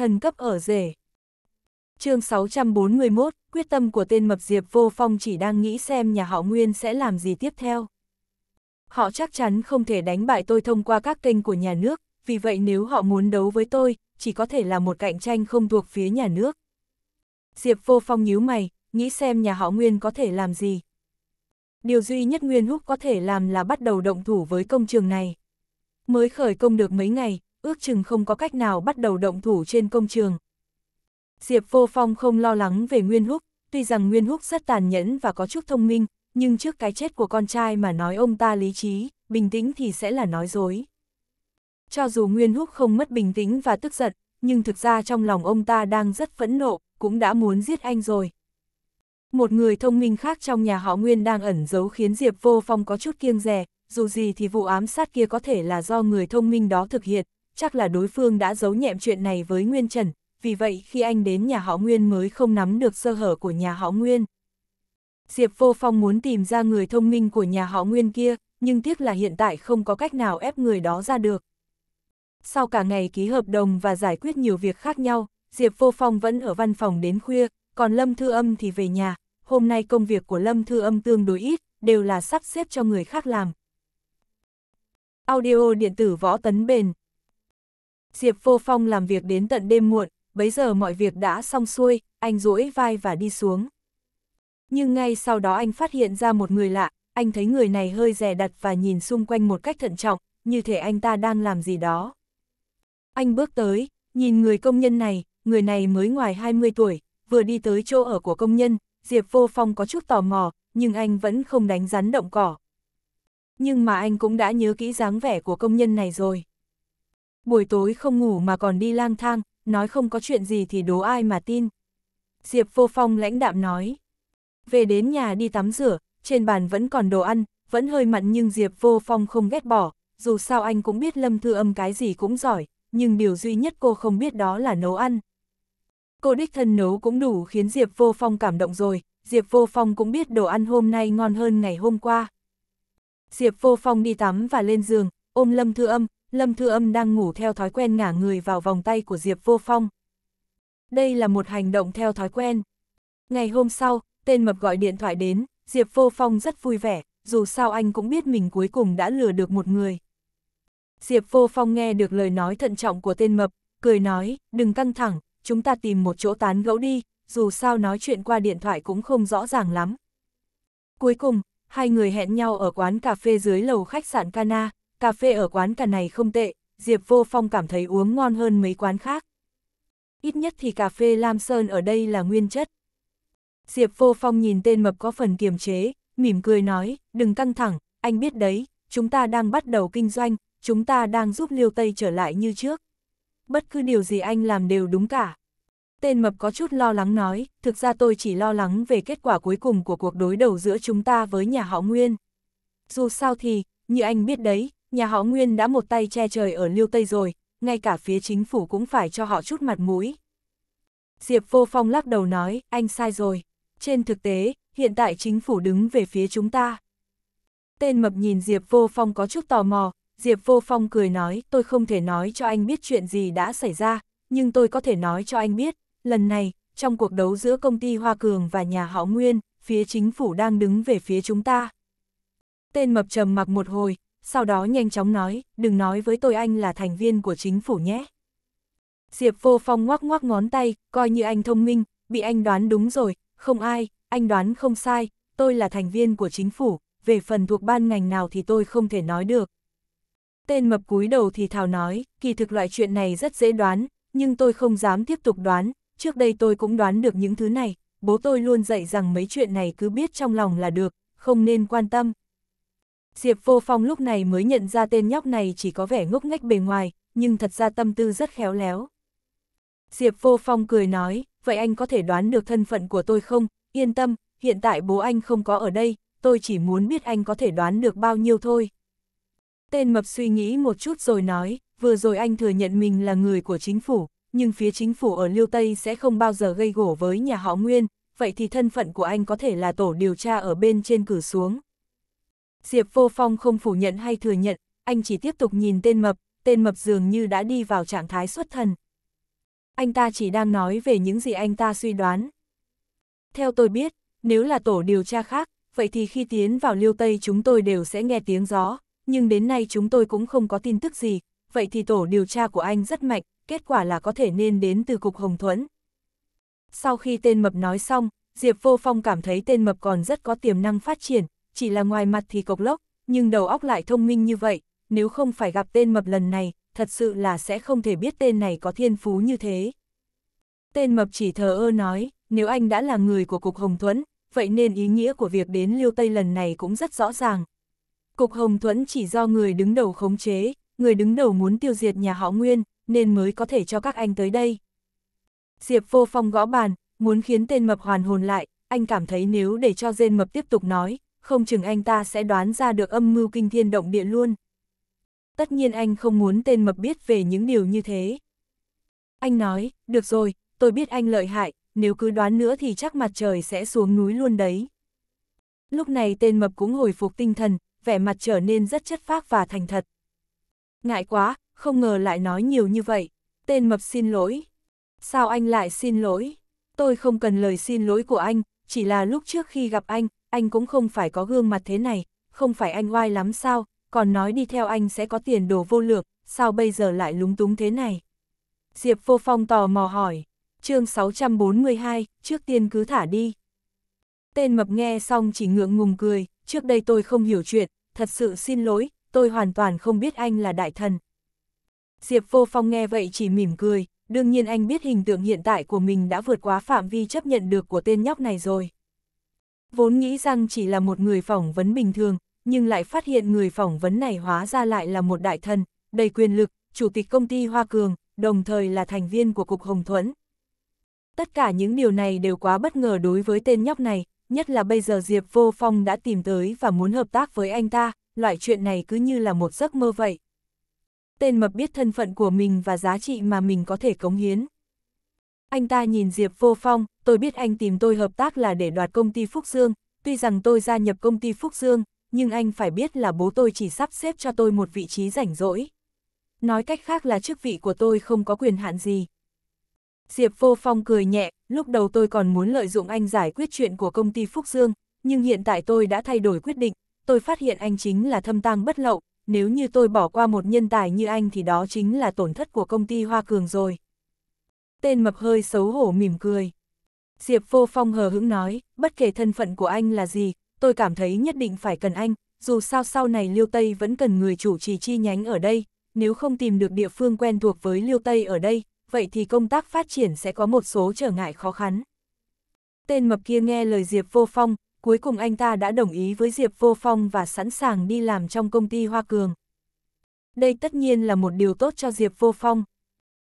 thần cấp ở rể. chương 641, quyết tâm của tên mập Diệp Vô Phong chỉ đang nghĩ xem nhà họ Nguyên sẽ làm gì tiếp theo. Họ chắc chắn không thể đánh bại tôi thông qua các kênh của nhà nước, vì vậy nếu họ muốn đấu với tôi, chỉ có thể là một cạnh tranh không thuộc phía nhà nước. Diệp Vô Phong nhíu mày, nghĩ xem nhà họ Nguyên có thể làm gì. Điều duy nhất Nguyên Húc có thể làm là bắt đầu động thủ với công trường này. Mới khởi công được mấy ngày, ước chừng không có cách nào bắt đầu động thủ trên công trường. Diệp Vô Phong không lo lắng về Nguyên Húc, tuy rằng Nguyên Húc rất tàn nhẫn và có chút thông minh, nhưng trước cái chết của con trai mà nói ông ta lý trí, bình tĩnh thì sẽ là nói dối. Cho dù Nguyên Húc không mất bình tĩnh và tức giận, nhưng thực ra trong lòng ông ta đang rất phẫn nộ, cũng đã muốn giết anh rồi. Một người thông minh khác trong nhà họ Nguyên đang ẩn giấu khiến Diệp Vô Phong có chút kiêng rè, dù gì thì vụ ám sát kia có thể là do người thông minh đó thực hiện, chắc là đối phương đã giấu nhẹm chuyện này với Nguyên Trần, vì vậy khi anh đến nhà họ Nguyên mới không nắm được sơ hở của nhà họ Nguyên. Diệp Vô Phong muốn tìm ra người thông minh của nhà họ Nguyên kia, nhưng tiếc là hiện tại không có cách nào ép người đó ra được. Sau cả ngày ký hợp đồng và giải quyết nhiều việc khác nhau, Diệp Vô Phong vẫn ở văn phòng đến khuya, còn Lâm Thư Âm thì về nhà. Hôm nay công việc của Lâm Thư Âm tương đối ít, đều là sắp xếp cho người khác làm. Audio điện tử võ tấn bền Diệp Vô Phong làm việc đến tận đêm muộn, bấy giờ mọi việc đã xong xuôi, anh rũi vai và đi xuống. Nhưng ngay sau đó anh phát hiện ra một người lạ, anh thấy người này hơi rè đặt và nhìn xung quanh một cách thận trọng, như thể anh ta đang làm gì đó. Anh bước tới, nhìn người công nhân này, người này mới ngoài 20 tuổi, vừa đi tới chỗ ở của công nhân, Diệp Vô Phong có chút tò mò, nhưng anh vẫn không đánh rắn động cỏ. Nhưng mà anh cũng đã nhớ kỹ dáng vẻ của công nhân này rồi. Buổi tối không ngủ mà còn đi lang thang, nói không có chuyện gì thì đố ai mà tin. Diệp Vô Phong lãnh đạm nói. Về đến nhà đi tắm rửa, trên bàn vẫn còn đồ ăn, vẫn hơi mặn nhưng Diệp Vô Phong không ghét bỏ, dù sao anh cũng biết Lâm Thư Âm cái gì cũng giỏi, nhưng điều duy nhất cô không biết đó là nấu ăn. Cô đích thân nấu cũng đủ khiến Diệp Vô Phong cảm động rồi, Diệp Vô Phong cũng biết đồ ăn hôm nay ngon hơn ngày hôm qua. Diệp Vô Phong đi tắm và lên giường, ôm Lâm Thư Âm, Lâm Thư Âm đang ngủ theo thói quen ngả người vào vòng tay của Diệp Vô Phong. Đây là một hành động theo thói quen. Ngày hôm sau, tên mập gọi điện thoại đến, Diệp Vô Phong rất vui vẻ, dù sao anh cũng biết mình cuối cùng đã lừa được một người. Diệp Vô Phong nghe được lời nói thận trọng của tên mập, cười nói, đừng căng thẳng, chúng ta tìm một chỗ tán gẫu đi, dù sao nói chuyện qua điện thoại cũng không rõ ràng lắm. Cuối cùng, hai người hẹn nhau ở quán cà phê dưới lầu khách sạn Cana, cà phê ở quán cà này không tệ, Diệp Vô Phong cảm thấy uống ngon hơn mấy quán khác. Ít nhất thì cà phê Lam Sơn ở đây là nguyên chất. Diệp Vô Phong nhìn tên mập có phần kiềm chế, mỉm cười nói, đừng căng thẳng, anh biết đấy, chúng ta đang bắt đầu kinh doanh, chúng ta đang giúp Liêu Tây trở lại như trước. Bất cứ điều gì anh làm đều đúng cả. Tên mập có chút lo lắng nói, thực ra tôi chỉ lo lắng về kết quả cuối cùng của cuộc đối đầu giữa chúng ta với nhà họ Nguyên. Dù sao thì, như anh biết đấy, nhà họ Nguyên đã một tay che trời ở Liêu Tây rồi, ngay cả phía chính phủ cũng phải cho họ chút mặt mũi. Diệp Vô Phong lắc đầu nói, anh sai rồi. Trên thực tế, hiện tại chính phủ đứng về phía chúng ta. Tên mập nhìn Diệp Vô Phong có chút tò mò, Diệp Vô Phong cười nói, tôi không thể nói cho anh biết chuyện gì đã xảy ra, nhưng tôi có thể nói cho anh biết, lần này, trong cuộc đấu giữa công ty Hoa Cường và nhà họ Nguyên, phía chính phủ đang đứng về phía chúng ta. Tên mập trầm mặc một hồi, sau đó nhanh chóng nói, đừng nói với tôi anh là thành viên của chính phủ nhé. Diệp vô phong ngoắc ngoắc ngón tay, coi như anh thông minh, bị anh đoán đúng rồi, không ai, anh đoán không sai, tôi là thành viên của chính phủ, về phần thuộc ban ngành nào thì tôi không thể nói được. Tên mập cúi đầu thì thào nói, kỳ thực loại chuyện này rất dễ đoán, nhưng tôi không dám tiếp tục đoán, trước đây tôi cũng đoán được những thứ này, bố tôi luôn dạy rằng mấy chuyện này cứ biết trong lòng là được, không nên quan tâm. Diệp Vô Phong lúc này mới nhận ra tên nhóc này chỉ có vẻ ngốc nghếch bề ngoài, nhưng thật ra tâm tư rất khéo léo. Diệp Vô Phong cười nói, vậy anh có thể đoán được thân phận của tôi không? Yên tâm, hiện tại bố anh không có ở đây, tôi chỉ muốn biết anh có thể đoán được bao nhiêu thôi. Tên mập suy nghĩ một chút rồi nói, vừa rồi anh thừa nhận mình là người của chính phủ, nhưng phía chính phủ ở Liêu Tây sẽ không bao giờ gây gổ với nhà họ Nguyên, vậy thì thân phận của anh có thể là tổ điều tra ở bên trên cử xuống. Diệp Vô Phong không phủ nhận hay thừa nhận, anh chỉ tiếp tục nhìn tên mập, tên mập dường như đã đi vào trạng thái xuất thần. Anh ta chỉ đang nói về những gì anh ta suy đoán. Theo tôi biết, nếu là tổ điều tra khác, vậy thì khi tiến vào liêu Tây chúng tôi đều sẽ nghe tiếng gió, nhưng đến nay chúng tôi cũng không có tin tức gì, vậy thì tổ điều tra của anh rất mạnh, kết quả là có thể nên đến từ Cục Hồng Thuẫn. Sau khi tên mập nói xong, Diệp Vô Phong cảm thấy tên mập còn rất có tiềm năng phát triển, chỉ là ngoài mặt thì cộc lốc, nhưng đầu óc lại thông minh như vậy, nếu không phải gặp tên mập lần này, thật sự là sẽ không thể biết tên này có thiên phú như thế. Tên mập chỉ thờ ơ nói, nếu anh đã là người của Cục Hồng Thuẫn, vậy nên ý nghĩa của việc đến Liêu Tây lần này cũng rất rõ ràng. Cục Hồng Thuẫn chỉ do người đứng đầu khống chế, người đứng đầu muốn tiêu diệt nhà họ Nguyên, nên mới có thể cho các anh tới đây. Diệp vô phong gõ bàn, muốn khiến tên mập hoàn hồn lại, anh cảm thấy nếu để cho dên mập tiếp tục nói, không chừng anh ta sẽ đoán ra được âm mưu kinh thiên động địa luôn. Tất nhiên anh không muốn tên mập biết về những điều như thế. Anh nói, được rồi, tôi biết anh lợi hại, nếu cứ đoán nữa thì chắc mặt trời sẽ xuống núi luôn đấy. Lúc này tên mập cũng hồi phục tinh thần, vẻ mặt trở nên rất chất phác và thành thật. Ngại quá, không ngờ lại nói nhiều như vậy. Tên mập xin lỗi. Sao anh lại xin lỗi? Tôi không cần lời xin lỗi của anh, chỉ là lúc trước khi gặp anh, anh cũng không phải có gương mặt thế này, không phải anh oai lắm sao, còn nói đi theo anh sẽ có tiền đồ vô lượng, sao bây giờ lại lúng túng thế này? Diệp Vô Phong tò mò hỏi, chương 642, trước tiên cứ thả đi. Tên mập nghe xong chỉ ngượng ngùng cười, trước đây tôi không hiểu chuyện, thật sự xin lỗi, tôi hoàn toàn không biết anh là đại thần. Diệp Vô Phong nghe vậy chỉ mỉm cười, đương nhiên anh biết hình tượng hiện tại của mình đã vượt quá phạm vi chấp nhận được của tên nhóc này rồi vốn nghĩ rằng chỉ là một người phỏng vấn bình thường, nhưng lại phát hiện người phỏng vấn này hóa ra lại là một đại thần, đầy quyền lực, chủ tịch công ty Hoa Cường, đồng thời là thành viên của Cục Hồng Thuẫn. Tất cả những điều này đều quá bất ngờ đối với tên nhóc này, nhất là bây giờ Diệp Vô Phong đã tìm tới và muốn hợp tác với anh ta, loại chuyện này cứ như là một giấc mơ vậy. Tên mập biết thân phận của mình và giá trị mà mình có thể cống hiến. Anh ta nhìn Diệp Vô Phong, tôi biết anh tìm tôi hợp tác là để đoạt công ty Phúc Dương, tuy rằng tôi gia nhập công ty Phúc Dương, nhưng anh phải biết là bố tôi chỉ sắp xếp cho tôi một vị trí rảnh rỗi. Nói cách khác là chức vị của tôi không có quyền hạn gì. Diệp Vô Phong cười nhẹ, lúc đầu tôi còn muốn lợi dụng anh giải quyết chuyện của công ty Phúc Dương, nhưng hiện tại tôi đã thay đổi quyết định, tôi phát hiện anh chính là thâm tang bất lậu, nếu như tôi bỏ qua một nhân tài như anh thì đó chính là tổn thất của công ty Hoa Cường rồi. Tên mập hơi xấu hổ mỉm cười. Diệp Vô Phong hờ hững nói, bất kể thân phận của anh là gì, tôi cảm thấy nhất định phải cần anh, dù sao sau này Liêu Tây vẫn cần người chủ trì chi nhánh ở đây, nếu không tìm được địa phương quen thuộc với Liêu Tây ở đây, vậy thì công tác phát triển sẽ có một số trở ngại khó khăn. Tên mập kia nghe lời Diệp Vô Phong, cuối cùng anh ta đã đồng ý với Diệp Vô Phong và sẵn sàng đi làm trong công ty Hoa Cường. Đây tất nhiên là một điều tốt cho Diệp Vô Phong.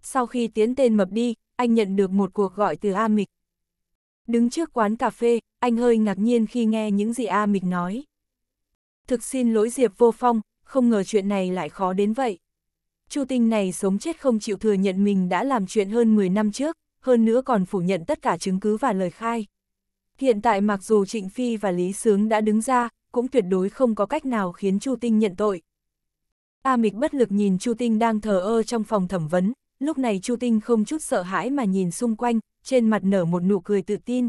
Sau khi tiến tên mập đi, anh nhận được một cuộc gọi từ A Mịch. Đứng trước quán cà phê, anh hơi ngạc nhiên khi nghe những gì A Mịch nói. Thực xin lỗi Diệp Vô Phong, không ngờ chuyện này lại khó đến vậy. Chu Tinh này sống chết không chịu thừa nhận mình đã làm chuyện hơn 10 năm trước, hơn nữa còn phủ nhận tất cả chứng cứ và lời khai. Hiện tại mặc dù Trịnh Phi và Lý Sướng đã đứng ra, cũng tuyệt đối không có cách nào khiến Chu Tinh nhận tội. A Mịch bất lực nhìn Chu Tinh đang thờ ơ trong phòng thẩm vấn, Lúc này Chu Tinh không chút sợ hãi mà nhìn xung quanh, trên mặt nở một nụ cười tự tin.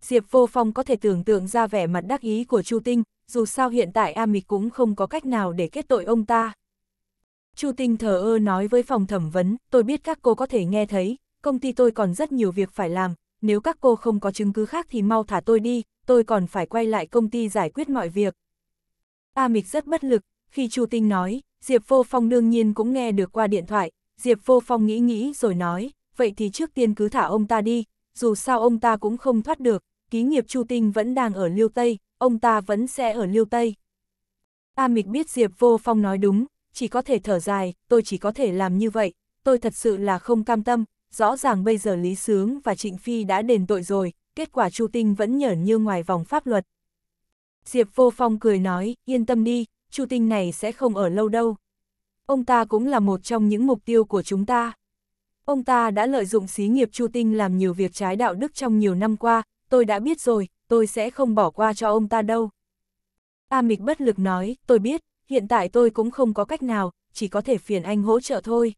Diệp Vô Phong có thể tưởng tượng ra vẻ mặt đắc ý của Chu Tinh, dù sao hiện tại A Mịch cũng không có cách nào để kết tội ông ta. Chu Tinh thờ ơ nói với phòng thẩm vấn, tôi biết các cô có thể nghe thấy, công ty tôi còn rất nhiều việc phải làm, nếu các cô không có chứng cứ khác thì mau thả tôi đi, tôi còn phải quay lại công ty giải quyết mọi việc. A Mịch rất bất lực, khi Chu Tinh nói, Diệp Vô Phong đương nhiên cũng nghe được qua điện thoại, Diệp Vô Phong nghĩ nghĩ rồi nói, vậy thì trước tiên cứ thả ông ta đi, dù sao ông ta cũng không thoát được, ký nghiệp Chu Tinh vẫn đang ở Liêu Tây, ông ta vẫn sẽ ở Liêu Tây. A Mịch biết Diệp Vô Phong nói đúng, chỉ có thể thở dài, tôi chỉ có thể làm như vậy, tôi thật sự là không cam tâm, rõ ràng bây giờ Lý Sướng và Trịnh Phi đã đền tội rồi, kết quả Chu Tinh vẫn nhởn như ngoài vòng pháp luật. Diệp Vô Phong cười nói, yên tâm đi, Chu Tinh này sẽ không ở lâu đâu, ông ta cũng là một trong những mục tiêu của chúng ta. Ông ta đã lợi dụng xí nghiệp Chu Tinh làm nhiều việc trái đạo đức trong nhiều năm qua, tôi đã biết rồi, tôi sẽ không bỏ qua cho ông ta đâu. A Mịch bất lực nói, tôi biết, hiện tại tôi cũng không có cách nào, chỉ có thể phiền anh hỗ trợ thôi.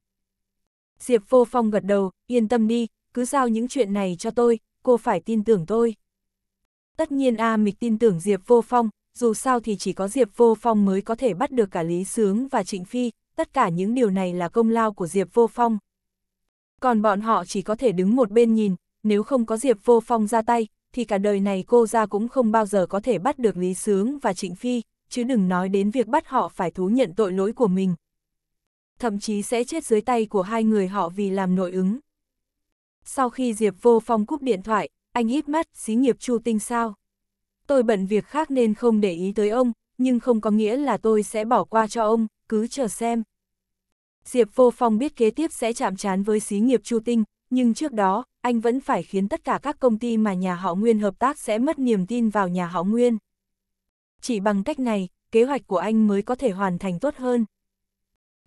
Diệp Vô Phong gật đầu, yên tâm đi, cứ giao những chuyện này cho tôi, cô phải tin tưởng tôi. Tất nhiên A Mịch tin tưởng Diệp Vô Phong, dù sao thì chỉ có Diệp Vô Phong mới có thể bắt được cả Lý Sướng và Trịnh Phi, tất cả những điều này là công lao của Diệp Vô Phong. Còn bọn họ chỉ có thể đứng một bên nhìn, nếu không có Diệp Vô Phong ra tay, thì cả đời này cô ra cũng không bao giờ có thể bắt được Lý Sướng và Trịnh Phi, chứ đừng nói đến việc bắt họ phải thú nhận tội lỗi của mình. Thậm chí sẽ chết dưới tay của hai người họ vì làm nội ứng. Sau khi Diệp Vô Phong cúp điện thoại, anh hít mắt, xí nghiệp Chu Tinh sao? Tôi bận việc khác nên không để ý tới ông, nhưng không có nghĩa là tôi sẽ bỏ qua cho ông, cứ chờ xem. Diệp Vô Phong biết kế tiếp sẽ chạm trán với xí nghiệp Chu Tinh, nhưng trước đó, anh vẫn phải khiến tất cả các công ty mà nhà họ Nguyên hợp tác sẽ mất niềm tin vào nhà họ Nguyên. Chỉ bằng cách này, kế hoạch của anh mới có thể hoàn thành tốt hơn.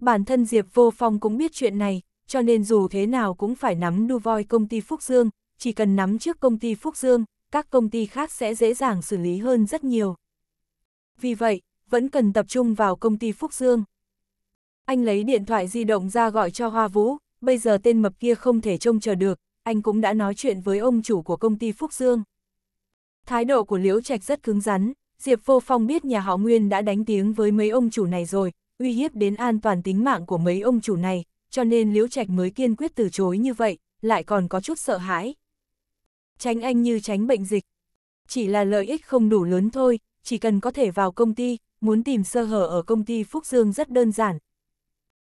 Bản thân Diệp Vô Phong cũng biết chuyện này, cho nên dù thế nào cũng phải nắm đu voi công ty Phúc Dương, chỉ cần nắm trước công ty Phúc Dương, các công ty khác sẽ dễ dàng xử lý hơn rất nhiều. Vì vậy, vẫn cần tập trung vào công ty Phúc Dương. Anh lấy điện thoại di động ra gọi cho Hoa Vũ, bây giờ tên mập kia không thể trông chờ được, anh cũng đã nói chuyện với ông chủ của công ty Phúc Dương. Thái độ của Liễu Trạch rất cứng rắn, Diệp Vô Phong biết nhà họ Nguyên đã đánh tiếng với mấy ông chủ này rồi, uy hiếp đến an toàn tính mạng của mấy ông chủ này, cho nên Liễu Trạch mới kiên quyết từ chối như vậy, lại còn có chút sợ hãi. Tránh anh như tránh bệnh dịch. Chỉ là lợi ích không đủ lớn thôi, chỉ cần có thể vào công ty, muốn tìm sơ hở ở công ty Phúc Dương rất đơn giản,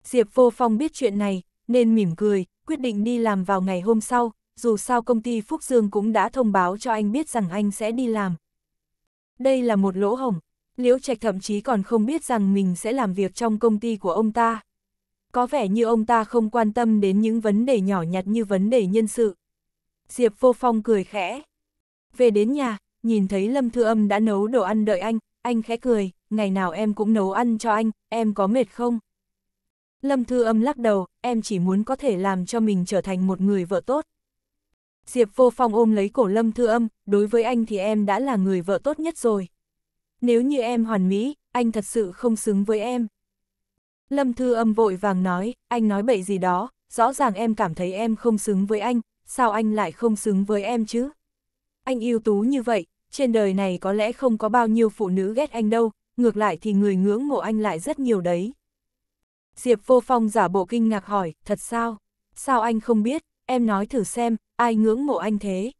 Diệp Vô Phong biết chuyện này, nên mỉm cười, quyết định đi làm vào ngày hôm sau, dù sao công ty Phúc Dương cũng đã thông báo cho anh biết rằng anh sẽ đi làm. Đây là một lỗ hổng, Liễu Trạch thậm chí còn không biết rằng mình sẽ làm việc trong công ty của ông ta. Có vẻ như ông ta không quan tâm đến những vấn đề nhỏ nhặt như vấn đề nhân sự. Diệp Vô Phong cười khẽ. Về đến nhà, nhìn thấy Lâm Thư Âm đã nấu đồ ăn đợi anh, anh khẽ cười, ngày nào em cũng nấu ăn cho anh, em có mệt không? Lâm Thư Âm lắc đầu, em chỉ muốn có thể làm cho mình trở thành một người vợ tốt. Diệp Vô Phong ôm lấy cổ Lâm Thư Âm, đối với anh thì em đã là người vợ tốt nhất rồi. Nếu như em hoàn mỹ, anh thật sự không xứng với em. Lâm Thư Âm vội vàng nói, anh nói bậy gì đó, rõ ràng em cảm thấy em không xứng với anh, sao anh lại không xứng với em chứ? Anh yêu tú như vậy, trên đời này có lẽ không có bao nhiêu phụ nữ ghét anh đâu, ngược lại thì người ngưỡng mộ anh lại rất nhiều đấy. Diệp Vô Phong giả bộ kinh ngạc hỏi, thật sao? Sao anh không biết, em nói thử xem, ai ngưỡng mộ anh thế?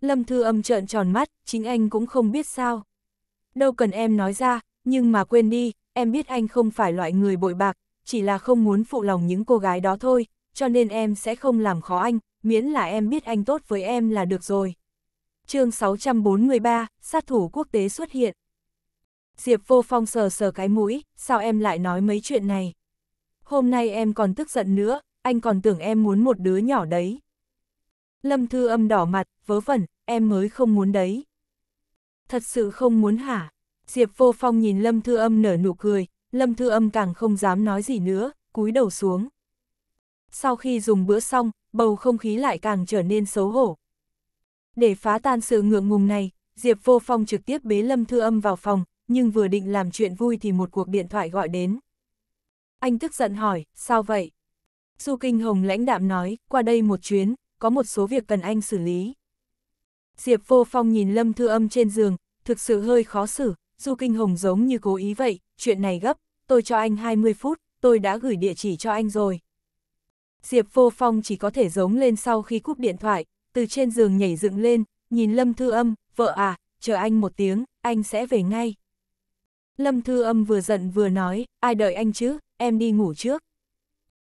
Lâm Thư Âm trợn tròn mắt, chính anh cũng không biết sao. Đâu cần em nói ra, nhưng mà quên đi, em biết anh không phải loại người bội bạc, chỉ là không muốn phụ lòng những cô gái đó thôi, cho nên em sẽ không làm khó anh, miễn là em biết anh tốt với em là được rồi. chương 643, sát thủ quốc tế xuất hiện. Diệp vô phong sờ sờ cái mũi, sao em lại nói mấy chuyện này? Hôm nay em còn tức giận nữa, anh còn tưởng em muốn một đứa nhỏ đấy. Lâm Thư âm đỏ mặt, vớ vẩn, em mới không muốn đấy. Thật sự không muốn hả? Diệp vô phong nhìn Lâm Thư âm nở nụ cười, Lâm Thư âm càng không dám nói gì nữa, cúi đầu xuống. Sau khi dùng bữa xong, bầu không khí lại càng trở nên xấu hổ. Để phá tan sự ngượng ngùng này, Diệp vô phong trực tiếp bế Lâm Thư âm vào phòng, nhưng vừa định làm chuyện vui thì một cuộc điện thoại gọi đến. Anh tức giận hỏi, sao vậy? Du Kinh Hồng lãnh đạm nói, qua đây một chuyến, có một số việc cần anh xử lý. Diệp Vô Phong nhìn Lâm Thư Âm trên giường, thực sự hơi khó xử, Du Kinh Hồng giống như cố ý vậy, chuyện này gấp, tôi cho anh 20 phút, tôi đã gửi địa chỉ cho anh rồi. Diệp Vô Phong chỉ có thể giống lên sau khi cúp điện thoại, từ trên giường nhảy dựng lên, nhìn Lâm Thư Âm, vợ à, chờ anh một tiếng, anh sẽ về ngay. Lâm Thư Âm vừa giận vừa nói, ai đợi anh chứ, em đi ngủ trước.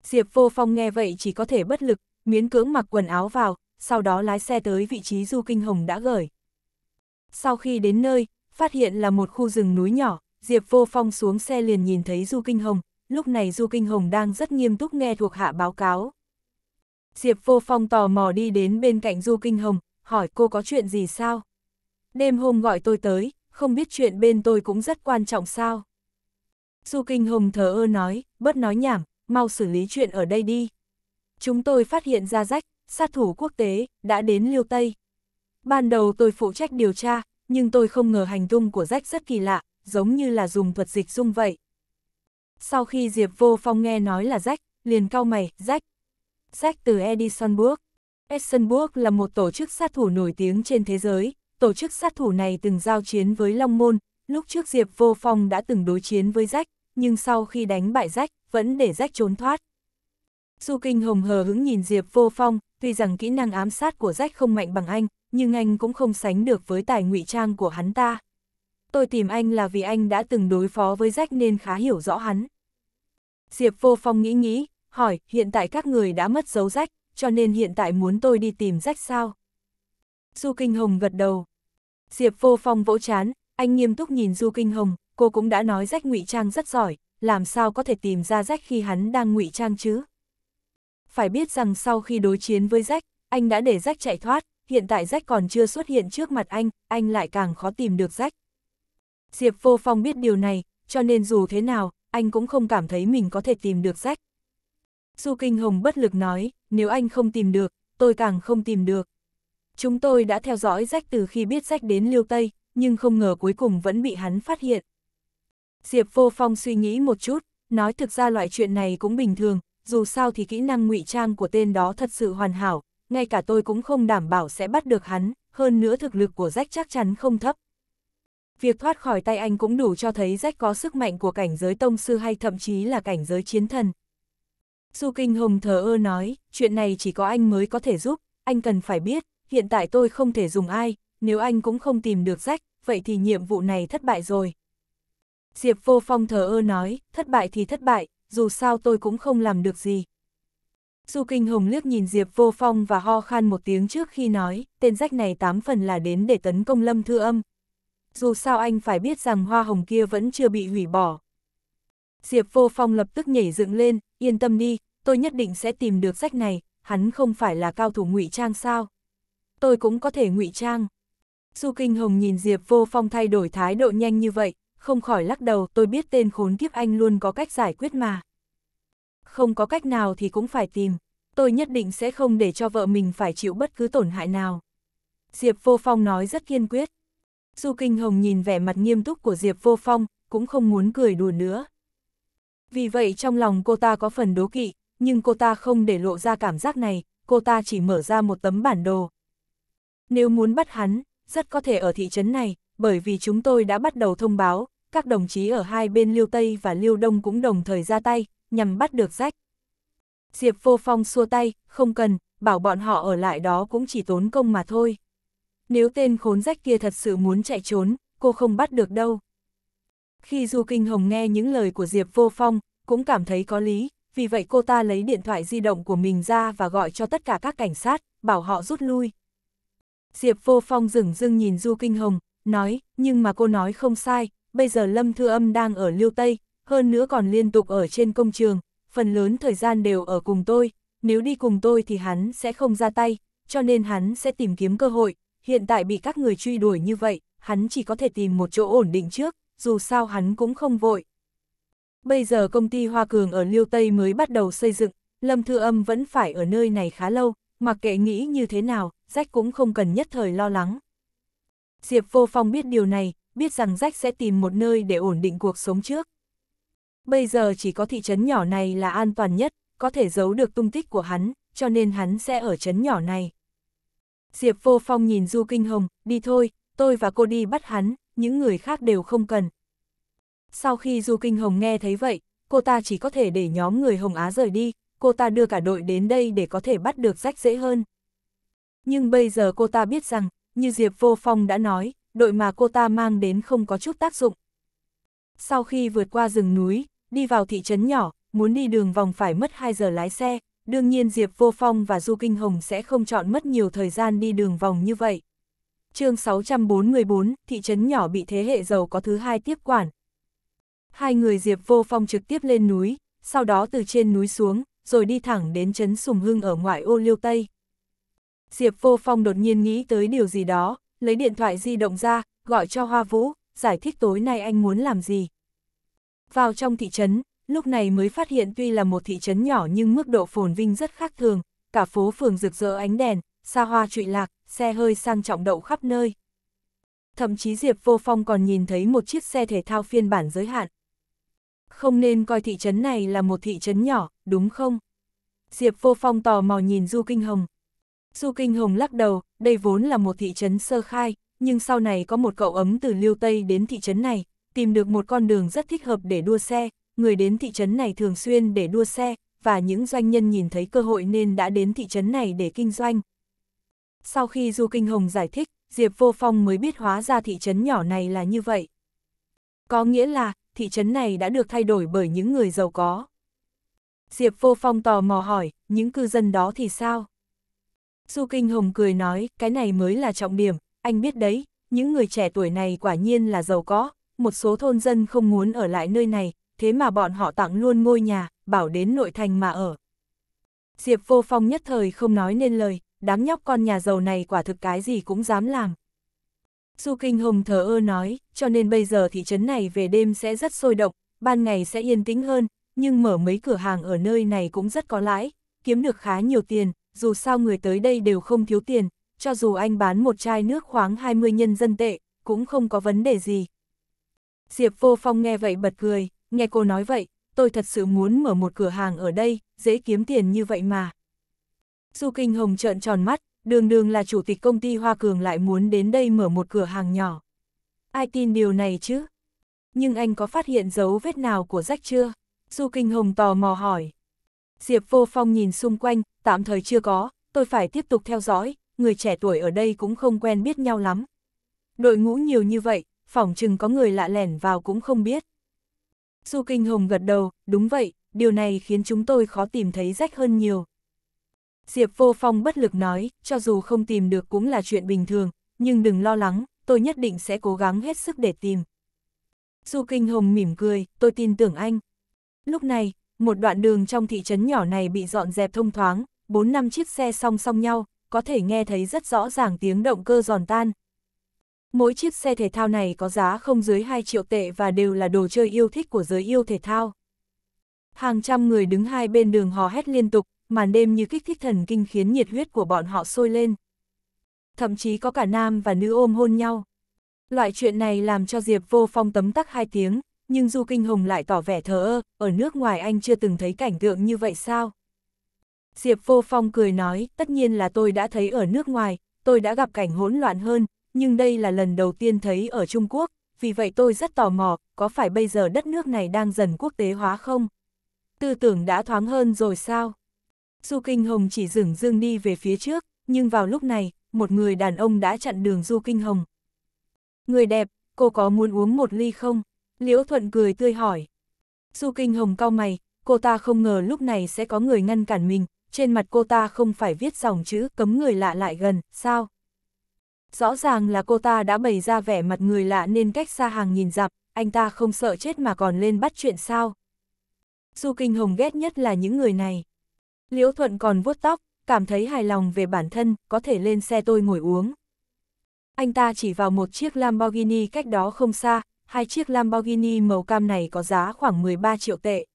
Diệp Vô Phong nghe vậy chỉ có thể bất lực, miễn cưỡng mặc quần áo vào, sau đó lái xe tới vị trí Du Kinh Hồng đã gửi. Sau khi đến nơi, phát hiện là một khu rừng núi nhỏ, Diệp Vô Phong xuống xe liền nhìn thấy Du Kinh Hồng, lúc này Du Kinh Hồng đang rất nghiêm túc nghe thuộc hạ báo cáo. Diệp Vô Phong tò mò đi đến bên cạnh Du Kinh Hồng, hỏi cô có chuyện gì sao? Đêm hôm gọi tôi tới, không biết chuyện bên tôi cũng rất quan trọng sao. Du Kinh Hồng thờ ơ nói, bớt nói nhảm, mau xử lý chuyện ở đây đi. Chúng tôi phát hiện ra rách, sát thủ quốc tế, đã đến Liêu Tây. Ban đầu tôi phụ trách điều tra, nhưng tôi không ngờ hành tung của rách rất kỳ lạ, giống như là dùng thuật dịch dung vậy. Sau khi Diệp Vô Phong nghe nói là rách, liền cau mày, rách. Rách từ Edisonburg. Edisonburg là một tổ chức sát thủ nổi tiếng trên thế giới, tổ chức sát thủ này từng giao chiến với Long Môn, lúc trước Diệp Vô Phong đã từng đối chiến với Rách, nhưng sau khi đánh bại Rách, vẫn để Rách trốn thoát. Du Kinh Hồng hờ hứng nhìn Diệp Vô Phong, tuy rằng kỹ năng ám sát của Rách không mạnh bằng anh, nhưng anh cũng không sánh được với tài ngụy trang của hắn ta. Tôi tìm anh là vì anh đã từng đối phó với Rách nên khá hiểu rõ hắn. Diệp Vô Phong nghĩ nghĩ, hỏi, hiện tại các người đã mất dấu Rách, cho nên hiện tại muốn tôi đi tìm Rách sao? Du Kinh Hồng gật đầu, Diệp vô phong vỗ chán, anh nghiêm túc nhìn Du Kinh Hồng, cô cũng đã nói rách ngụy trang rất giỏi, làm sao có thể tìm ra rách khi hắn đang ngụy trang chứ? Phải biết rằng sau khi đối chiến với rách, anh đã để rách chạy thoát, hiện tại rách còn chưa xuất hiện trước mặt anh, anh lại càng khó tìm được rách. Diệp vô phong biết điều này, cho nên dù thế nào, anh cũng không cảm thấy mình có thể tìm được rách. Du Kinh Hồng bất lực nói, nếu anh không tìm được, tôi càng không tìm được. Chúng tôi đã theo dõi rách từ khi biết rách đến Liêu Tây, nhưng không ngờ cuối cùng vẫn bị hắn phát hiện. Diệp Vô Phong suy nghĩ một chút, nói thực ra loại chuyện này cũng bình thường, dù sao thì kỹ năng ngụy trang của tên đó thật sự hoàn hảo, ngay cả tôi cũng không đảm bảo sẽ bắt được hắn, hơn nữa thực lực của rách chắc chắn không thấp. Việc thoát khỏi tay anh cũng đủ cho thấy rách có sức mạnh của cảnh giới tông sư hay thậm chí là cảnh giới chiến thần. Du Kinh Hồng thờ ơ nói, chuyện này chỉ có anh mới có thể giúp, anh cần phải biết, hiện tại tôi không thể dùng ai, nếu anh cũng không tìm được rách, vậy thì nhiệm vụ này thất bại rồi. Diệp Vô Phong thờ ơ nói, thất bại thì thất bại, dù sao tôi cũng không làm được gì. Du Kinh Hồng liếc nhìn Diệp Vô Phong và ho khan một tiếng trước khi nói, tên rách này tám phần là đến để tấn công Lâm Thư Âm. Dù sao anh phải biết rằng hoa hồng kia vẫn chưa bị hủy bỏ. Diệp Vô Phong lập tức nhảy dựng lên, yên tâm đi, tôi nhất định sẽ tìm được rách này, hắn không phải là cao thủ ngụy trang sao tôi cũng có thể ngụy trang. Du Kinh Hồng nhìn Diệp Vô Phong thay đổi thái độ nhanh như vậy, không khỏi lắc đầu tôi biết tên khốn kiếp anh luôn có cách giải quyết mà. Không có cách nào thì cũng phải tìm, tôi nhất định sẽ không để cho vợ mình phải chịu bất cứ tổn hại nào. Diệp Vô Phong nói rất kiên quyết. Du Kinh Hồng nhìn vẻ mặt nghiêm túc của Diệp Vô Phong, cũng không muốn cười đùa nữa. Vì vậy trong lòng cô ta có phần đố kỵ, nhưng cô ta không để lộ ra cảm giác này, cô ta chỉ mở ra một tấm bản đồ, nếu muốn bắt hắn, rất có thể ở thị trấn này, bởi vì chúng tôi đã bắt đầu thông báo, các đồng chí ở hai bên Liêu Tây và Liêu Đông cũng đồng thời ra tay, nhằm bắt được rách. Diệp Vô Phong xua tay, không cần, bảo bọn họ ở lại đó cũng chỉ tốn công mà thôi. Nếu tên khốn rách kia thật sự muốn chạy trốn, cô không bắt được đâu. Khi Du Kinh Hồng nghe những lời của Diệp Vô Phong, cũng cảm thấy có lý, vì vậy cô ta lấy điện thoại di động của mình ra và gọi cho tất cả các cảnh sát, bảo họ rút lui. Diệp Vô Phong dừng dưng nhìn Du Kinh Hồng, nói, nhưng mà cô nói không sai, bây giờ Lâm Thư Âm đang ở Liêu Tây, hơn nữa còn liên tục ở trên công trường, phần lớn thời gian đều ở cùng tôi, nếu đi cùng tôi thì hắn sẽ không ra tay, cho nên hắn sẽ tìm kiếm cơ hội, hiện tại bị các người truy đuổi như vậy, hắn chỉ có thể tìm một chỗ ổn định trước, dù sao hắn cũng không vội. Bây giờ công ty Hoa Cường ở Liêu Tây mới bắt đầu xây dựng, Lâm Thư Âm vẫn phải ở nơi này khá lâu, mặc kệ nghĩ như thế nào, Rách cũng không cần nhất thời lo lắng. Diệp Vô Phong biết điều này, biết rằng Rách sẽ tìm một nơi để ổn định cuộc sống trước. Bây giờ chỉ có thị trấn nhỏ này là an toàn nhất, có thể giấu được tung tích của hắn, cho nên hắn sẽ ở trấn nhỏ này. Diệp Vô Phong nhìn Du Kinh Hồng, đi thôi, tôi và cô đi bắt hắn, những người khác đều không cần. Sau khi Du Kinh Hồng nghe thấy vậy, cô ta chỉ có thể để nhóm người Hồng Á rời đi, cô ta đưa cả đội đến đây để có thể bắt được rách dễ hơn. Nhưng bây giờ cô ta biết rằng, như Diệp Vô Phong đã nói, đội mà cô ta mang đến không có chút tác dụng. Sau khi vượt qua rừng núi, đi vào thị trấn nhỏ, muốn đi đường vòng phải mất 2 giờ lái xe, đương nhiên Diệp Vô Phong và Du Kinh Hồng sẽ không chọn mất nhiều thời gian đi đường vòng như vậy. chương 644, thị trấn nhỏ bị thế hệ giàu có thứ hai tiếp quản. Hai người Diệp Vô Phong trực tiếp lên núi, sau đó từ trên núi xuống, rồi đi thẳng đến trấn Sùng Hưng ở ngoại ô Liêu Tây. Diệp Vô Phong đột nhiên nghĩ tới điều gì đó, lấy điện thoại di động ra, gọi cho Hoa Vũ, giải thích tối nay anh muốn làm gì. Vào trong thị trấn, lúc này mới phát hiện tuy là một thị trấn nhỏ nhưng mức độ phồn vinh rất khác thường, cả phố phường rực rỡ ánh đèn, xa hoa trụy lạc, xe hơi sang trọng đậu khắp nơi. Thậm chí Diệp Vô Phong còn nhìn thấy một chiếc xe thể thao phiên bản giới hạn. Không nên coi thị trấn này là một thị trấn nhỏ, đúng không? Diệp Vô Phong tò mò nhìn Du Kinh Hồng, Du Kinh Hồng lắc đầu, đây vốn là một thị trấn sơ khai, nhưng sau này có một cậu ấm từ Liêu Tây đến thị trấn này, tìm được một con đường rất thích hợp để đua xe, người đến thị trấn này thường xuyên để đua xe, và những doanh nhân nhìn thấy cơ hội nên đã đến thị trấn này để kinh doanh. Sau khi Du Kinh Hồng giải thích, Diệp Vô Phong mới biết hóa ra thị trấn nhỏ này là như vậy. Có nghĩa là, thị trấn này đã được thay đổi bởi những người giàu có. Diệp Vô Phong tò mò hỏi, những cư dân đó thì sao? Du Kinh Hồng cười nói, cái này mới là trọng điểm, anh biết đấy, những người trẻ tuổi này quả nhiên là giàu có, một số thôn dân không muốn ở lại nơi này, thế mà bọn họ tặng luôn ngôi nhà, bảo đến nội thành mà ở. Diệp Vô Phong nhất thời không nói nên lời, đám nhóc con nhà giàu này quả thực cái gì cũng dám làm. Du Kinh Hồng thờ ơ nói, cho nên bây giờ thị trấn này về đêm sẽ rất sôi động, ban ngày sẽ yên tĩnh hơn, nhưng mở mấy cửa hàng ở nơi này cũng rất có lãi, kiếm được khá nhiều tiền, dù sao người tới đây đều không thiếu tiền, cho dù anh bán một chai nước khoáng 20 nhân dân tệ, cũng không có vấn đề gì. Diệp Vô Phong nghe vậy bật cười, nghe cô nói vậy, tôi thật sự muốn mở một cửa hàng ở đây, dễ kiếm tiền như vậy mà. Du Kinh Hồng trợn tròn mắt, đường đường là chủ tịch công ty Hoa Cường lại muốn đến đây mở một cửa hàng nhỏ. Ai tin điều này chứ? Nhưng anh có phát hiện dấu vết nào của rách chưa? Du Kinh Hồng tò mò hỏi. Diệp Vô Phong nhìn xung quanh, tạm thời chưa có, tôi phải tiếp tục theo dõi, người trẻ tuổi ở đây cũng không quen biết nhau lắm. Đội ngũ nhiều như vậy, phỏng chừng có người lạ lẻn vào cũng không biết. Du Kinh Hồng gật đầu, đúng vậy, điều này khiến chúng tôi khó tìm thấy rách hơn nhiều. Diệp Vô Phong bất lực nói, cho dù không tìm được cũng là chuyện bình thường, nhưng đừng lo lắng, tôi nhất định sẽ cố gắng hết sức để tìm. Du Kinh Hồng mỉm cười, tôi tin tưởng anh. Lúc này, một đoạn đường trong thị trấn nhỏ này bị dọn dẹp thông thoáng, 4 năm chiếc xe song song nhau, có thể nghe thấy rất rõ ràng tiếng động cơ giòn tan. Mỗi chiếc xe thể thao này có giá không dưới 2 triệu tệ và đều là đồ chơi yêu thích của giới yêu thể thao. Hàng trăm người đứng hai bên đường hò hét liên tục, màn đêm như kích thích thần kinh khiến nhiệt huyết của bọn họ sôi lên. Thậm chí có cả nam và nữ ôm hôn nhau. Loại chuyện này làm cho Diệp vô phong tấm tắc hai tiếng, nhưng Du Kinh Hồng lại tỏ vẻ thờ ơ, ở nước ngoài anh chưa từng thấy cảnh tượng như vậy sao? Diệp Vô Phong cười nói, tất nhiên là tôi đã thấy ở nước ngoài, tôi đã gặp cảnh hỗn loạn hơn, nhưng đây là lần đầu tiên thấy ở Trung Quốc, vì vậy tôi rất tò mò, có phải bây giờ đất nước này đang dần quốc tế hóa không? Tư tưởng đã thoáng hơn rồi sao? Du Kinh Hồng chỉ dừng dương đi về phía trước, nhưng vào lúc này, một người đàn ông đã chặn đường Du Kinh Hồng. Người đẹp, cô có muốn uống một ly không? Liễu Thuận cười tươi hỏi. Du Kinh Hồng cao mày, cô ta không ngờ lúc này sẽ có người ngăn cản mình, trên mặt cô ta không phải viết dòng chữ cấm người lạ lại gần, sao? Rõ ràng là cô ta đã bày ra vẻ mặt người lạ nên cách xa hàng nghìn dặm, anh ta không sợ chết mà còn lên bắt chuyện sao? Du Kinh Hồng ghét nhất là những người này. Liễu Thuận còn vuốt tóc, cảm thấy hài lòng về bản thân, có thể lên xe tôi ngồi uống. Anh ta chỉ vào một chiếc Lamborghini cách đó không xa, hai chiếc Lamborghini màu cam này có giá khoảng 13 triệu tệ.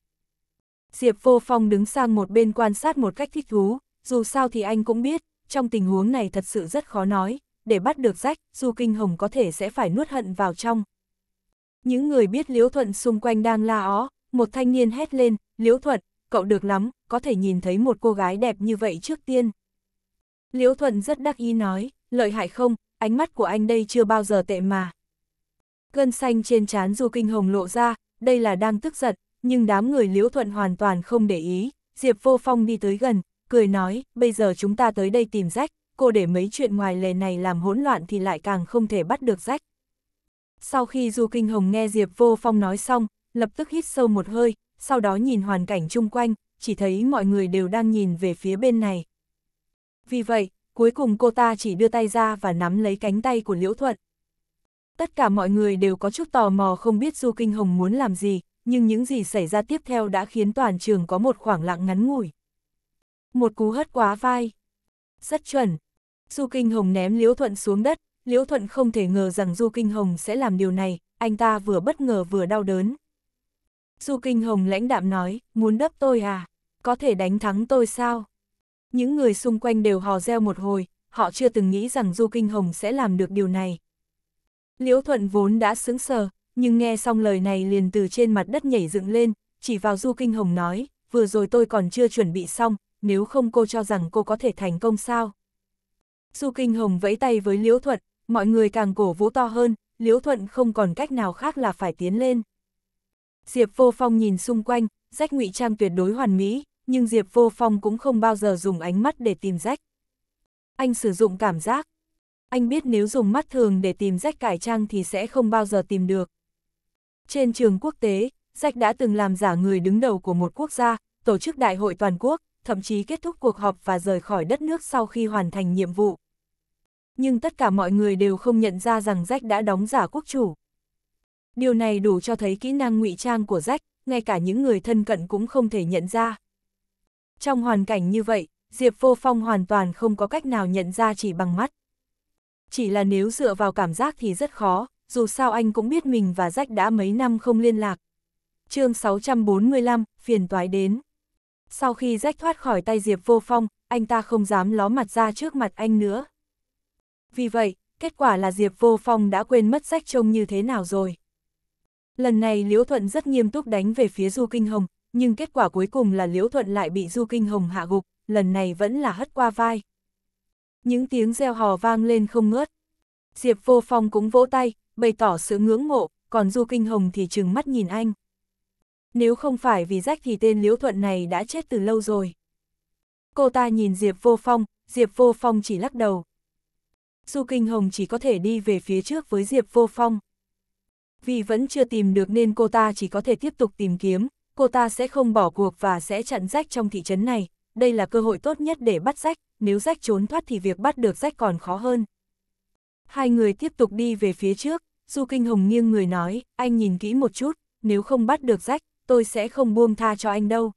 Diệp Vô Phong đứng sang một bên quan sát một cách thích thú, dù sao thì anh cũng biết, trong tình huống này thật sự rất khó nói, để bắt được rách, Du Kinh Hồng có thể sẽ phải nuốt hận vào trong. Những người biết Liễu Thuận xung quanh đang la ó, một thanh niên hét lên, Liễu Thuận, cậu được lắm, có thể nhìn thấy một cô gái đẹp như vậy trước tiên. Liễu Thuận rất đắc ý nói, lợi hại không, ánh mắt của anh đây chưa bao giờ tệ mà gân xanh trên trán Du Kinh Hồng lộ ra, đây là đang tức giận, nhưng đám người Liễu Thuận hoàn toàn không để ý, Diệp Vô Phong đi tới gần, cười nói, bây giờ chúng ta tới đây tìm rách, cô để mấy chuyện ngoài lề này làm hỗn loạn thì lại càng không thể bắt được rách. Sau khi Du Kinh Hồng nghe Diệp Vô Phong nói xong, lập tức hít sâu một hơi, sau đó nhìn hoàn cảnh chung quanh, chỉ thấy mọi người đều đang nhìn về phía bên này. Vì vậy, cuối cùng cô ta chỉ đưa tay ra và nắm lấy cánh tay của Liễu Thuận, Tất cả mọi người đều có chút tò mò không biết Du Kinh Hồng muốn làm gì, nhưng những gì xảy ra tiếp theo đã khiến toàn trường có một khoảng lặng ngắn ngủi. Một cú hất quá vai. Rất chuẩn. Du Kinh Hồng ném Liễu Thuận xuống đất, Liễu Thuận không thể ngờ rằng Du Kinh Hồng sẽ làm điều này, anh ta vừa bất ngờ vừa đau đớn. Du Kinh Hồng lãnh đạm nói, muốn đấp tôi à? Có thể đánh thắng tôi sao? Những người xung quanh đều hò reo một hồi, họ chưa từng nghĩ rằng Du Kinh Hồng sẽ làm được điều này. Liễu Thuận vốn đã sững sờ, nhưng nghe xong lời này liền từ trên mặt đất nhảy dựng lên, chỉ vào Du Kinh Hồng nói, vừa rồi tôi còn chưa chuẩn bị xong, nếu không cô cho rằng cô có thể thành công sao. Du Kinh Hồng vẫy tay với Liễu Thuận, mọi người càng cổ vũ to hơn, Liễu Thuận không còn cách nào khác là phải tiến lên. Diệp Vô Phong nhìn xung quanh, rách ngụy trang tuyệt đối hoàn mỹ, nhưng Diệp Vô Phong cũng không bao giờ dùng ánh mắt để tìm rách. Anh sử dụng cảm giác, anh biết nếu dùng mắt thường để tìm rách cải trang thì sẽ không bao giờ tìm được. Trên trường quốc tế, rách đã từng làm giả người đứng đầu của một quốc gia, tổ chức đại hội toàn quốc, thậm chí kết thúc cuộc họp và rời khỏi đất nước sau khi hoàn thành nhiệm vụ. Nhưng tất cả mọi người đều không nhận ra rằng rách đã đóng giả quốc chủ. Điều này đủ cho thấy kỹ năng ngụy trang của rách, ngay cả những người thân cận cũng không thể nhận ra. Trong hoàn cảnh như vậy, Diệp Vô Phong hoàn toàn không có cách nào nhận ra chỉ bằng mắt. Chỉ là nếu dựa vào cảm giác thì rất khó, dù sao anh cũng biết mình và Jack đã mấy năm không liên lạc. chương 645, phiền toái đến. Sau khi Jack thoát khỏi tay Diệp Vô Phong, anh ta không dám ló mặt ra trước mặt anh nữa. Vì vậy, kết quả là Diệp Vô Phong đã quên mất Jack trông như thế nào rồi. Lần này Liễu Thuận rất nghiêm túc đánh về phía Du Kinh Hồng, nhưng kết quả cuối cùng là Liễu Thuận lại bị Du Kinh Hồng hạ gục, lần này vẫn là hất qua vai. Những tiếng reo hò vang lên không ngớt. Diệp Vô Phong cũng vỗ tay, bày tỏ sự ngưỡng mộ, còn Du Kinh Hồng thì trừng mắt nhìn anh. Nếu không phải vì rách thì tên Liễu Thuận này đã chết từ lâu rồi. Cô ta nhìn Diệp Vô Phong, Diệp Vô Phong chỉ lắc đầu. Du Kinh Hồng chỉ có thể đi về phía trước với Diệp Vô Phong. Vì vẫn chưa tìm được nên cô ta chỉ có thể tiếp tục tìm kiếm, cô ta sẽ không bỏ cuộc và sẽ chặn rách trong thị trấn này đây là cơ hội tốt nhất để bắt rách, nếu rách trốn thoát thì việc bắt được rách còn khó hơn. Hai người tiếp tục đi về phía trước, Du Kinh Hồng nghiêng người nói, anh nhìn kỹ một chút, nếu không bắt được rách, tôi sẽ không buông tha cho anh đâu.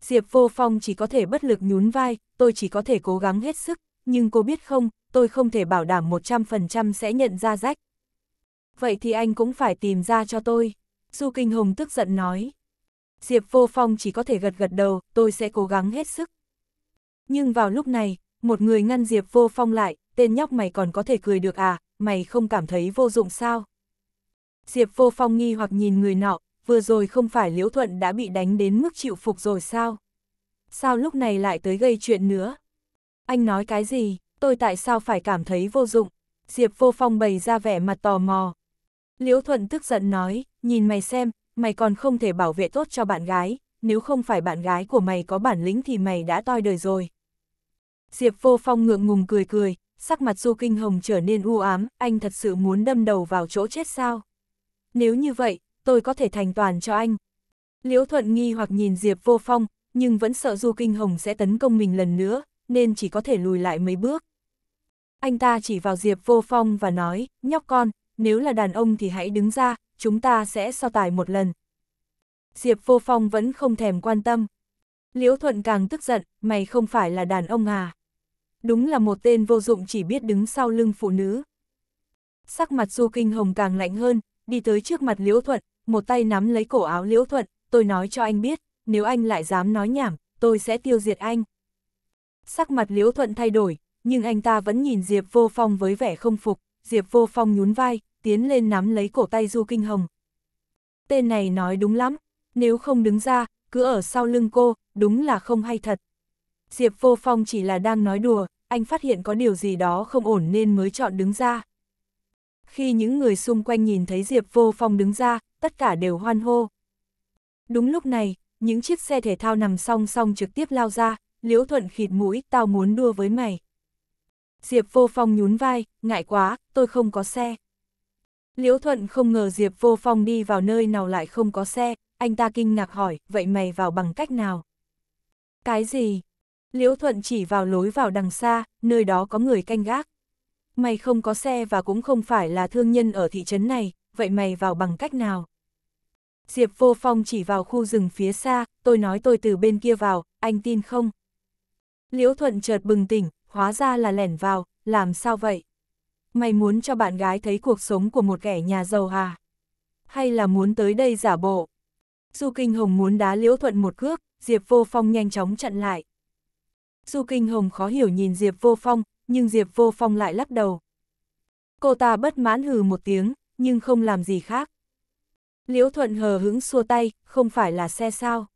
Diệp Vô Phong chỉ có thể bất lực nhún vai, tôi chỉ có thể cố gắng hết sức, nhưng cô biết không, tôi không thể bảo đảm 100% sẽ nhận ra rách. Vậy thì anh cũng phải tìm ra cho tôi. Du Kinh Hồng tức giận nói. Diệp Vô Phong chỉ có thể gật gật đầu, tôi sẽ cố gắng hết sức. Nhưng vào lúc này, một người ngăn Diệp Vô Phong lại, tên nhóc mày còn có thể cười được à, mày không cảm thấy vô dụng sao? Diệp Vô Phong nghi hoặc nhìn người nọ, vừa rồi không phải Liễu Thuận đã bị đánh đến mức chịu phục rồi sao? Sao lúc này lại tới gây chuyện nữa? Anh nói cái gì, tôi tại sao phải cảm thấy vô dụng? Diệp Vô Phong bày ra vẻ mặt tò mò. Liễu Thuận tức giận nói, nhìn mày xem, mày còn không thể bảo vệ tốt cho bạn gái, nếu không phải bạn gái của mày có bản lĩnh thì mày đã toi đời rồi. Diệp vô phong ngượng ngùng cười cười, sắc mặt Du Kinh Hồng trở nên u ám, anh thật sự muốn đâm đầu vào chỗ chết sao? Nếu như vậy, tôi có thể thành toàn cho anh. Liễu Thuận nghi hoặc nhìn Diệp vô phong, nhưng vẫn sợ Du Kinh Hồng sẽ tấn công mình lần nữa, nên chỉ có thể lùi lại mấy bước. Anh ta chỉ vào Diệp vô phong và nói, nhóc con, nếu là đàn ông thì hãy đứng ra, chúng ta sẽ so tài một lần. Diệp Vô Phong vẫn không thèm quan tâm. Liễu Thuận càng tức giận, mày không phải là đàn ông à. Đúng là một tên vô dụng chỉ biết đứng sau lưng phụ nữ. Sắc mặt Du Kinh Hồng càng lạnh hơn, đi tới trước mặt Liễu Thuận, một tay nắm lấy cổ áo Liễu Thuận, tôi nói cho anh biết, nếu anh lại dám nói nhảm, tôi sẽ tiêu diệt anh. Sắc mặt Liễu Thuận thay đổi, nhưng anh ta vẫn nhìn Diệp Vô Phong với vẻ không phục, Diệp Vô Phong nhún vai, tiến lên nắm lấy cổ tay Du Kinh Hồng. Tên này nói đúng lắm, nếu không đứng ra, cứ ở sau lưng cô, đúng là không hay thật. Diệp Vô Phong chỉ là đang nói đùa, anh phát hiện có điều gì đó không ổn nên mới chọn đứng ra. Khi những người xung quanh nhìn thấy Diệp Vô Phong đứng ra, tất cả đều hoan hô. Đúng lúc này, những chiếc xe thể thao nằm song song trực tiếp lao ra, Liễu Thuận khịt mũi, tao muốn đua với mày. Diệp Vô Phong nhún vai, ngại quá, tôi không có xe. Liễu Thuận không ngờ Diệp Vô Phong đi vào nơi nào lại không có xe, anh ta kinh ngạc hỏi, vậy mày vào bằng cách nào? Cái gì? Liễu Thuận chỉ vào lối vào đằng xa, nơi đó có người canh gác. Mày không có xe và cũng không phải là thương nhân ở thị trấn này, vậy mày vào bằng cách nào? Diệp Vô Phong chỉ vào khu rừng phía xa, tôi nói tôi từ bên kia vào, anh tin không? Liễu Thuận chợt bừng tỉnh, hóa ra là lẻn vào, làm sao vậy? mày muốn cho bạn gái thấy cuộc sống của một kẻ nhà giàu à? Hay là muốn tới đây giả bộ? Du Kinh Hồng muốn đá Liễu Thuận một cước, Diệp Vô Phong nhanh chóng chặn lại. Du Kinh Hồng khó hiểu nhìn Diệp Vô Phong, nhưng Diệp Vô Phong lại lắc đầu. Cô ta bất mãn hừ một tiếng, nhưng không làm gì khác. Liễu Thuận hờ hững xua tay, không phải là xe sao.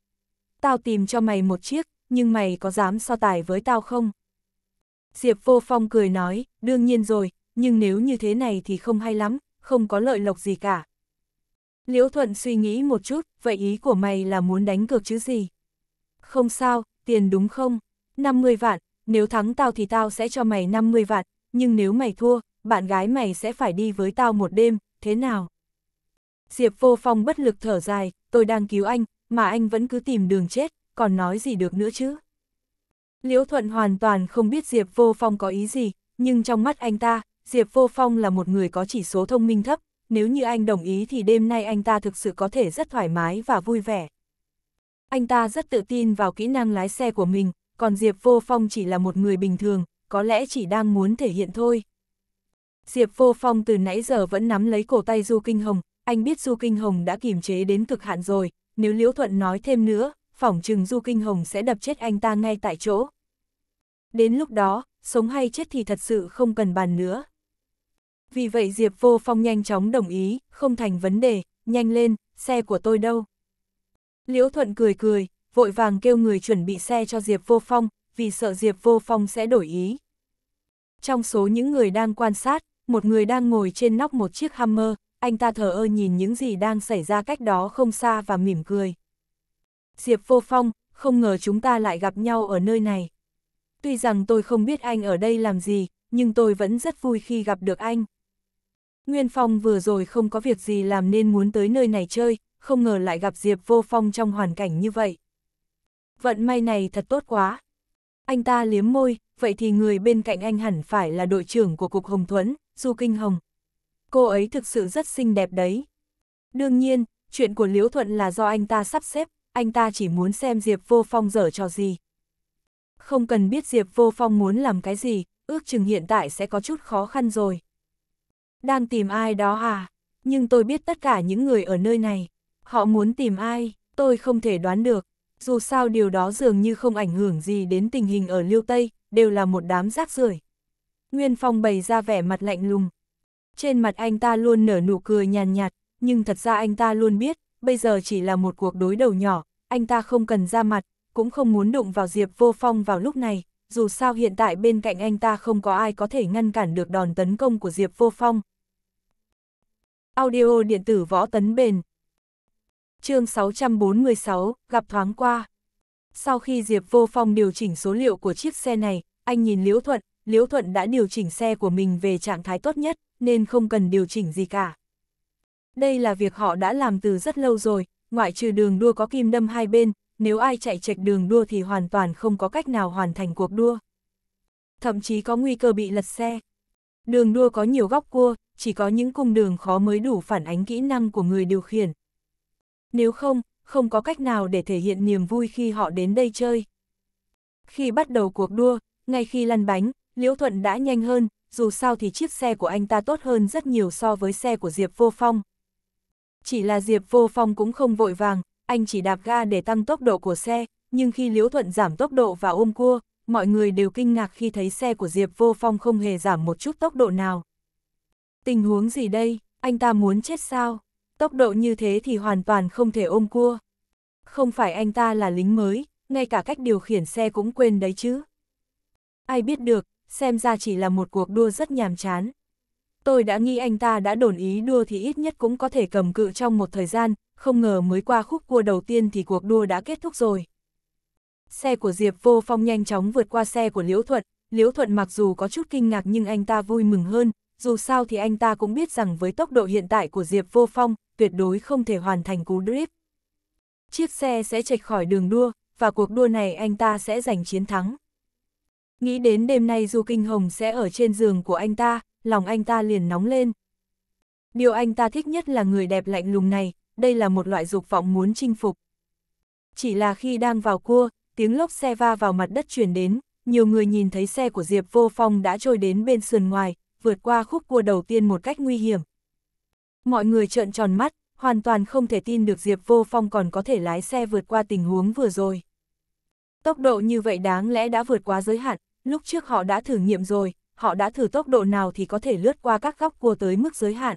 Tao tìm cho mày một chiếc, nhưng mày có dám so tài với tao không? Diệp Vô Phong cười nói, đương nhiên rồi, nhưng nếu như thế này thì không hay lắm, không có lợi lộc gì cả. Liễu Thuận suy nghĩ một chút, vậy ý của mày là muốn đánh cược chứ gì? Không sao, tiền đúng không? 50 vạn, nếu thắng tao thì tao sẽ cho mày 50 vạn, nhưng nếu mày thua, bạn gái mày sẽ phải đi với tao một đêm, thế nào? Diệp vô phong bất lực thở dài, tôi đang cứu anh, mà anh vẫn cứ tìm đường chết, còn nói gì được nữa chứ? Liễu Thuận hoàn toàn không biết Diệp vô phong có ý gì, nhưng trong mắt anh ta, Diệp Vô Phong là một người có chỉ số thông minh thấp, nếu như anh đồng ý thì đêm nay anh ta thực sự có thể rất thoải mái và vui vẻ. Anh ta rất tự tin vào kỹ năng lái xe của mình, còn Diệp Vô Phong chỉ là một người bình thường, có lẽ chỉ đang muốn thể hiện thôi. Diệp Vô Phong từ nãy giờ vẫn nắm lấy cổ tay Du Kinh Hồng, anh biết Du Kinh Hồng đã kiềm chế đến cực hạn rồi, nếu Liễu Thuận nói thêm nữa, phỏng chừng Du Kinh Hồng sẽ đập chết anh ta ngay tại chỗ. Đến lúc đó, sống hay chết thì thật sự không cần bàn nữa. Vì vậy Diệp Vô Phong nhanh chóng đồng ý, không thành vấn đề, nhanh lên, xe của tôi đâu. Liễu Thuận cười cười, vội vàng kêu người chuẩn bị xe cho Diệp Vô Phong, vì sợ Diệp Vô Phong sẽ đổi ý. Trong số những người đang quan sát, một người đang ngồi trên nóc một chiếc Hammer, anh ta thờ ơ nhìn những gì đang xảy ra cách đó không xa và mỉm cười. Diệp Vô Phong, không ngờ chúng ta lại gặp nhau ở nơi này. Tuy rằng tôi không biết anh ở đây làm gì, nhưng tôi vẫn rất vui khi gặp được anh. Nguyên Phong vừa rồi không có việc gì làm nên muốn tới nơi này chơi, không ngờ lại gặp Diệp Vô Phong trong hoàn cảnh như vậy. Vận may này thật tốt quá. Anh ta liếm môi, vậy thì người bên cạnh anh hẳn phải là đội trưởng của Cục Hồng Thuấn, Du Kinh Hồng. Cô ấy thực sự rất xinh đẹp đấy. Đương nhiên, chuyện của Liễu Thuận là do anh ta sắp xếp, anh ta chỉ muốn xem Diệp Vô Phong dở trò gì. Không cần biết Diệp Vô Phong muốn làm cái gì, ước chừng hiện tại sẽ có chút khó khăn rồi. Đang tìm ai đó à? Nhưng tôi biết tất cả những người ở nơi này. Họ muốn tìm ai, tôi không thể đoán được. Dù sao điều đó dường như không ảnh hưởng gì đến tình hình ở Liêu Tây, đều là một đám rác rưởi. Nguyên Phong bày ra vẻ mặt lạnh lùng. Trên mặt anh ta luôn nở nụ cười nhàn nhạt, nhạt, nhưng thật ra anh ta luôn biết, bây giờ chỉ là một cuộc đối đầu nhỏ, anh ta không cần ra mặt, cũng không muốn đụng vào Diệp Vô Phong vào lúc này, dù sao hiện tại bên cạnh anh ta không có ai có thể ngăn cản được đòn tấn công của Diệp Vô Phong. Audio điện tử võ tấn bền Chương 646, gặp thoáng qua Sau khi Diệp Vô Phong điều chỉnh số liệu của chiếc xe này, anh nhìn Liễu Thuận, Liễu Thuận đã điều chỉnh xe của mình về trạng thái tốt nhất, nên không cần điều chỉnh gì cả. Đây là việc họ đã làm từ rất lâu rồi, ngoại trừ đường đua có kim đâm hai bên, nếu ai chạy chệch đường đua thì hoàn toàn không có cách nào hoàn thành cuộc đua. Thậm chí có nguy cơ bị lật xe. Đường đua có nhiều góc cua, chỉ có những cung đường khó mới đủ phản ánh kỹ năng của người điều khiển. Nếu không, không có cách nào để thể hiện niềm vui khi họ đến đây chơi. Khi bắt đầu cuộc đua, ngay khi lăn bánh, Liễu Thuận đã nhanh hơn, dù sao thì chiếc xe của anh ta tốt hơn rất nhiều so với xe của Diệp Vô Phong. Chỉ là Diệp Vô Phong cũng không vội vàng, anh chỉ đạp ga để tăng tốc độ của xe, nhưng khi Liễu Thuận giảm tốc độ và ôm cua, mọi người đều kinh ngạc khi thấy xe của Diệp Vô Phong không hề giảm một chút tốc độ nào. Tình huống gì đây, anh ta muốn chết sao? Tốc độ như thế thì hoàn toàn không thể ôm cua. Không phải anh ta là lính mới, ngay cả cách điều khiển xe cũng quên đấy chứ. Ai biết được, xem ra chỉ là một cuộc đua rất nhàm chán. Tôi đã nghĩ anh ta đã đồn ý đua thì ít nhất cũng có thể cầm cự trong một thời gian, không ngờ mới qua khúc cua đầu tiên thì cuộc đua đã kết thúc rồi. Xe của Diệp Vô Phong nhanh chóng vượt qua xe của Liễu Thuận, Liễu Thuận mặc dù có chút kinh ngạc nhưng anh ta vui mừng hơn, dù sao thì anh ta cũng biết rằng với tốc độ hiện tại của Diệp Vô Phong, tuyệt đối không thể hoàn thành cú drift. Chiếc xe sẽ chệch khỏi đường đua, và cuộc đua này anh ta sẽ giành chiến thắng. Nghĩ đến đêm nay Du Kinh Hồng sẽ ở trên giường của anh ta, lòng anh ta liền nóng lên. Điều anh ta thích nhất là người đẹp lạnh lùng này, đây là một loại dục vọng muốn chinh phục. Chỉ là khi đang vào cua, tiếng lốc xe va vào mặt đất chuyển đến, nhiều người nhìn thấy xe của Diệp Vô Phong đã trôi đến bên sườn ngoài, vượt qua khúc cua đầu tiên một cách nguy hiểm. Mọi người trợn tròn mắt, hoàn toàn không thể tin được Diệp Vô Phong còn có thể lái xe vượt qua tình huống vừa rồi. Tốc độ như vậy đáng lẽ đã vượt quá giới hạn, lúc trước họ đã thử nghiệm rồi, họ đã thử tốc độ nào thì có thể lướt qua các góc cua tới mức giới hạn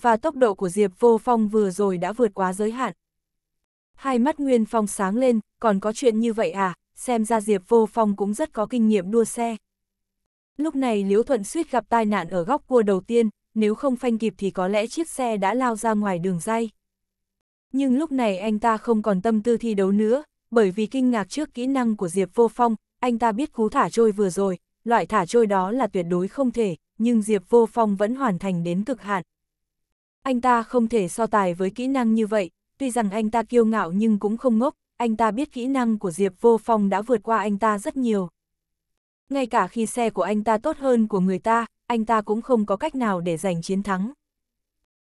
và tốc độ của Diệp Vô Phong vừa rồi đã vượt quá giới hạn. Hai mắt Nguyên Phong sáng lên, còn có chuyện như vậy à, xem ra Diệp Vô Phong cũng rất có kinh nghiệm đua xe. Lúc này Liễu Thuận suýt gặp tai nạn ở góc cua đầu tiên, nếu không phanh kịp thì có lẽ chiếc xe đã lao ra ngoài đường dây. Nhưng lúc này anh ta không còn tâm tư thi đấu nữa, bởi vì kinh ngạc trước kỹ năng của Diệp Vô Phong, anh ta biết cú thả trôi vừa rồi, loại thả trôi đó là tuyệt đối không thể, nhưng Diệp Vô Phong vẫn hoàn thành đến cực hạn. Anh ta không thể so tài với kỹ năng như vậy, tuy rằng anh ta kiêu ngạo nhưng cũng không ngốc, anh ta biết kỹ năng của Diệp Vô Phong đã vượt qua anh ta rất nhiều. Ngay cả khi xe của anh ta tốt hơn của người ta, anh ta cũng không có cách nào để giành chiến thắng.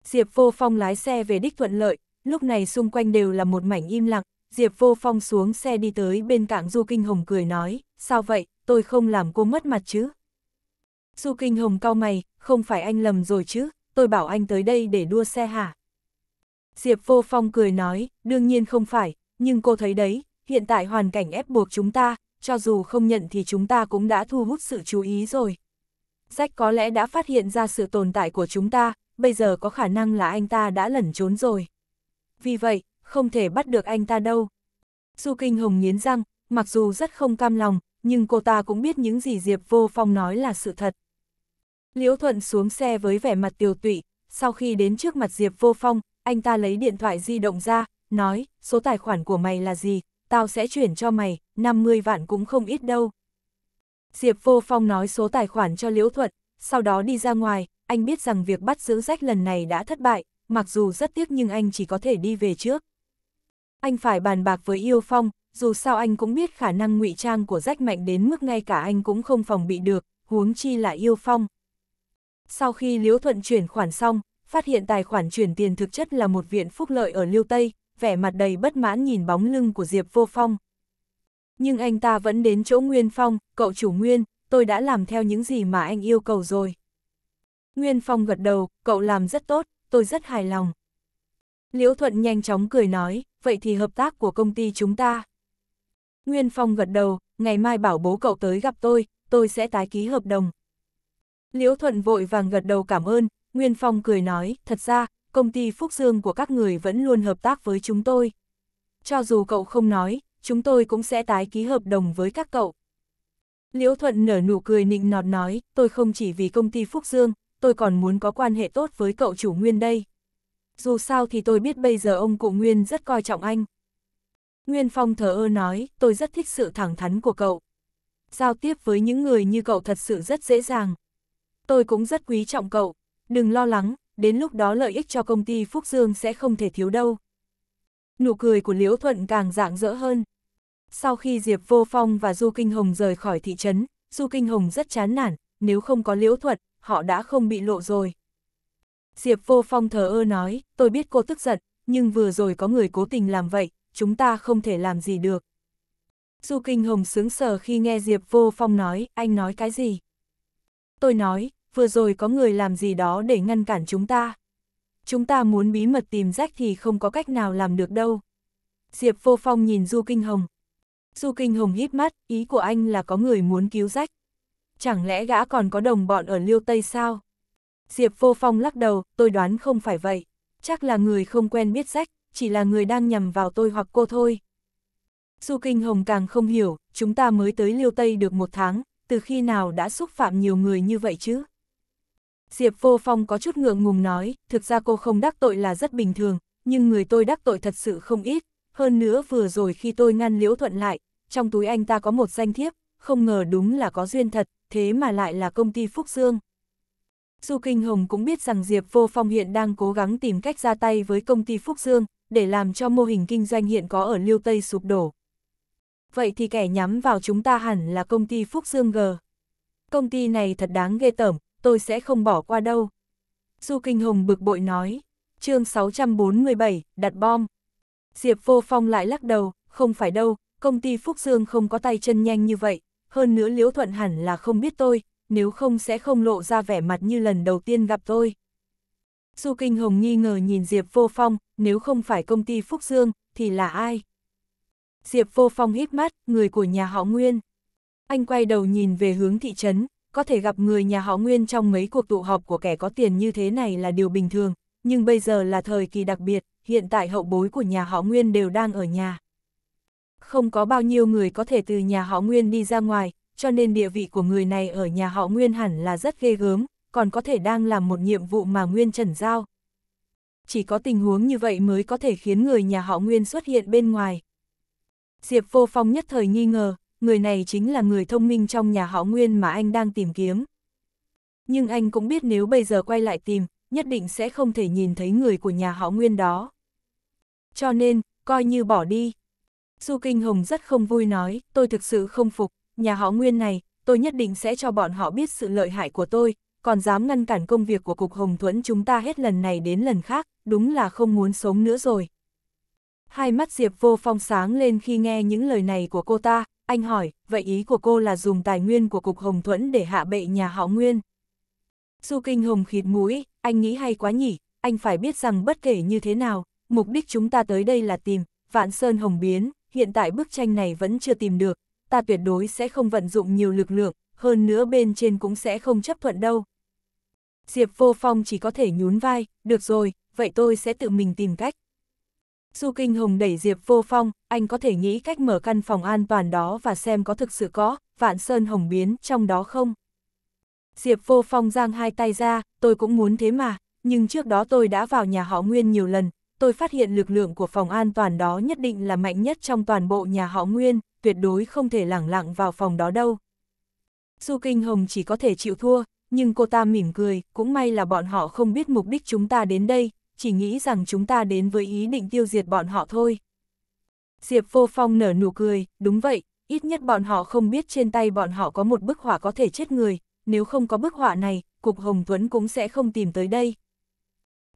Diệp Vô Phong lái xe về đích thuận lợi, lúc này xung quanh đều là một mảnh im lặng, Diệp Vô Phong xuống xe đi tới bên cạnh Du Kinh Hồng cười nói, sao vậy, tôi không làm cô mất mặt chứ? Du Kinh Hồng cau mày, không phải anh lầm rồi chứ, tôi bảo anh tới đây để đua xe hả? Diệp Vô Phong cười nói, đương nhiên không phải, nhưng cô thấy đấy, hiện tại hoàn cảnh ép buộc chúng ta, cho dù không nhận thì chúng ta cũng đã thu hút sự chú ý rồi. Rách có lẽ đã phát hiện ra sự tồn tại của chúng ta, bây giờ có khả năng là anh ta đã lẩn trốn rồi. Vì vậy, không thể bắt được anh ta đâu. Du Kinh Hồng nghiến răng, mặc dù rất không cam lòng, nhưng cô ta cũng biết những gì Diệp Vô Phong nói là sự thật. Liễu Thuận xuống xe với vẻ mặt tiều tụy, sau khi đến trước mặt Diệp Vô Phong, anh ta lấy điện thoại di động ra, nói, số tài khoản của mày là gì, tao sẽ chuyển cho mày, 50 vạn cũng không ít đâu. Diệp Vô Phong nói số tài khoản cho Liễu Thuận, sau đó đi ra ngoài, anh biết rằng việc bắt giữ rách lần này đã thất bại, mặc dù rất tiếc nhưng anh chỉ có thể đi về trước. Anh phải bàn bạc với Yêu Phong, dù sao anh cũng biết khả năng ngụy trang của rách mạnh đến mức ngay cả anh cũng không phòng bị được, huống chi là Yêu Phong. Sau khi Liễu Thuận chuyển khoản xong, phát hiện tài khoản chuyển tiền thực chất là một viện phúc lợi ở Liêu Tây, vẻ mặt đầy bất mãn nhìn bóng lưng của Diệp Vô Phong. Nhưng anh ta vẫn đến chỗ Nguyên Phong, cậu chủ Nguyên, tôi đã làm theo những gì mà anh yêu cầu rồi. Nguyên Phong gật đầu, cậu làm rất tốt, tôi rất hài lòng. Liễu Thuận nhanh chóng cười nói, vậy thì hợp tác của công ty chúng ta. Nguyên Phong gật đầu, ngày mai bảo bố cậu tới gặp tôi, tôi sẽ tái ký hợp đồng. Liễu Thuận vội vàng gật đầu cảm ơn, Nguyên Phong cười nói, thật ra, công ty Phúc Dương của các người vẫn luôn hợp tác với chúng tôi. Cho dù cậu không nói, chúng tôi cũng sẽ tái ký hợp đồng với các cậu. Liễu Thuận nở nụ cười nịnh nọt nói, tôi không chỉ vì công ty Phúc Dương, tôi còn muốn có quan hệ tốt với cậu chủ Nguyên đây. Dù sao thì tôi biết bây giờ ông cụ Nguyên rất coi trọng anh. Nguyên Phong thờ ơ nói, tôi rất thích sự thẳng thắn của cậu. Giao tiếp với những người như cậu thật sự rất dễ dàng tôi cũng rất quý trọng cậu, đừng lo lắng, đến lúc đó lợi ích cho công ty Phúc Dương sẽ không thể thiếu đâu. Nụ cười của Liễu Thuận càng rạng rỡ hơn. Sau khi Diệp Vô Phong và Du Kinh Hồng rời khỏi thị trấn, Du Kinh Hồng rất chán nản, nếu không có Liễu Thuận, họ đã không bị lộ rồi. Diệp Vô Phong thờ ơ nói, tôi biết cô tức giận, nhưng vừa rồi có người cố tình làm vậy, chúng ta không thể làm gì được. Du Kinh Hồng sướng sờ khi nghe Diệp Vô Phong nói, anh nói cái gì? Tôi nói, vừa rồi có người làm gì đó để ngăn cản chúng ta. Chúng ta muốn bí mật tìm rách thì không có cách nào làm được đâu. Diệp Vô Phong nhìn Du Kinh Hồng. Du Kinh Hồng hít mắt, ý của anh là có người muốn cứu rách. Chẳng lẽ gã còn có đồng bọn ở Liêu Tây sao? Diệp Vô Phong lắc đầu, tôi đoán không phải vậy. Chắc là người không quen biết rách, chỉ là người đang nhầm vào tôi hoặc cô thôi. Du Kinh Hồng càng không hiểu, chúng ta mới tới Liêu Tây được một tháng, từ khi nào đã xúc phạm nhiều người như vậy chứ? Diệp Vô Phong có chút ngượng ngùng nói, thực ra cô không đắc tội là rất bình thường, nhưng người tôi đắc tội thật sự không ít, hơn nữa vừa rồi khi tôi ngăn Liễu Thuận lại, trong túi anh ta có một danh thiếp, không ngờ đúng là có duyên thật, thế mà lại là công ty Phúc Dương. Du Kinh Hồng cũng biết rằng Diệp Vô Phong hiện đang cố gắng tìm cách ra tay với công ty Phúc Dương, để làm cho mô hình kinh doanh hiện có ở Liêu Tây sụp đổ. Vậy thì kẻ nhắm vào chúng ta hẳn là công ty Phúc Dương G. Công ty này thật đáng ghê tởm, tôi sẽ không bỏ qua đâu. Du Kinh Hồng bực bội nói, chương 647, đặt bom. Diệp Vô Phong lại lắc đầu, không phải đâu, công ty Phúc Dương không có tay chân nhanh như vậy, hơn nữa Liễu Thuận hẳn là không biết tôi, nếu không sẽ không lộ ra vẻ mặt như lần đầu tiên gặp tôi. Du Kinh Hồng nghi ngờ nhìn Diệp Vô Phong, nếu không phải công ty Phúc Dương, thì là ai? Diệp Vô Phong hít mắt, người của nhà họ Nguyên. Anh quay đầu nhìn về hướng thị trấn, có thể gặp người nhà họ Nguyên trong mấy cuộc tụ họp của kẻ có tiền như thế này là điều bình thường, nhưng bây giờ là thời kỳ đặc biệt, hiện tại hậu bối của nhà họ Nguyên đều đang ở nhà. Không có bao nhiêu người có thể từ nhà họ Nguyên đi ra ngoài, cho nên địa vị của người này ở nhà họ Nguyên hẳn là rất ghê gớm, còn có thể đang làm một nhiệm vụ mà Nguyên trần giao. Chỉ có tình huống như vậy mới có thể khiến người nhà họ Nguyên xuất hiện bên ngoài. Diệp Vô Phong nhất thời nghi ngờ, người này chính là người thông minh trong nhà họ Nguyên mà anh đang tìm kiếm. Nhưng anh cũng biết nếu bây giờ quay lại tìm, nhất định sẽ không thể nhìn thấy người của nhà họ Nguyên đó. Cho nên, coi như bỏ đi. Du Kinh Hồng rất không vui nói, tôi thực sự không phục, nhà họ Nguyên này, tôi nhất định sẽ cho bọn họ biết sự lợi hại của tôi, còn dám ngăn cản công việc của Cục Hồng Thuẫn chúng ta hết lần này đến lần khác, đúng là không muốn sống nữa rồi. Hai mắt Diệp vô phong sáng lên khi nghe những lời này của cô ta, anh hỏi, vậy ý của cô là dùng tài nguyên của Cục Hồng Thuẫn để hạ bệ nhà họ Nguyên? Du Kinh Hồng khịt mũi, anh nghĩ hay quá nhỉ, anh phải biết rằng bất kể như thế nào, mục đích chúng ta tới đây là tìm, Vạn Sơn Hồng Biến, hiện tại bức tranh này vẫn chưa tìm được, ta tuyệt đối sẽ không vận dụng nhiều lực lượng, hơn nữa bên trên cũng sẽ không chấp thuận đâu. Diệp Vô Phong chỉ có thể nhún vai, được rồi, vậy tôi sẽ tự mình tìm cách. Su Kinh Hùng đẩy Diệp Vô Phong, anh có thể nghĩ cách mở căn phòng an toàn đó và xem có thực sự có, Vạn Sơn Hồng biến trong đó không. Diệp Vô Phong giang hai tay ra, tôi cũng muốn thế mà, nhưng trước đó tôi đã vào nhà họ Nguyên nhiều lần, tôi phát hiện lực lượng của phòng an toàn đó nhất định là mạnh nhất trong toàn bộ nhà họ Nguyên, tuyệt đối không thể lẳng lặng vào phòng đó đâu. Su Kinh Hồng chỉ có thể chịu thua, nhưng cô ta mỉm cười, cũng may là bọn họ không biết mục đích chúng ta đến đây, chỉ nghĩ rằng chúng ta đến với ý định tiêu diệt bọn họ thôi. Diệp Vô Phong nở nụ cười, đúng vậy, ít nhất bọn họ không biết trên tay bọn họ có một bức họa có thể chết người, nếu không có bức họa này, Cục Hồng Tuấn cũng sẽ không tìm tới đây.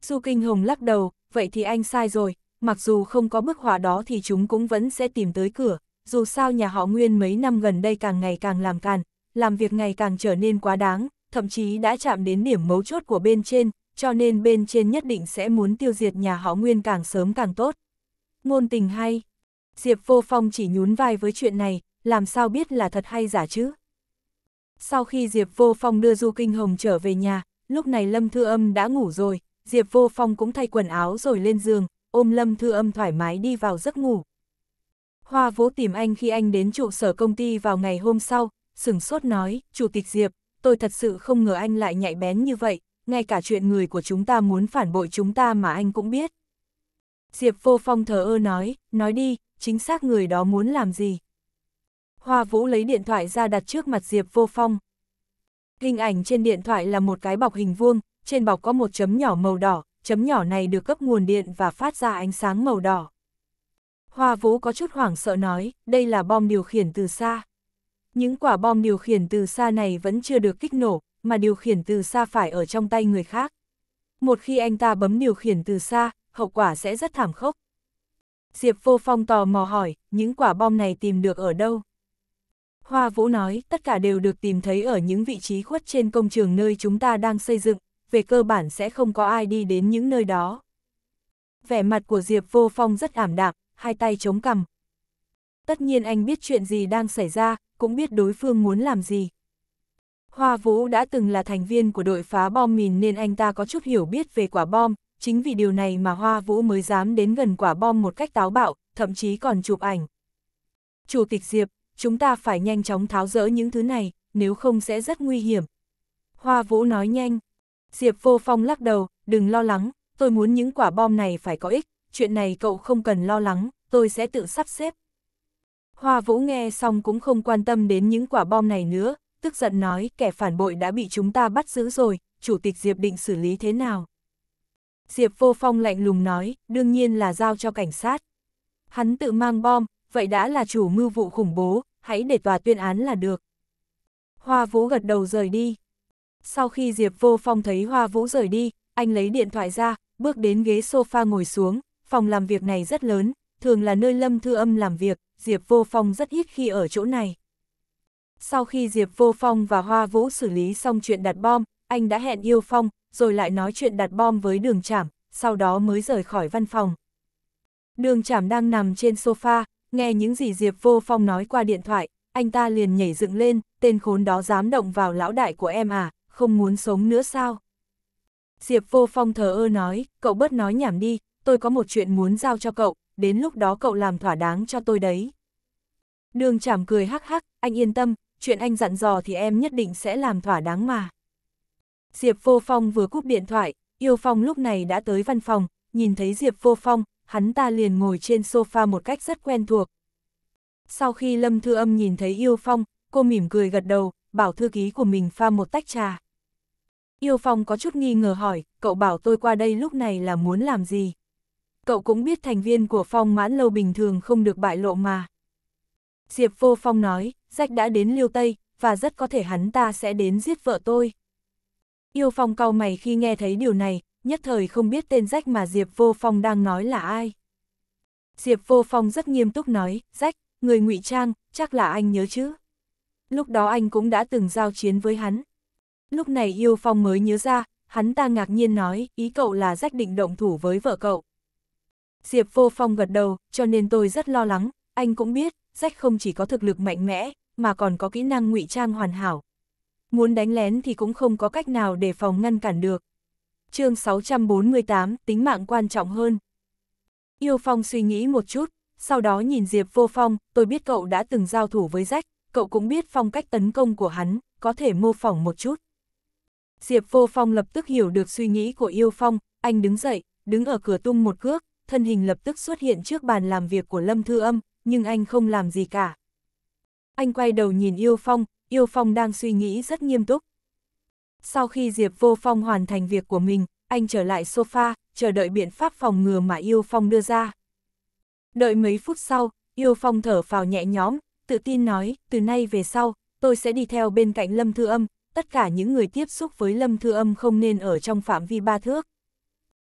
Du Kinh Hồng lắc đầu, vậy thì anh sai rồi, mặc dù không có bức họa đó thì chúng cũng vẫn sẽ tìm tới cửa, dù sao nhà họ Nguyên mấy năm gần đây càng ngày càng làm càn, làm việc ngày càng trở nên quá đáng, thậm chí đã chạm đến điểm mấu chốt của bên trên, cho nên bên trên nhất định sẽ muốn tiêu diệt nhà họ Nguyên càng sớm càng tốt. Ngôn tình hay. Diệp Vô Phong chỉ nhún vai với chuyện này, làm sao biết là thật hay giả chứ? Sau khi Diệp Vô Phong đưa Du Kinh Hồng trở về nhà, lúc này Lâm Thư Âm đã ngủ rồi, Diệp Vô Phong cũng thay quần áo rồi lên giường, ôm Lâm Thư Âm thoải mái đi vào giấc ngủ. Hoa vỗ tìm anh khi anh đến trụ sở công ty vào ngày hôm sau, sửng sốt nói, Chủ tịch Diệp, tôi thật sự không ngờ anh lại nhạy bén như vậy, ngay cả chuyện người của chúng ta muốn phản bội chúng ta mà anh cũng biết. Diệp Vô Phong thờ ơ nói, nói đi, chính xác người đó muốn làm gì. Hoa Vũ lấy điện thoại ra đặt trước mặt Diệp Vô Phong. Hình ảnh trên điện thoại là một cái bọc hình vuông, trên bọc có một chấm nhỏ màu đỏ, chấm nhỏ này được cấp nguồn điện và phát ra ánh sáng màu đỏ. Hoa Vũ có chút hoảng sợ nói, đây là bom điều khiển từ xa. Những quả bom điều khiển từ xa này vẫn chưa được kích nổ, mà điều khiển từ xa phải ở trong tay người khác. Một khi anh ta bấm điều khiển từ xa, hậu quả sẽ rất thảm khốc. Diệp Vô Phong tò mò hỏi, những quả bom này tìm được ở đâu? Hoa Vũ nói, tất cả đều được tìm thấy ở những vị trí khuất trên công trường nơi chúng ta đang xây dựng, về cơ bản sẽ không có ai đi đến những nơi đó. Vẻ mặt của Diệp Vô Phong rất ảm đạm, hai tay chống cằm. Tất nhiên anh biết chuyện gì đang xảy ra, cũng biết đối phương muốn làm gì. Hoa Vũ đã từng là thành viên của đội phá bom mìn nên anh ta có chút hiểu biết về quả bom, chính vì điều này mà Hoa Vũ mới dám đến gần quả bom một cách táo bạo, thậm chí còn chụp ảnh. Chủ tịch Diệp, chúng ta phải nhanh chóng tháo rỡ những thứ này, nếu không sẽ rất nguy hiểm. Hoa Vũ nói nhanh. Diệp Vô Phong lắc đầu, đừng lo lắng, tôi muốn những quả bom này phải có ích, chuyện này cậu không cần lo lắng, tôi sẽ tự sắp xếp. Hoa Vũ nghe xong cũng không quan tâm đến những quả bom này nữa, tức giận nói kẻ phản bội đã bị chúng ta bắt giữ rồi, Chủ tịch Diệp định xử lý thế nào? Diệp Vô Phong lạnh lùng nói, đương nhiên là giao cho cảnh sát. Hắn tự mang bom, vậy đã là chủ mưu vụ khủng bố, hãy để tòa tuyên án là được. Hoa Vũ gật đầu rời đi. Sau khi Diệp Vô Phong thấy Hoa Vũ rời đi, anh lấy điện thoại ra, bước đến ghế sofa ngồi xuống, phòng làm việc này rất lớn, thường là nơi Lâm Thư Âm làm việc, Diệp Vô Phong rất ít khi ở chỗ này. Sau khi Diệp Vô Phong và Hoa Vũ xử lý xong chuyện đặt bom, anh đã hẹn Yêu Phong, rồi lại nói chuyện đặt bom với đường trảm, sau đó mới rời khỏi văn phòng. Đường trảm đang nằm trên sofa, nghe những gì Diệp Vô Phong nói qua điện thoại, anh ta liền nhảy dựng lên, tên khốn đó dám động vào lão đại của em à, không muốn sống nữa sao? Diệp Vô Phong thờ ơ nói, cậu bớt nói nhảm đi, tôi có một chuyện muốn giao cho cậu, đến lúc đó cậu làm thỏa đáng cho tôi đấy. Đường chảm cười hắc hắc, anh yên tâm, chuyện anh dặn dò thì em nhất định sẽ làm thỏa đáng mà. Diệp Vô Phong vừa cúp điện thoại, Yêu Phong lúc này đã tới văn phòng, nhìn thấy Diệp Vô Phong, hắn ta liền ngồi trên sofa một cách rất quen thuộc. Sau khi Lâm Thư Âm nhìn thấy Yêu Phong, cô mỉm cười gật đầu, bảo thư ký của mình pha một tách trà. Yêu Phong có chút nghi ngờ hỏi, cậu bảo tôi qua đây lúc này là muốn làm gì? Cậu cũng biết thành viên của Phong mãn lâu bình thường không được bại lộ mà. Diệp Vô Phong nói, rách đã đến liêu Tây, và rất có thể hắn ta sẽ đến giết vợ tôi. Yêu Phong cau mày khi nghe thấy điều này, nhất thời không biết tên rách mà Diệp Vô Phong đang nói là ai. Diệp Vô Phong rất nghiêm túc nói, rách, người ngụy Trang, chắc là anh nhớ chứ. Lúc đó anh cũng đã từng giao chiến với hắn. Lúc này Yêu Phong mới nhớ ra, hắn ta ngạc nhiên nói, ý cậu là rách định động thủ với vợ cậu. Diệp Vô Phong gật đầu, cho nên tôi rất lo lắng, anh cũng biết, Rách không chỉ có thực lực mạnh mẽ, mà còn có kỹ năng ngụy trang hoàn hảo. Muốn đánh lén thì cũng không có cách nào để phòng ngăn cản được. chương 648, tính mạng quan trọng hơn. Yêu Phong suy nghĩ một chút, sau đó nhìn Diệp Vô Phong, tôi biết cậu đã từng giao thủ với Rách, cậu cũng biết phong cách tấn công của hắn, có thể mô phỏng một chút. Diệp Vô Phong lập tức hiểu được suy nghĩ của Yêu Phong, anh đứng dậy, đứng ở cửa tung một cước, thân hình lập tức xuất hiện trước bàn làm việc của Lâm Thư Âm, nhưng anh không làm gì cả. Anh quay đầu nhìn Yêu Phong, Yêu Phong đang suy nghĩ rất nghiêm túc. Sau khi Diệp Vô Phong hoàn thành việc của mình, anh trở lại sofa, chờ đợi biện pháp phòng ngừa mà Yêu Phong đưa ra. Đợi mấy phút sau, Yêu Phong thở phào nhẹ nhõm, tự tin nói, từ nay về sau, tôi sẽ đi theo bên cạnh Lâm Thư Âm, tất cả những người tiếp xúc với Lâm Thư Âm không nên ở trong phạm vi ba thước.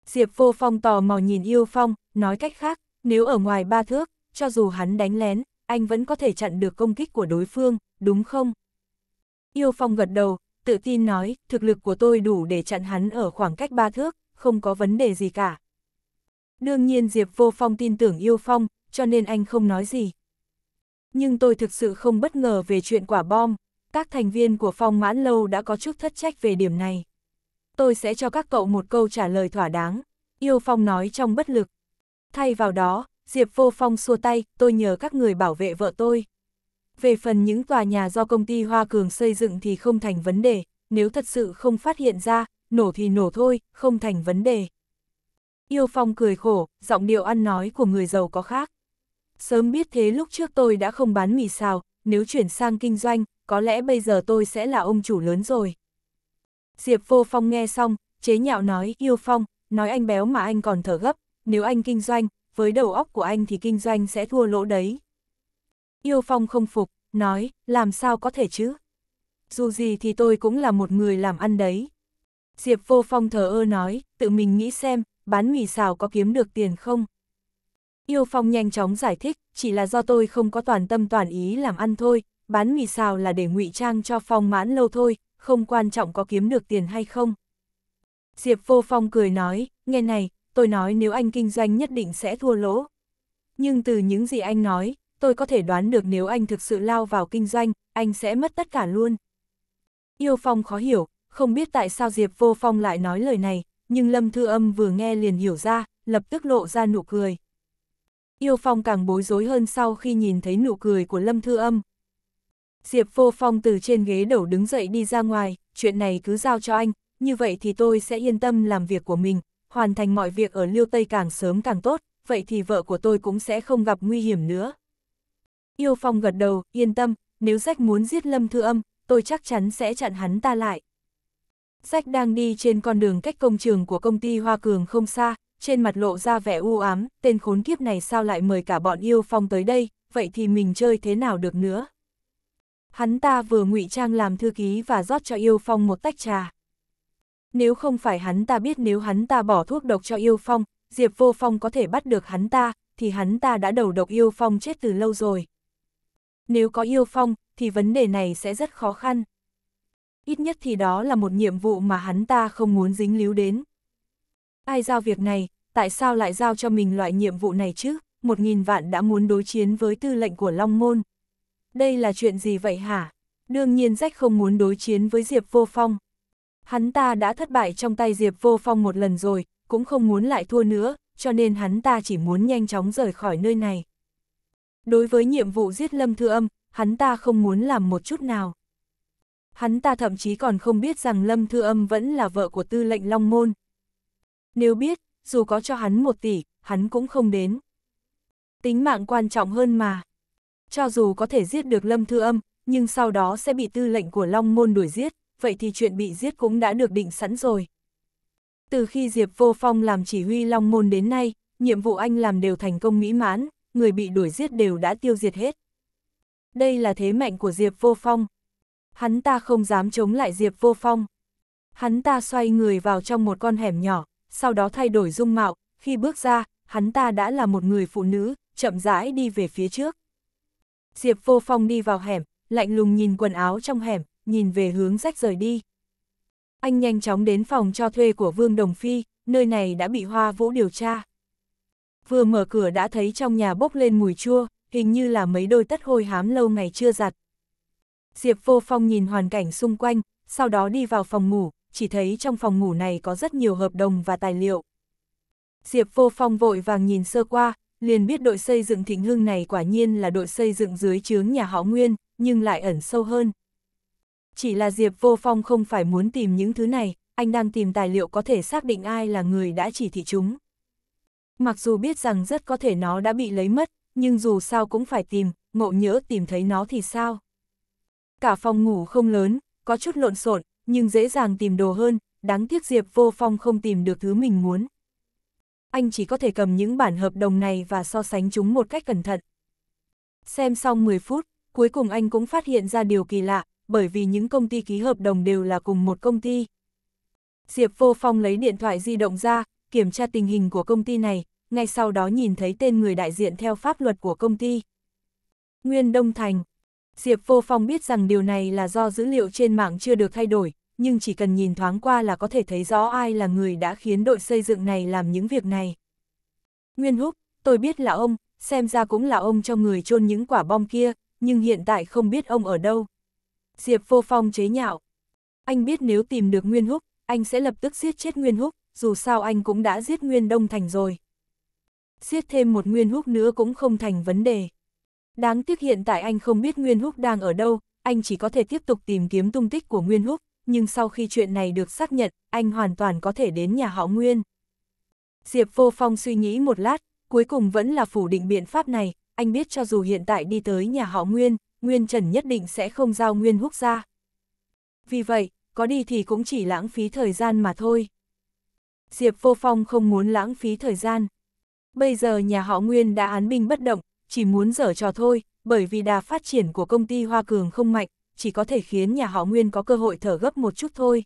Diệp Vô Phong tò mò nhìn Yêu Phong, nói cách khác, nếu ở ngoài ba thước, cho dù hắn đánh lén, anh vẫn có thể chặn được công kích của đối phương, đúng không? Yêu Phong gật đầu, tự tin nói, thực lực của tôi đủ để chặn hắn ở khoảng cách ba thước, không có vấn đề gì cả. Đương nhiên Diệp Vô Phong tin tưởng Yêu Phong, cho nên anh không nói gì. Nhưng tôi thực sự không bất ngờ về chuyện quả bom, các thành viên của Phong Mãn Lâu đã có chút thất trách về điểm này. Tôi sẽ cho các cậu một câu trả lời thỏa đáng, Yêu Phong nói trong bất lực. Thay vào đó, Diệp Vô Phong xua tay, tôi nhờ các người bảo vệ vợ tôi. Về phần những tòa nhà do công ty Hoa Cường xây dựng thì không thành vấn đề, nếu thật sự không phát hiện ra, nổ thì nổ thôi, không thành vấn đề. Yêu Phong cười khổ, giọng điệu ăn nói của người giàu có khác. Sớm biết thế lúc trước tôi đã không bán mì xào, nếu chuyển sang kinh doanh, có lẽ bây giờ tôi sẽ là ông chủ lớn rồi. Diệp Vô Phong nghe xong, chế nhạo nói, Yêu Phong, nói anh béo mà anh còn thở gấp, nếu anh kinh doanh, với đầu óc của anh thì kinh doanh sẽ thua lỗ đấy. Yêu Phong không phục, nói, làm sao có thể chứ? Dù gì thì tôi cũng là một người làm ăn đấy. Diệp Vô Phong thờ ơ nói, tự mình nghĩ xem, bán mì xào có kiếm được tiền không? Yêu Phong nhanh chóng giải thích, chỉ là do tôi không có toàn tâm toàn ý làm ăn thôi, bán mì xào là để ngụy trang cho Phong mãn lâu thôi, không quan trọng có kiếm được tiền hay không. Diệp Vô Phong cười nói, nghe này, tôi nói nếu anh kinh doanh nhất định sẽ thua lỗ. Nhưng từ những gì anh nói, tôi có thể đoán được nếu anh thực sự lao vào kinh doanh, anh sẽ mất tất cả luôn. Yêu Phong khó hiểu, không biết tại sao Diệp Vô Phong lại nói lời này, nhưng Lâm Thư Âm vừa nghe liền hiểu ra, lập tức lộ ra nụ cười. Yêu Phong càng bối rối hơn sau khi nhìn thấy nụ cười của Lâm Thư Âm. Diệp Vô Phong từ trên ghế đầu đứng dậy đi ra ngoài, chuyện này cứ giao cho anh, như vậy thì tôi sẽ yên tâm làm việc của mình, hoàn thành mọi việc ở Liêu Tây càng sớm càng tốt, vậy thì vợ của tôi cũng sẽ không gặp nguy hiểm nữa. Yêu Phong gật đầu, yên tâm, nếu sách muốn giết Lâm Thư Âm, tôi chắc chắn sẽ chặn hắn ta lại. Sách đang đi trên con đường cách công trường của công ty Hoa Cường không xa, trên mặt lộ ra vẻ u ám, tên khốn kiếp này sao lại mời cả bọn Yêu Phong tới đây, vậy thì mình chơi thế nào được nữa. Hắn ta vừa ngụy trang làm thư ký và rót cho Yêu Phong một tách trà nếu không phải hắn ta biết nếu hắn ta bỏ thuốc độc cho yêu phong, Diệp Vô Phong có thể bắt được hắn ta, thì hắn ta đã đầu độc yêu phong chết từ lâu rồi. Nếu có yêu phong, thì vấn đề này sẽ rất khó khăn. Ít nhất thì đó là một nhiệm vụ mà hắn ta không muốn dính líu đến. Ai giao việc này, tại sao lại giao cho mình loại nhiệm vụ này chứ? Một nghìn vạn đã muốn đối chiến với tư lệnh của Long Môn. Đây là chuyện gì vậy hả? Đương nhiên rách không muốn đối chiến với Diệp Vô Phong. Hắn ta đã thất bại trong tay Diệp Vô Phong một lần rồi, cũng không muốn lại thua nữa, cho nên hắn ta chỉ muốn nhanh chóng rời khỏi nơi này. Đối với nhiệm vụ giết Lâm Thư Âm, hắn ta không muốn làm một chút nào. Hắn ta thậm chí còn không biết rằng Lâm Thư Âm vẫn là vợ của tư lệnh Long Môn. Nếu biết, dù có cho hắn một tỷ, hắn cũng không đến. Tính mạng quan trọng hơn mà. Cho dù có thể giết được Lâm Thư Âm, nhưng sau đó sẽ bị tư lệnh của Long Môn đuổi giết, vậy thì chuyện bị giết cũng đã được định sẵn rồi. Từ khi Diệp Vô Phong làm chỉ huy Long Môn đến nay, nhiệm vụ anh làm đều thành công mỹ mãn, người bị đuổi giết đều đã tiêu diệt hết. Đây là thế mạnh của Diệp Vô Phong. Hắn ta không dám chống lại Diệp Vô Phong. Hắn ta xoay người vào trong một con hẻm nhỏ, sau đó thay đổi dung mạo, khi bước ra, hắn ta đã là một người phụ nữ, chậm rãi đi về phía trước. Diệp Vô Phong đi vào hẻm, lạnh lùng nhìn quần áo trong hẻm, nhìn về hướng rách rời đi. Anh nhanh chóng đến phòng cho thuê của Vương Đồng Phi, nơi này đã bị Hoa Vũ điều tra. Vừa mở cửa đã thấy trong nhà bốc lên mùi chua, hình như là mấy đôi tất hôi hám lâu ngày chưa giặt. Diệp Vô Phong nhìn hoàn cảnh xung quanh, sau đó đi vào phòng ngủ, chỉ thấy trong phòng ngủ này có rất nhiều hợp đồng và tài liệu. Diệp Vô Phong vội vàng nhìn sơ qua, liền biết đội xây dựng thịnh hưng này quả nhiên là đội xây dựng dưới chướng nhà họ Nguyên, nhưng lại ẩn sâu hơn. Chỉ là Diệp Vô Phong không phải muốn tìm những thứ này, anh đang tìm tài liệu có thể xác định ai là người đã chỉ thị chúng. Mặc dù biết rằng rất có thể nó đã bị lấy mất, nhưng dù sao cũng phải tìm, ngộ nhỡ tìm thấy nó thì sao. Cả phòng ngủ không lớn, có chút lộn xộn, nhưng dễ dàng tìm đồ hơn, đáng tiếc Diệp Vô Phong không tìm được thứ mình muốn. Anh chỉ có thể cầm những bản hợp đồng này và so sánh chúng một cách cẩn thận. Xem xong 10 phút, cuối cùng anh cũng phát hiện ra điều kỳ lạ, bởi vì những công ty ký hợp đồng đều là cùng một công ty. Diệp Vô Phong lấy điện thoại di động ra, kiểm tra tình hình của công ty này, ngay sau đó nhìn thấy tên người đại diện theo pháp luật của công ty. Nguyên Đông Thành Diệp Vô Phong biết rằng điều này là do dữ liệu trên mạng chưa được thay đổi, nhưng chỉ cần nhìn thoáng qua là có thể thấy rõ ai là người đã khiến đội xây dựng này làm những việc này. Nguyên Húc, tôi biết là ông, xem ra cũng là ông cho người chôn những quả bom kia, nhưng hiện tại không biết ông ở đâu. Diệp vô phong chế nhạo. Anh biết nếu tìm được Nguyên Húc, anh sẽ lập tức giết chết Nguyên Húc, dù sao anh cũng đã giết Nguyên Đông Thành rồi. Giết thêm một Nguyên Húc nữa cũng không thành vấn đề. Đáng tiếc hiện tại anh không biết Nguyên Húc đang ở đâu, anh chỉ có thể tiếp tục tìm kiếm tung tích của Nguyên Húc, nhưng sau khi chuyện này được xác nhận, anh hoàn toàn có thể đến nhà họ Nguyên. Diệp Vô Phong suy nghĩ một lát, cuối cùng vẫn là phủ định biện pháp này, anh biết cho dù hiện tại đi tới nhà họ Nguyên, Nguyên Trần nhất định sẽ không giao Nguyên Húc ra. Vì vậy, có đi thì cũng chỉ lãng phí thời gian mà thôi. Diệp Vô Phong không muốn lãng phí thời gian. Bây giờ nhà họ Nguyên đã án binh bất động, chỉ muốn dở trò thôi, bởi vì đà phát triển của công ty Hoa Cường không mạnh, chỉ có thể khiến nhà họ Nguyên có cơ hội thở gấp một chút thôi.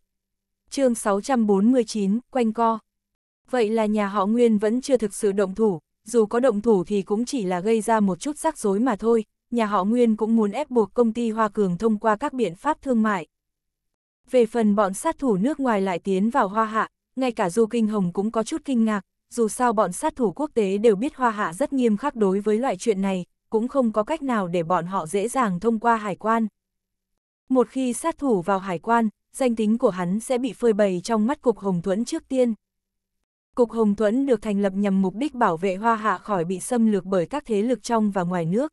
chương 649, quanh co. Vậy là nhà họ Nguyên vẫn chưa thực sự động thủ, dù có động thủ thì cũng chỉ là gây ra một chút rắc rối mà thôi, nhà họ Nguyên cũng muốn ép buộc công ty Hoa Cường thông qua các biện pháp thương mại. Về phần bọn sát thủ nước ngoài lại tiến vào Hoa Hạ, ngay cả Du Kinh Hồng cũng có chút kinh ngạc, dù sao bọn sát thủ quốc tế đều biết Hoa Hạ rất nghiêm khắc đối với loại chuyện này, cũng không có cách nào để bọn họ dễ dàng thông qua hải quan. Một khi sát thủ vào hải quan, danh tính của hắn sẽ bị phơi bày trong mắt Cục Hồng Thuẫn trước tiên. Cục Hồng Thuẫn được thành lập nhằm mục đích bảo vệ Hoa Hạ khỏi bị xâm lược bởi các thế lực trong và ngoài nước.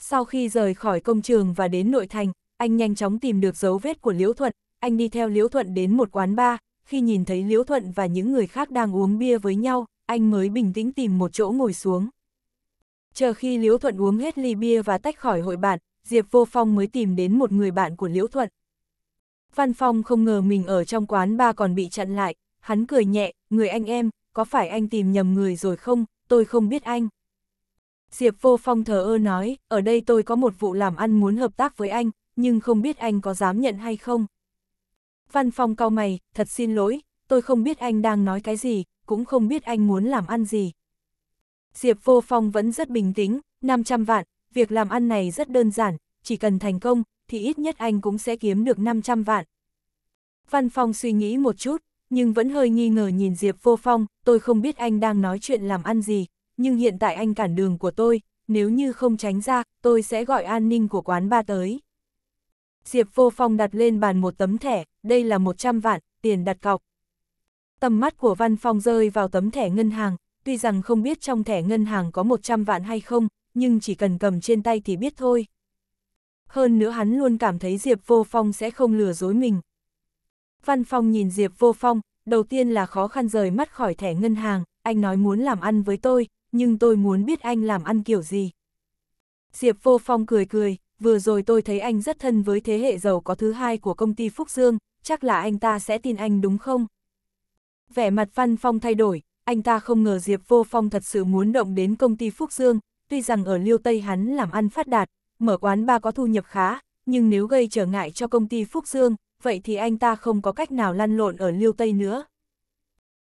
Sau khi rời khỏi công trường và đến nội thành, anh nhanh chóng tìm được dấu vết của Liễu Thuận, anh đi theo Liễu Thuận đến một quán bar, khi nhìn thấy Liễu Thuận và những người khác đang uống bia với nhau, anh mới bình tĩnh tìm một chỗ ngồi xuống. Chờ khi Liễu Thuận uống hết ly bia và tách khỏi hội bạn, Diệp Vô Phong mới tìm đến một người bạn của Liễu Thuận. Văn Phong không ngờ mình ở trong quán bar còn bị chặn lại, hắn cười nhẹ, người anh em, có phải anh tìm nhầm người rồi không, tôi không biết anh. Diệp Vô Phong thờ ơ nói, ở đây tôi có một vụ làm ăn muốn hợp tác với anh, nhưng không biết anh có dám nhận hay không. Văn Phong cau mày, thật xin lỗi, tôi không biết anh đang nói cái gì, cũng không biết anh muốn làm ăn gì. Diệp Vô Phong vẫn rất bình tĩnh, 500 vạn, việc làm ăn này rất đơn giản, chỉ cần thành công, thì ít nhất anh cũng sẽ kiếm được 500 vạn. Văn Phong suy nghĩ một chút, nhưng vẫn hơi nghi ngờ nhìn Diệp Vô Phong, tôi không biết anh đang nói chuyện làm ăn gì, nhưng hiện tại anh cản đường của tôi, nếu như không tránh ra, tôi sẽ gọi an ninh của quán ba tới. Diệp Vô Phong đặt lên bàn một tấm thẻ, đây là 100 vạn, tiền đặt cọc. Tầm mắt của Văn Phong rơi vào tấm thẻ ngân hàng, tuy rằng không biết trong thẻ ngân hàng có 100 vạn hay không, nhưng chỉ cần cầm trên tay thì biết thôi. Hơn nữa hắn luôn cảm thấy Diệp Vô Phong sẽ không lừa dối mình. Văn Phong nhìn Diệp Vô Phong, đầu tiên là khó khăn rời mắt khỏi thẻ ngân hàng, anh nói muốn làm ăn với tôi, nhưng tôi muốn biết anh làm ăn kiểu gì. Diệp Vô Phong cười cười, vừa rồi tôi thấy anh rất thân với thế hệ giàu có thứ hai của công ty Phúc Dương, chắc là anh ta sẽ tin anh đúng không? Vẻ mặt Văn Phong thay đổi, anh ta không ngờ Diệp Vô Phong thật sự muốn động đến công ty Phúc Dương, tuy rằng ở Liêu Tây hắn làm ăn phát đạt, mở quán ba có thu nhập khá, nhưng nếu gây trở ngại cho công ty Phúc Dương, vậy thì anh ta không có cách nào lăn lộn ở Liêu Tây nữa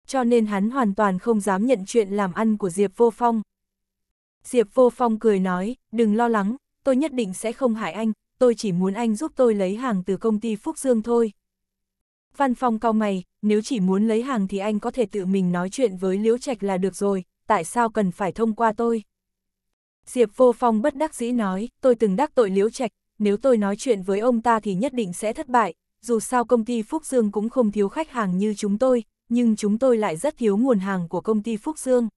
cho nên hắn hoàn toàn không dám nhận chuyện làm ăn của Diệp Vô Phong. Diệp Vô Phong cười nói, đừng lo lắng, tôi nhất định sẽ không hại anh, tôi chỉ muốn anh giúp tôi lấy hàng từ công ty Phúc Dương thôi. Văn Phong cau mày, nếu chỉ muốn lấy hàng thì anh có thể tự mình nói chuyện với Liễu Trạch là được rồi, tại sao cần phải thông qua tôi? Diệp Vô Phong bất đắc dĩ nói, tôi từng đắc tội Liễu Trạch, nếu tôi nói chuyện với ông ta thì nhất định sẽ thất bại, dù sao công ty Phúc Dương cũng không thiếu khách hàng như chúng tôi, nhưng chúng tôi lại rất thiếu nguồn hàng của công ty Phúc Dương.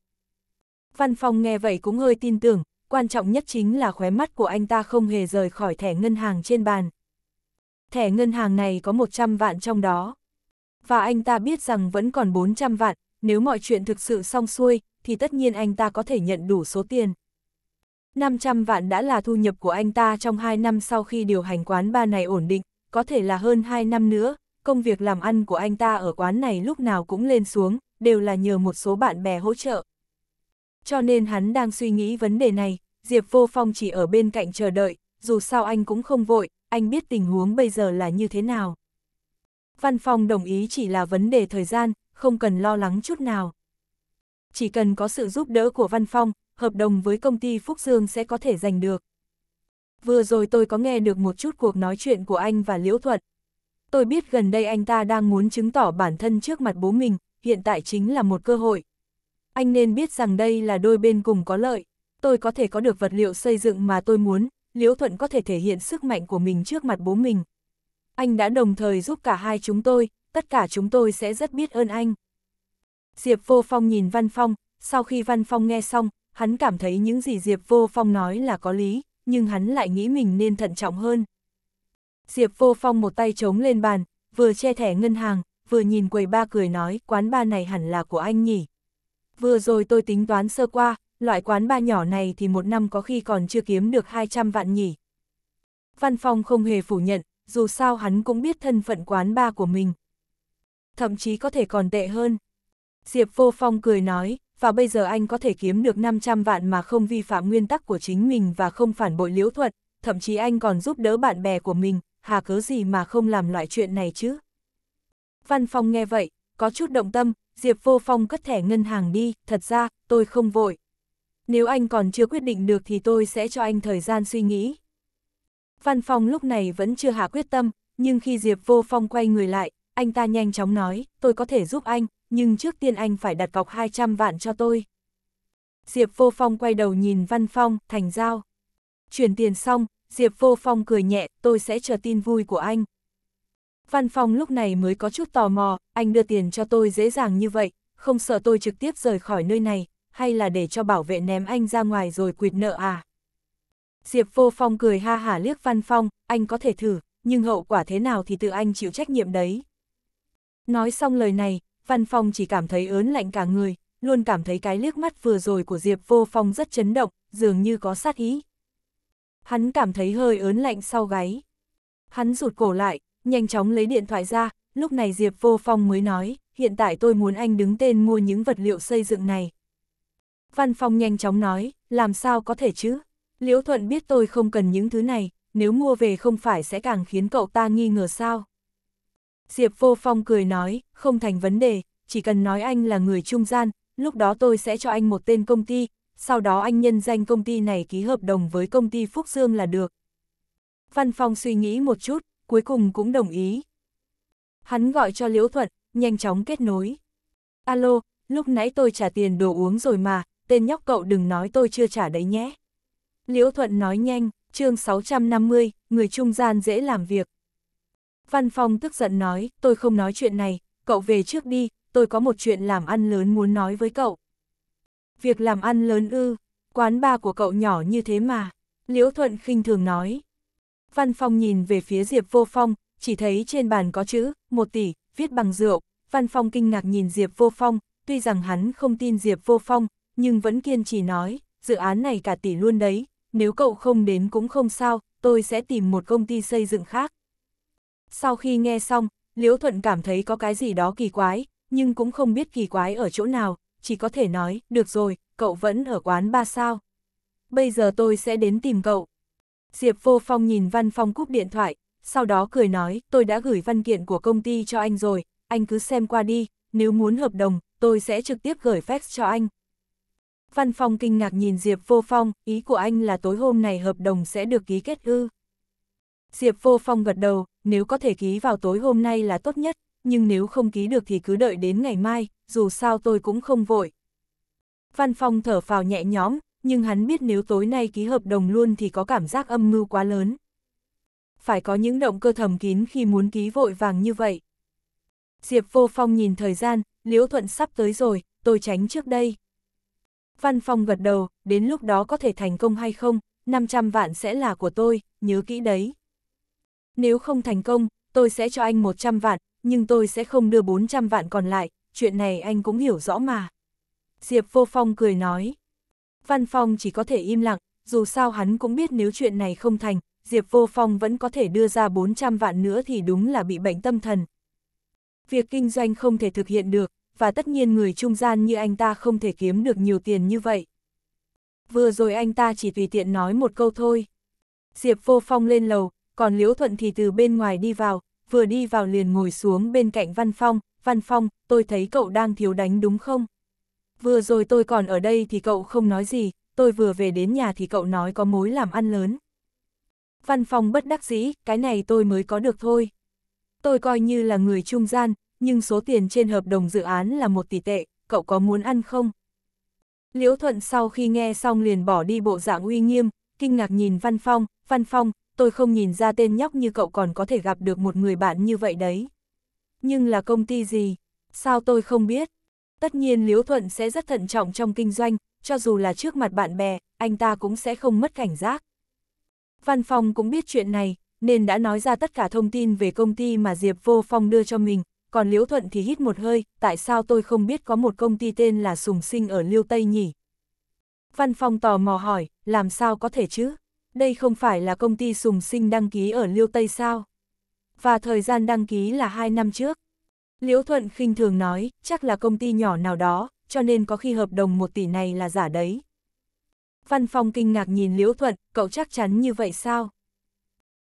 Văn phòng nghe vậy cũng hơi tin tưởng, quan trọng nhất chính là khóe mắt của anh ta không hề rời khỏi thẻ ngân hàng trên bàn. Thẻ ngân hàng này có 100 vạn trong đó. Và anh ta biết rằng vẫn còn 400 vạn, nếu mọi chuyện thực sự xong xuôi, thì tất nhiên anh ta có thể nhận đủ số tiền. 500 vạn đã là thu nhập của anh ta trong 2 năm sau khi điều hành quán ba này ổn định, có thể là hơn 2 năm nữa, công việc làm ăn của anh ta ở quán này lúc nào cũng lên xuống, đều là nhờ một số bạn bè hỗ trợ. Cho nên hắn đang suy nghĩ vấn đề này, Diệp Vô Phong chỉ ở bên cạnh chờ đợi, dù sao anh cũng không vội, anh biết tình huống bây giờ là như thế nào. Văn Phong đồng ý chỉ là vấn đề thời gian, không cần lo lắng chút nào. Chỉ cần có sự giúp đỡ của Văn Phong, hợp đồng với công ty Phúc Dương sẽ có thể giành được. Vừa rồi tôi có nghe được một chút cuộc nói chuyện của anh và Liễu thuận Tôi biết gần đây anh ta đang muốn chứng tỏ bản thân trước mặt bố mình, hiện tại chính là một cơ hội. Anh nên biết rằng đây là đôi bên cùng có lợi. Tôi có thể có được vật liệu xây dựng mà tôi muốn, Liễu Thuận có thể thể hiện sức mạnh của mình trước mặt bố mình. Anh đã đồng thời giúp cả hai chúng tôi, tất cả chúng tôi sẽ rất biết ơn anh. Diệp Vô Phong nhìn Văn Phong, sau khi Văn Phong nghe xong, hắn cảm thấy những gì Diệp Vô Phong nói là có lý, nhưng hắn lại nghĩ mình nên thận trọng hơn. Diệp Vô Phong một tay chống lên bàn, vừa che thẻ ngân hàng, vừa nhìn quầy ba cười nói, quán ba này hẳn là của anh nhỉ. Vừa rồi tôi tính toán sơ qua, loại quán ba nhỏ này thì một năm có khi còn chưa kiếm được 200 vạn nhỉ. Văn Phong không hề phủ nhận, dù sao hắn cũng biết thân phận quán ba của mình. Thậm chí có thể còn tệ hơn. Diệp Vô Phong cười nói, và bây giờ anh có thể kiếm được 500 vạn mà không vi phạm nguyên tắc của chính mình và không phản bội liễu thuật, thậm chí anh còn giúp đỡ bạn bè của mình, hà cớ gì mà không làm loại chuyện này chứ? Văn phòng nghe vậy, có chút động tâm, Diệp Vô Phong cất thẻ ngân hàng đi, thật ra, tôi không vội. Nếu anh còn chưa quyết định được thì tôi sẽ cho anh thời gian suy nghĩ. Văn phòng lúc này vẫn chưa hạ quyết tâm, nhưng khi Diệp Vô Phong quay người lại, anh ta nhanh chóng nói, tôi có thể giúp anh, nhưng trước tiên anh phải đặt cọc 200 vạn cho tôi. Diệp Vô Phong quay đầu nhìn Văn Phong, thành giao. Chuyển tiền xong, Diệp Vô Phong cười nhẹ, tôi sẽ chờ tin vui của anh. Văn Phong lúc này mới có chút tò mò, anh đưa tiền cho tôi dễ dàng như vậy, không sợ tôi trực tiếp rời khỏi nơi này, hay là để cho bảo vệ ném anh ra ngoài rồi quỵt nợ à? Diệp Vô Phong cười ha hả liếc Văn Phong, anh có thể thử, nhưng hậu quả thế nào thì tự anh chịu trách nhiệm đấy. Nói xong lời này, Văn Phong chỉ cảm thấy ớn lạnh cả người, luôn cảm thấy cái liếc mắt vừa rồi của Diệp Vô Phong rất chấn động, dường như có sát ý hắn cảm thấy hơi ớn lạnh sau gáy. Hắn rụt cổ lại, nhanh chóng lấy điện thoại ra, lúc này Diệp Vô Phong mới nói, hiện tại tôi muốn anh đứng tên mua những vật liệu xây dựng này. Văn Phong nhanh chóng nói, làm sao có thể chứ? Liễu Thuận biết tôi không cần những thứ này, nếu mua về không phải sẽ càng khiến cậu ta nghi ngờ sao? Diệp Vô Phong cười nói, không thành vấn đề, chỉ cần nói anh là người trung gian, lúc đó tôi sẽ cho anh một tên công ty, sau đó anh nhân danh công ty này ký hợp đồng với công ty Phúc Dương là được. Văn phòng suy nghĩ một chút, cuối cùng cũng đồng ý. Hắn gọi cho Liễu Thuận, nhanh chóng kết nối. Alo, lúc nãy tôi trả tiền đồ uống rồi mà, tên nhóc cậu đừng nói tôi chưa trả đấy nhé. Liễu Thuận nói nhanh, chương 650, người trung gian dễ làm việc. Văn phòng tức giận nói, tôi không nói chuyện này, cậu về trước đi, tôi có một chuyện làm ăn lớn muốn nói với cậu. Việc làm ăn lớn ư, quán ba của cậu nhỏ như thế mà, Liễu Thuận khinh thường nói. Văn Phong nhìn về phía Diệp Vô Phong, chỉ thấy trên bàn có chữ, một tỷ, viết bằng rượu. Văn Phong kinh ngạc nhìn Diệp Vô Phong, tuy rằng hắn không tin Diệp Vô Phong, nhưng vẫn kiên trì nói, dự án này cả tỷ luôn đấy, nếu cậu không đến cũng không sao, tôi sẽ tìm một công ty xây dựng khác. Sau khi nghe xong, Liễu Thuận cảm thấy có cái gì đó kỳ quái, nhưng cũng không biết kỳ quái ở chỗ nào, chỉ có thể nói, được rồi, cậu vẫn ở quán ba sao. Bây giờ tôi sẽ đến tìm cậu. Diệp Vô Phong nhìn Văn Phong cúp điện thoại, sau đó cười nói, tôi đã gửi văn kiện của công ty cho anh rồi, anh cứ xem qua đi, nếu muốn hợp đồng, tôi sẽ trực tiếp gửi fax cho anh. Văn Phong kinh ngạc nhìn Diệp Vô Phong, ý của anh là tối hôm này hợp đồng sẽ được ký kết ư. Diệp Vô Phong gật đầu, nếu có thể ký vào tối hôm nay là tốt nhất, nhưng nếu không ký được thì cứ đợi đến ngày mai, dù sao tôi cũng không vội. Văn Phong thở phào nhẹ nhõm, nhưng hắn biết nếu tối nay ký hợp đồng luôn thì có cảm giác âm mưu quá lớn. Phải có những động cơ thầm kín khi muốn ký vội vàng như vậy. Diệp Vô Phong nhìn thời gian, Liễu Thuận sắp tới rồi, tôi tránh trước đây. Văn Phong gật đầu, đến lúc đó có thể thành công hay không, 500 vạn sẽ là của tôi, nhớ kỹ đấy. Nếu không thành công, tôi sẽ cho anh 100 vạn, nhưng tôi sẽ không đưa 400 vạn còn lại, chuyện này anh cũng hiểu rõ mà. Diệp Vô Phong cười nói. Văn Phong chỉ có thể im lặng, dù sao hắn cũng biết nếu chuyện này không thành, Diệp Vô Phong vẫn có thể đưa ra 400 vạn nữa thì đúng là bị bệnh tâm thần. Việc kinh doanh không thể thực hiện được, và tất nhiên người trung gian như anh ta không thể kiếm được nhiều tiền như vậy. Vừa rồi anh ta chỉ tùy tiện nói một câu thôi. Diệp Vô Phong lên lầu, còn Liễu Thuận thì từ bên ngoài đi vào, vừa đi vào liền ngồi xuống bên cạnh Văn Phong, Văn Phong, tôi thấy cậu đang thiếu đánh đúng không? Vừa rồi tôi còn ở đây thì cậu không nói gì, tôi vừa về đến nhà thì cậu nói có mối làm ăn lớn. Văn Phong bất đắc dĩ, cái này tôi mới có được thôi. Tôi coi như là người trung gian, nhưng số tiền trên hợp đồng dự án là một tỷ tệ, cậu có muốn ăn không? Liễu Thuận sau khi nghe xong liền bỏ đi bộ dạng uy nghiêm, kinh ngạc nhìn Văn Phong, Văn Phong, tôi không nhìn ra tên nhóc như cậu còn có thể gặp được một người bạn như vậy đấy. Nhưng là công ty gì? Sao tôi không biết? Tất nhiên Liễu Thuận sẽ rất thận trọng trong kinh doanh, cho dù là trước mặt bạn bè, anh ta cũng sẽ không mất cảnh giác. Văn phòng cũng biết chuyện này, nên đã nói ra tất cả thông tin về công ty mà Diệp Vô Phong đưa cho mình, còn Liễu Thuận thì hít một hơi, tại sao tôi không biết có một công ty tên là Sùng Sinh ở Liêu Tây nhỉ? Văn phòng tò mò hỏi, làm sao có thể chứ? đây không phải là công ty sùng sinh đăng ký ở Liêu Tây sao? Và thời gian đăng ký là 2 năm trước. Liễu Thuận khinh thường nói, chắc là công ty nhỏ nào đó, cho nên có khi hợp đồng 1 tỷ này là giả đấy. Văn Phong kinh ngạc nhìn Liễu Thuận, cậu chắc chắn như vậy sao?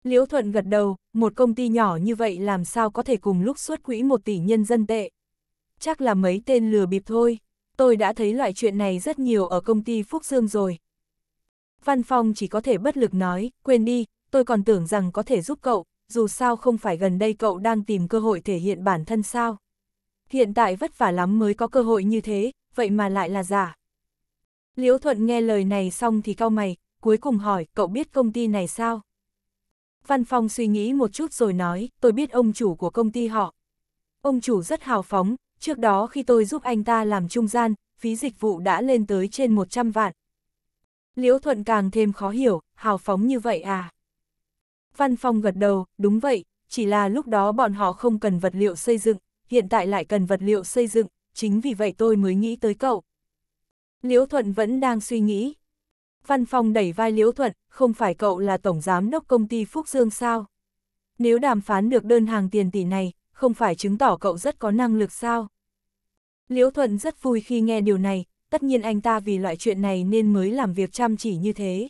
Liễu Thuận gật đầu, một công ty nhỏ như vậy làm sao có thể cùng lúc xuất quỹ 1 tỷ nhân dân tệ? Chắc là mấy tên lừa bịp thôi. Tôi đã thấy loại chuyện này rất nhiều ở công ty Phúc Dương rồi, Văn Phong chỉ có thể bất lực nói, quên đi, tôi còn tưởng rằng có thể giúp cậu, dù sao không phải gần đây cậu đang tìm cơ hội thể hiện bản thân sao. Hiện tại vất vả lắm mới có cơ hội như thế, vậy mà lại là giả. Liễu Thuận nghe lời này xong thì cau mày, cuối cùng hỏi, cậu biết công ty này sao? Văn Phong suy nghĩ một chút rồi nói, tôi biết ông chủ của công ty họ. Ông chủ rất hào phóng, trước đó khi tôi giúp anh ta làm trung gian, phí dịch vụ đã lên tới trên 100 vạn, Liễu Thuận càng thêm khó hiểu, hào phóng như vậy à? Văn Phong gật đầu, đúng vậy, chỉ là lúc đó bọn họ không cần vật liệu xây dựng, hiện tại lại cần vật liệu xây dựng, chính vì vậy tôi mới nghĩ tới cậu. Liễu Thuận vẫn đang suy nghĩ. Văn Phong đẩy vai Liễu Thuận, không phải cậu là tổng giám đốc công ty Phúc Dương sao? Nếu đàm phán được đơn hàng tiền tỷ này, không phải chứng tỏ cậu rất có năng lực sao? Liễu Thuận rất vui khi nghe điều này, tất nhiên anh ta vì loại chuyện này nên mới làm việc chăm chỉ như thế.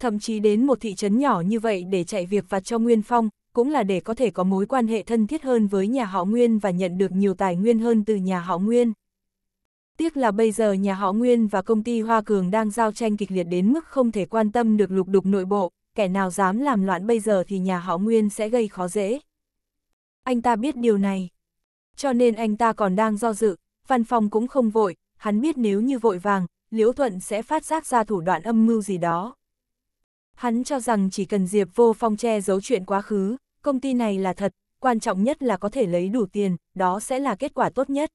Thậm chí đến một thị trấn nhỏ như vậy để chạy việc vặt cho Nguyên Phong, cũng là để có thể có mối quan hệ thân thiết hơn với nhà họ Nguyên và nhận được nhiều tài nguyên hơn từ nhà họ Nguyên. Tiếc là bây giờ nhà họ Nguyên và công ty Hoa Cường đang giao tranh kịch liệt đến mức không thể quan tâm được lục đục nội bộ, kẻ nào dám làm loạn bây giờ thì nhà họ Nguyên sẽ gây khó dễ. Anh ta biết điều này. Cho nên anh ta còn đang do dự, văn phòng cũng không vội, hắn biết nếu như vội vàng, Liễu Thuận sẽ phát giác ra thủ đoạn âm mưu gì đó. Hắn cho rằng chỉ cần Diệp Vô Phong che giấu chuyện quá khứ, công ty này là thật, quan trọng nhất là có thể lấy đủ tiền, đó sẽ là kết quả tốt nhất.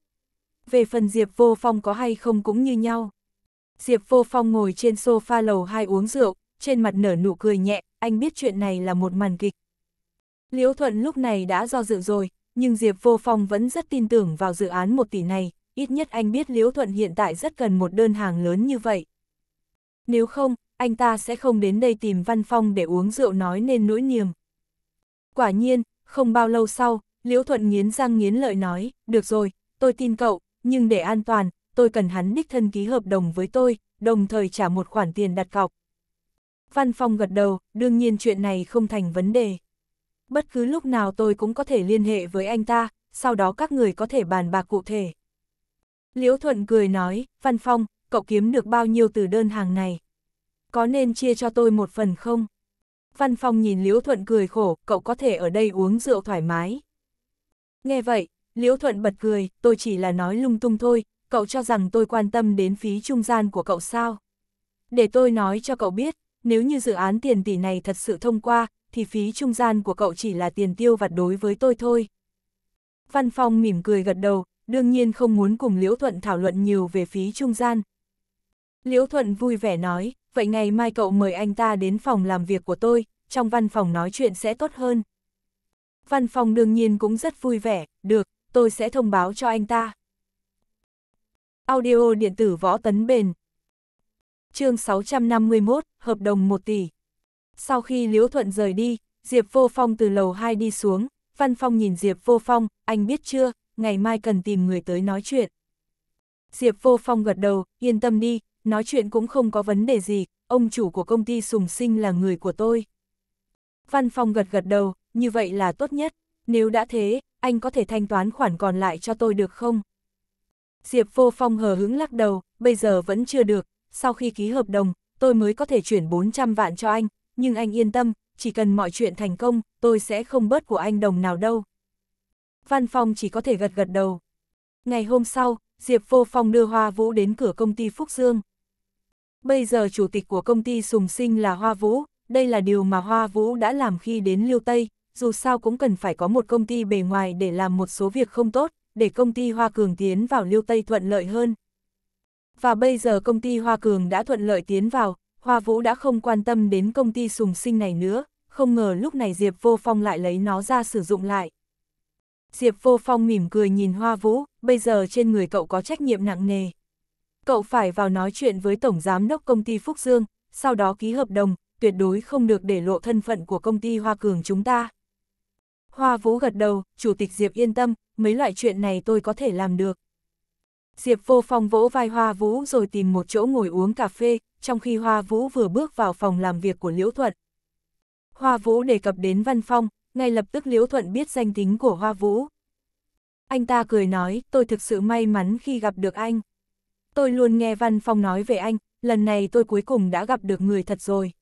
Về phần Diệp Vô Phong có hay không cũng như nhau. Diệp Vô Phong ngồi trên sofa lầu hai uống rượu, trên mặt nở nụ cười nhẹ, anh biết chuyện này là một màn kịch. Liễu Thuận lúc này đã do dự rồi, nhưng Diệp Vô Phong vẫn rất tin tưởng vào dự án một tỷ này, ít nhất anh biết Liễu Thuận hiện tại rất cần một đơn hàng lớn như vậy. Nếu không, anh ta sẽ không đến đây tìm Văn Phong để uống rượu nói nên nỗi niềm. Quả nhiên, không bao lâu sau, Liễu Thuận nghiến răng nghiến lợi nói, được rồi, tôi tin cậu, nhưng để an toàn, tôi cần hắn đích thân ký hợp đồng với tôi, đồng thời trả một khoản tiền đặt cọc. Văn Phong gật đầu, đương nhiên chuyện này không thành vấn đề. Bất cứ lúc nào tôi cũng có thể liên hệ với anh ta, sau đó các người có thể bàn bạc cụ thể. Liễu Thuận cười nói, Văn Phong, cậu kiếm được bao nhiêu từ đơn hàng này? Có nên chia cho tôi một phần không? Văn Phong nhìn Liễu Thuận cười khổ, cậu có thể ở đây uống rượu thoải mái. Nghe vậy, Liễu Thuận bật cười, tôi chỉ là nói lung tung thôi, cậu cho rằng tôi quan tâm đến phí trung gian của cậu sao? Để tôi nói cho cậu biết, nếu như dự án tiền tỷ này thật sự thông qua, thì phí trung gian của cậu chỉ là tiền tiêu vặt đối với tôi thôi. Văn Phong mỉm cười gật đầu, đương nhiên không muốn cùng Liễu Thuận thảo luận nhiều về phí trung gian. Liễu Thuận vui vẻ nói, vậy ngày mai cậu mời anh ta đến phòng làm việc của tôi, trong văn phòng nói chuyện sẽ tốt hơn. Văn phòng đương nhiên cũng rất vui vẻ, được, tôi sẽ thông báo cho anh ta. Audio điện tử võ tấn bền Chương 651, hợp đồng 1 tỷ Sau khi Liễu Thuận rời đi, Diệp Vô Phong từ lầu 2 đi xuống, Văn Phong nhìn Diệp Vô Phong, anh biết chưa, ngày mai cần tìm người tới nói chuyện. Diệp Vô Phong gật đầu, yên tâm đi, nói chuyện cũng không có vấn đề gì, ông chủ của công ty Sùng Sinh là người của tôi. Văn Phong gật gật đầu, như vậy là tốt nhất, nếu đã thế, anh có thể thanh toán khoản còn lại cho tôi được không? Diệp Vô Phong hờ hứng lắc đầu, bây giờ vẫn chưa được, sau khi ký hợp đồng, tôi mới có thể chuyển 400 vạn cho anh, nhưng anh yên tâm, chỉ cần mọi chuyện thành công, tôi sẽ không bớt của anh đồng nào đâu. Văn Phong chỉ có thể gật gật đầu. Ngày hôm sau, Diệp Vô Phong đưa Hoa Vũ đến cửa công ty Phúc Dương. Bây giờ chủ tịch của công ty Sùng Sinh là Hoa Vũ, đây là điều mà Hoa Vũ đã làm khi đến Liêu Tây, dù sao cũng cần phải có một công ty bề ngoài để làm một số việc không tốt, để công ty Hoa Cường tiến vào Liêu Tây thuận lợi hơn. Và bây giờ công ty Hoa Cường đã thuận lợi tiến vào, Hoa Vũ đã không quan tâm đến công ty Sùng Sinh này nữa, không ngờ lúc này Diệp Vô Phong lại lấy nó ra sử dụng lại. Diệp Vô Phong mỉm cười nhìn Hoa Vũ, bây giờ trên người cậu có trách nhiệm nặng nề. Cậu phải vào nói chuyện với Tổng Giám đốc công ty Phúc Dương, sau đó ký hợp đồng, tuyệt đối không được để lộ thân phận của công ty Hoa Cường chúng ta. Hoa Vũ gật đầu, Chủ tịch Diệp yên tâm, mấy loại chuyện này tôi có thể làm được. Diệp Vô Phong vỗ vai Hoa Vũ rồi tìm một chỗ ngồi uống cà phê, trong khi Hoa Vũ vừa bước vào phòng làm việc của Liễu Thuận. Hoa Vũ đề cập đến văn phong, ngay lập tức Liễu Thuận biết danh tính của Hoa Vũ. Anh ta cười nói, tôi thực sự may mắn khi gặp được anh. Tôi luôn nghe Văn Phong nói về anh, lần này tôi cuối cùng đã gặp được người thật rồi.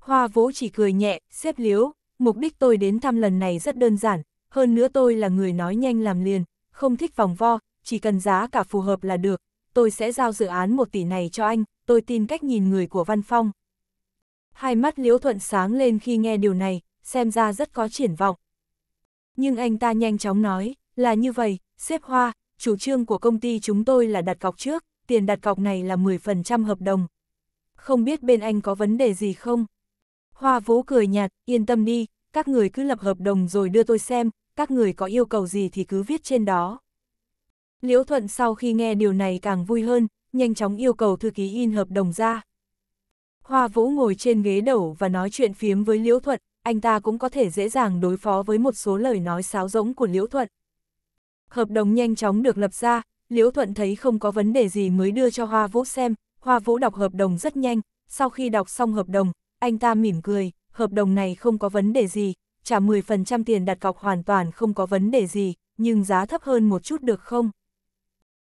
Hoa Vũ chỉ cười nhẹ, xếp Liễu, mục đích tôi đến thăm lần này rất đơn giản, hơn nữa tôi là người nói nhanh làm liền, không thích vòng vo, chỉ cần giá cả phù hợp là được, tôi sẽ giao dự án một tỷ này cho anh, tôi tin cách nhìn người của Văn Phong. Hai mắt Liễu Thuận sáng lên khi nghe điều này, xem ra rất có triển vọng. Nhưng anh ta nhanh chóng nói, là như vậy, xếp hoa, chủ trương của công ty chúng tôi là đặt cọc trước, tiền đặt cọc này là 10% hợp đồng. Không biết bên anh có vấn đề gì không? Hoa vũ cười nhạt, yên tâm đi, các người cứ lập hợp đồng rồi đưa tôi xem, các người có yêu cầu gì thì cứ viết trên đó. Liễu Thuận sau khi nghe điều này càng vui hơn, nhanh chóng yêu cầu thư ký in hợp đồng ra. Hoa Vũ ngồi trên ghế đầu và nói chuyện phiếm với Liễu Thuận, anh ta cũng có thể dễ dàng đối phó với một số lời nói sáo rỗng của Liễu Thuận. Hợp đồng nhanh chóng được lập ra, Liễu Thuận thấy không có vấn đề gì mới đưa cho Hoa Vũ xem, Hoa Vũ đọc hợp đồng rất nhanh, sau khi đọc xong hợp đồng, anh ta mỉm cười, hợp đồng này không có vấn đề gì, trả 10% tiền đặt cọc hoàn toàn không có vấn đề gì, nhưng giá thấp hơn một chút được không?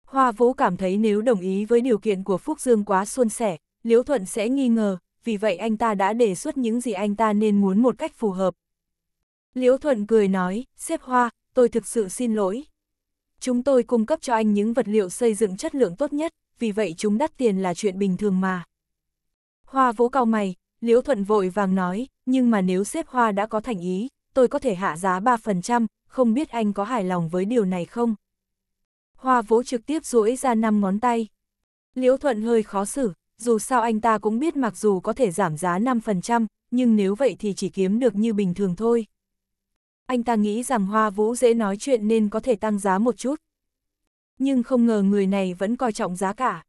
Hoa Vũ cảm thấy nếu đồng ý với điều kiện của Phúc Dương quá suôn sẻ, Liễu Thuận sẽ nghi ngờ, vì vậy anh ta đã đề xuất những gì anh ta nên muốn một cách phù hợp. Liễu Thuận cười nói, xếp hoa, tôi thực sự xin lỗi. Chúng tôi cung cấp cho anh những vật liệu xây dựng chất lượng tốt nhất, vì vậy chúng đắt tiền là chuyện bình thường mà. Hoa vỗ cao mày, Liễu Thuận vội vàng nói, nhưng mà nếu xếp hoa đã có thành ý, tôi có thể hạ giá 3%, không biết anh có hài lòng với điều này không? Hoa vỗ trực tiếp duỗi ra năm ngón tay. Liễu Thuận hơi khó xử, dù sao anh ta cũng biết mặc dù có thể giảm giá 5%, nhưng nếu vậy thì chỉ kiếm được như bình thường thôi. Anh ta nghĩ rằng Hoa Vũ dễ nói chuyện nên có thể tăng giá một chút. Nhưng không ngờ người này vẫn coi trọng giá cả.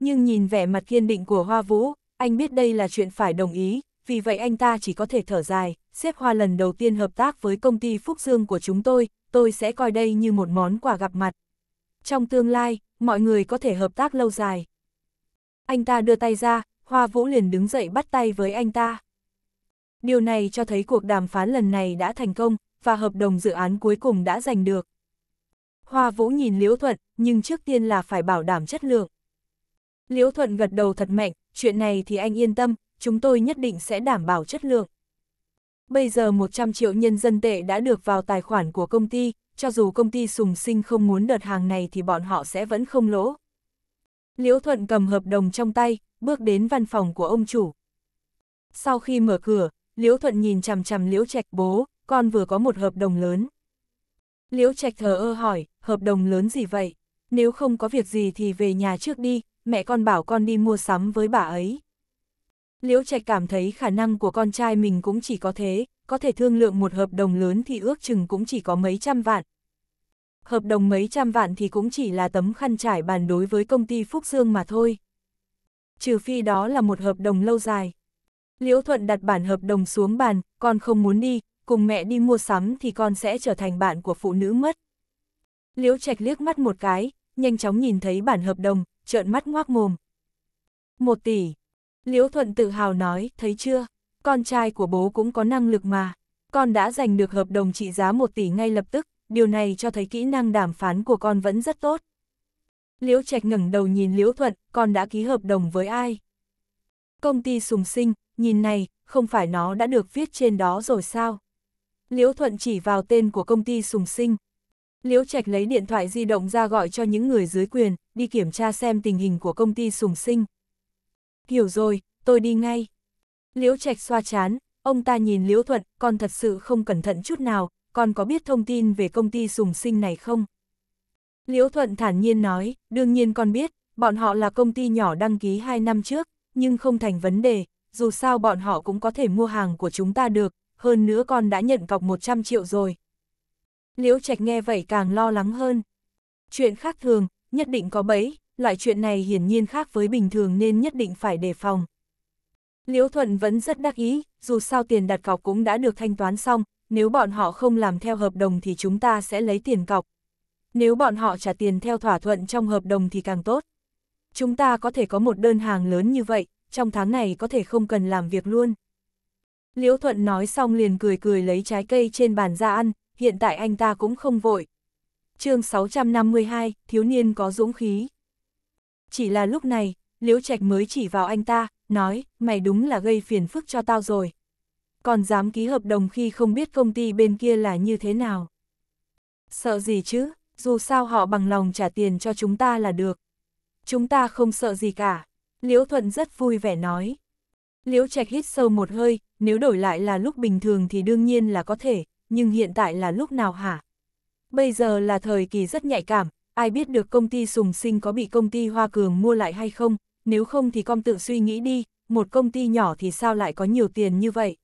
Nhưng nhìn vẻ mặt kiên định của Hoa Vũ, anh biết đây là chuyện phải đồng ý, vì vậy anh ta chỉ có thể thở dài, xếp hoa lần đầu tiên hợp tác với công ty Phúc Dương của chúng tôi, tôi sẽ coi đây như một món quà gặp mặt. Trong tương lai, mọi người có thể hợp tác lâu dài anh ta đưa tay ra, Hoa Vũ liền đứng dậy bắt tay với anh ta. Điều này cho thấy cuộc đàm phán lần này đã thành công, và hợp đồng dự án cuối cùng đã giành được. Hoa Vũ nhìn Liễu Thuận, nhưng trước tiên là phải bảo đảm chất lượng. Liễu Thuận gật đầu thật mạnh, chuyện này thì anh yên tâm, chúng tôi nhất định sẽ đảm bảo chất lượng. Bây giờ 100 triệu nhân dân tệ đã được vào tài khoản của công ty, cho dù công ty sùng sinh không muốn đợt hàng này thì bọn họ sẽ vẫn không lỗ. Liễu Thuận cầm hợp đồng trong tay, bước đến văn phòng của ông chủ. Sau khi mở cửa, Liễu Thuận nhìn chằm chằm Liễu Trạch bố, con vừa có một hợp đồng lớn. Liễu Trạch thờ ơ hỏi, hợp đồng lớn gì vậy? Nếu không có việc gì thì về nhà trước đi, mẹ con bảo con đi mua sắm với bà ấy. Liễu Trạch cảm thấy khả năng của con trai mình cũng chỉ có thế, có thể thương lượng một hợp đồng lớn thì ước chừng cũng chỉ có mấy trăm vạn, hợp đồng mấy trăm vạn thì cũng chỉ là tấm khăn trải bàn đối với công ty Phúc Dương mà thôi. Trừ phi đó là một hợp đồng lâu dài. Liễu Thuận đặt bản hợp đồng xuống bàn, con không muốn đi, cùng mẹ đi mua sắm thì con sẽ trở thành bạn của phụ nữ mất. Liễu Trạch liếc mắt một cái, nhanh chóng nhìn thấy bản hợp đồng, trợn mắt ngoác mồm. Một tỷ. Liễu Thuận tự hào nói, thấy chưa, con trai của bố cũng có năng lực mà. Con đã giành được hợp đồng trị giá một tỷ ngay lập tức, điều này cho thấy kỹ năng đàm phán của con vẫn rất tốt. Liễu Trạch ngẩng đầu nhìn Liễu Thuận, con đã ký hợp đồng với ai? Công ty sùng sinh, nhìn này, không phải nó đã được viết trên đó rồi sao? Liễu Thuận chỉ vào tên của công ty sùng sinh. Liễu Trạch lấy điện thoại di động ra gọi cho những người dưới quyền, đi kiểm tra xem tình hình của công ty sùng sinh. Hiểu rồi, tôi đi ngay. Liễu Trạch xoa chán, ông ta nhìn Liễu Thuận, con thật sự không cẩn thận chút nào, còn có biết thông tin về công ty sùng sinh này không? Liễu Thuận thản nhiên nói, đương nhiên con biết, bọn họ là công ty nhỏ đăng ký 2 năm trước, nhưng không thành vấn đề, dù sao bọn họ cũng có thể mua hàng của chúng ta được, hơn nữa con đã nhận cọc 100 triệu rồi. Liễu Trạch nghe vậy càng lo lắng hơn. Chuyện khác thường, nhất định có bẫy, loại chuyện này hiển nhiên khác với bình thường nên nhất định phải đề phòng. Liễu Thuận vẫn rất đắc ý, dù sao tiền đặt cọc cũng đã được thanh toán xong, nếu bọn họ không làm theo hợp đồng thì chúng ta sẽ lấy tiền cọc. Nếu bọn họ trả tiền theo thỏa thuận trong hợp đồng thì càng tốt. Chúng ta có thể có một đơn hàng lớn như vậy, trong tháng này có thể không cần làm việc luôn. Liễu Thuận nói xong liền cười cười lấy trái cây trên bàn ra ăn, hiện tại anh ta cũng không vội. chương 652, thiếu niên có dũng khí. Chỉ là lúc này, Liễu Trạch mới chỉ vào anh ta, nói, mày đúng là gây phiền phức cho tao rồi còn dám ký hợp đồng khi không biết công ty bên kia là như thế nào. Sợ gì chứ, dù sao họ bằng lòng trả tiền cho chúng ta là được. Chúng ta không sợ gì cả, Liễu Thuận rất vui vẻ nói. Liễu Trạch hít sâu một hơi, nếu đổi lại là lúc bình thường thì đương nhiên là có thể, nhưng hiện tại là lúc nào hả? Bây giờ là thời kỳ rất nhạy cảm, ai biết được công ty Sùng Sinh có bị công ty Hoa Cường mua lại hay không, nếu không thì con tự suy nghĩ đi, một công ty nhỏ thì sao lại có nhiều tiền như vậy?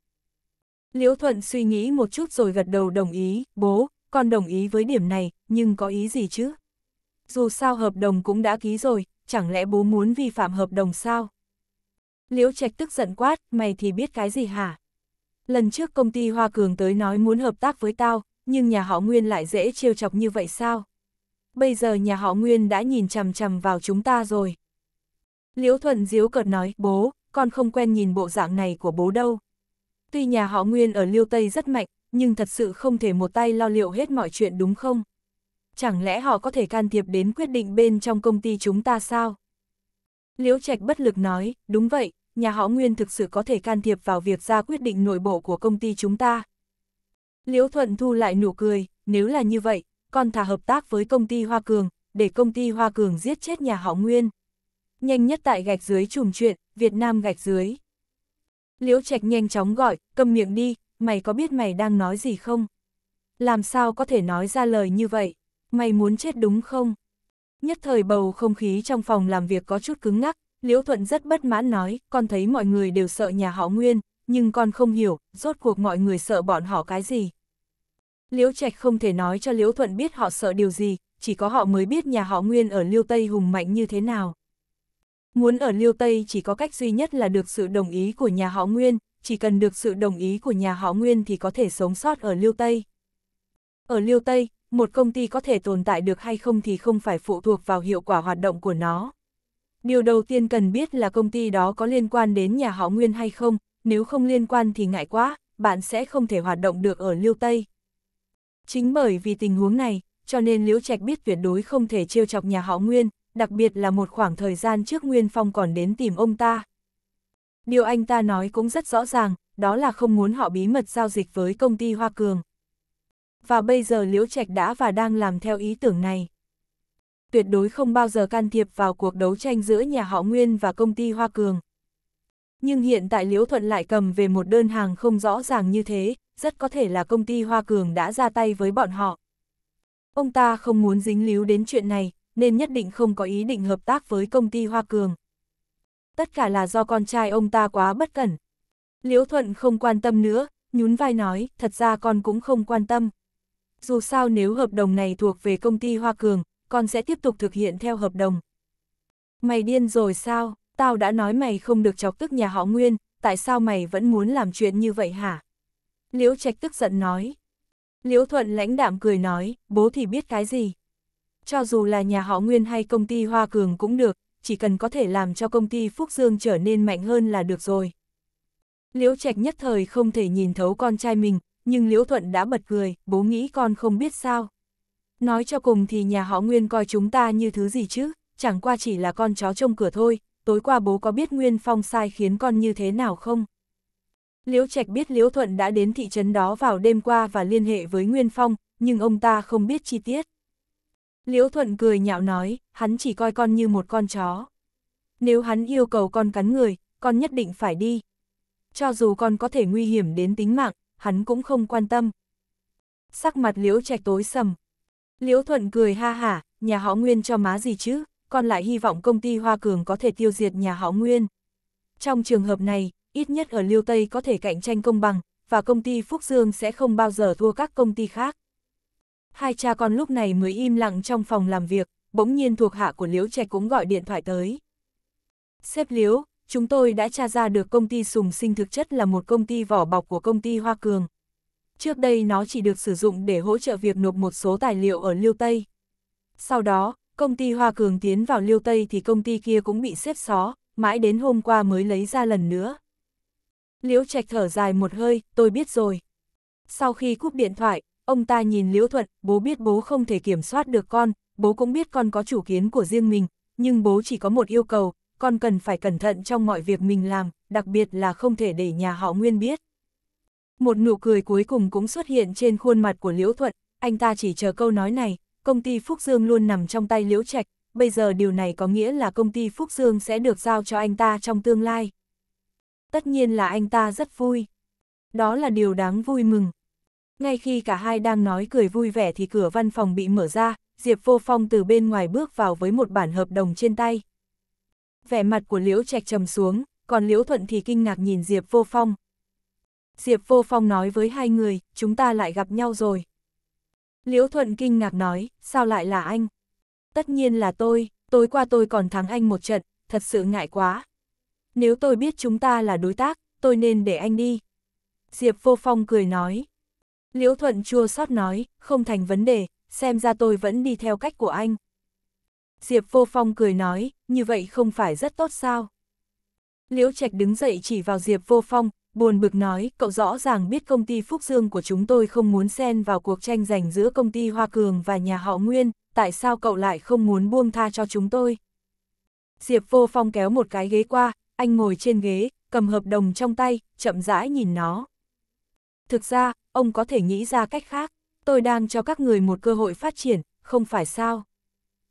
Liễu Thuận suy nghĩ một chút rồi gật đầu đồng ý, bố, con đồng ý với điểm này, nhưng có ý gì chứ? Dù sao hợp đồng cũng đã ký rồi, chẳng lẽ bố muốn vi phạm hợp đồng sao? Liễu Trạch tức giận quát, mày thì biết cái gì hả? Lần trước công ty Hoa Cường tới nói muốn hợp tác với tao, nhưng nhà họ Nguyên lại dễ trêu chọc như vậy sao? Bây giờ nhà họ Nguyên đã nhìn chằm chằm vào chúng ta rồi. Liễu Thuận díu cợt nói, bố, con không quen nhìn bộ dạng này của bố đâu. Tuy nhà họ Nguyên ở Liêu Tây rất mạnh, nhưng thật sự không thể một tay lo liệu hết mọi chuyện đúng không? Chẳng lẽ họ có thể can thiệp đến quyết định bên trong công ty chúng ta sao? Liễu Trạch bất lực nói, đúng vậy, nhà họ Nguyên thực sự có thể can thiệp vào việc ra quyết định nội bộ của công ty chúng ta. Liễu Thuận thu lại nụ cười, nếu là như vậy, con thả hợp tác với công ty Hoa Cường, để công ty Hoa Cường giết chết nhà họ Nguyên. Nhanh nhất tại gạch dưới chùm chuyện, Việt Nam gạch dưới. Liễu Trạch nhanh chóng gọi, cầm miệng đi, mày có biết mày đang nói gì không? Làm sao có thể nói ra lời như vậy? Mày muốn chết đúng không? Nhất thời bầu không khí trong phòng làm việc có chút cứng ngắc, Liễu Thuận rất bất mãn nói, con thấy mọi người đều sợ nhà họ Nguyên, nhưng con không hiểu, rốt cuộc mọi người sợ bọn họ cái gì. Liễu Trạch không thể nói cho Liễu Thuận biết họ sợ điều gì, chỉ có họ mới biết nhà họ Nguyên ở Liêu Tây hùng mạnh như thế nào. Muốn ở Liêu Tây chỉ có cách duy nhất là được sự đồng ý của nhà họ Nguyên, chỉ cần được sự đồng ý của nhà họ Nguyên thì có thể sống sót ở Liêu Tây. Ở Liêu Tây, một công ty có thể tồn tại được hay không thì không phải phụ thuộc vào hiệu quả hoạt động của nó. Điều đầu tiên cần biết là công ty đó có liên quan đến nhà họ Nguyên hay không, nếu không liên quan thì ngại quá, bạn sẽ không thể hoạt động được ở Liêu Tây. Chính bởi vì tình huống này, cho nên Liễu Trạch biết tuyệt đối không thể trêu chọc nhà họ Nguyên, đặc biệt là một khoảng thời gian trước Nguyên Phong còn đến tìm ông ta. Điều anh ta nói cũng rất rõ ràng, đó là không muốn họ bí mật giao dịch với công ty Hoa Cường. Và bây giờ Liễu Trạch đã và đang làm theo ý tưởng này. Tuyệt đối không bao giờ can thiệp vào cuộc đấu tranh giữa nhà họ Nguyên và công ty Hoa Cường. Nhưng hiện tại Liễu Thuận lại cầm về một đơn hàng không rõ ràng như thế, rất có thể là công ty Hoa Cường đã ra tay với bọn họ. Ông ta không muốn dính líu đến chuyện này, nên nhất định không có ý định hợp tác với công ty Hoa Cường. Tất cả là do con trai ông ta quá bất cẩn. Liễu Thuận không quan tâm nữa, nhún vai nói, thật ra con cũng không quan tâm. Dù sao nếu hợp đồng này thuộc về công ty Hoa Cường, con sẽ tiếp tục thực hiện theo hợp đồng. Mày điên rồi sao, tao đã nói mày không được chọc tức nhà họ Nguyên, tại sao mày vẫn muốn làm chuyện như vậy hả? Liễu Trạch tức giận nói. Liễu Thuận lãnh đạm cười nói, bố thì biết cái gì cho dù là nhà họ Nguyên hay công ty Hoa Cường cũng được, chỉ cần có thể làm cho công ty Phúc Dương trở nên mạnh hơn là được rồi. Liễu Trạch nhất thời không thể nhìn thấu con trai mình, nhưng Liễu Thuận đã bật cười, bố nghĩ con không biết sao. Nói cho cùng thì nhà họ Nguyên coi chúng ta như thứ gì chứ, chẳng qua chỉ là con chó trông cửa thôi, tối qua bố có biết Nguyên Phong sai khiến con như thế nào không? Liễu Trạch biết Liễu Thuận đã đến thị trấn đó vào đêm qua và liên hệ với Nguyên Phong, nhưng ông ta không biết chi tiết. Liễu Thuận cười nhạo nói, hắn chỉ coi con như một con chó. Nếu hắn yêu cầu con cắn người, con nhất định phải đi. Cho dù con có thể nguy hiểm đến tính mạng, hắn cũng không quan tâm. Sắc mặt Liễu Trạch tối sầm. Liễu Thuận cười ha hả, nhà họ Nguyên cho má gì chứ, con lại hy vọng công ty Hoa Cường có thể tiêu diệt nhà họ Nguyên. Trong trường hợp này, ít nhất ở Liêu Tây có thể cạnh tranh công bằng, và công ty Phúc Dương sẽ không bao giờ thua các công ty khác hai cha con lúc này mới im lặng trong phòng làm việc, bỗng nhiên thuộc hạ của Liễu Trạch cũng gọi điện thoại tới. Xếp Liễu, chúng tôi đã tra ra được công ty Sùng Sinh thực chất là một công ty vỏ bọc của công ty Hoa Cường. Trước đây nó chỉ được sử dụng để hỗ trợ việc nộp một số tài liệu ở Liêu Tây. Sau đó, công ty Hoa Cường tiến vào Liêu Tây thì công ty kia cũng bị xếp xó, mãi đến hôm qua mới lấy ra lần nữa. Liễu Trạch thở dài một hơi, tôi biết rồi. Sau khi cúp điện thoại, Ông ta nhìn Liễu Thuận, bố biết bố không thể kiểm soát được con, bố cũng biết con có chủ kiến của riêng mình, nhưng bố chỉ có một yêu cầu, con cần phải cẩn thận trong mọi việc mình làm, đặc biệt là không thể để nhà họ Nguyên biết. Một nụ cười cuối cùng cũng xuất hiện trên khuôn mặt của Liễu Thuận, anh ta chỉ chờ câu nói này, công ty Phúc Dương luôn nằm trong tay Liễu Trạch, bây giờ điều này có nghĩa là công ty Phúc Dương sẽ được giao cho anh ta trong tương lai. Tất nhiên là anh ta rất vui. Đó là điều đáng vui mừng. Ngay khi cả hai đang nói cười vui vẻ thì cửa văn phòng bị mở ra, Diệp Vô Phong từ bên ngoài bước vào với một bản hợp đồng trên tay. Vẻ mặt của Liễu Trạch trầm xuống, còn Liễu Thuận thì kinh ngạc nhìn Diệp Vô Phong. Diệp Vô Phong nói với hai người, chúng ta lại gặp nhau rồi. Liễu Thuận kinh ngạc nói, sao lại là anh? Tất nhiên là tôi, tối qua tôi còn thắng anh một trận, thật sự ngại quá. Nếu tôi biết chúng ta là đối tác, tôi nên để anh đi. Diệp Vô Phong cười nói, Liễu Thuận chua xót nói, không thành vấn đề, xem ra tôi vẫn đi theo cách của anh. Diệp Vô Phong cười nói, như vậy không phải rất tốt sao? Liễu Trạch đứng dậy chỉ vào Diệp Vô Phong, buồn bực nói, cậu rõ ràng biết công ty Phúc Dương của chúng tôi không muốn xen vào cuộc tranh giành giữa công ty Hoa Cường và nhà họ Nguyên, tại sao cậu lại không muốn buông tha cho chúng tôi? Diệp Vô Phong kéo một cái ghế qua, anh ngồi trên ghế, cầm hợp đồng trong tay, chậm rãi nhìn nó. Thực ra, ông có thể nghĩ ra cách khác, tôi đang cho các người một cơ hội phát triển, không phải sao.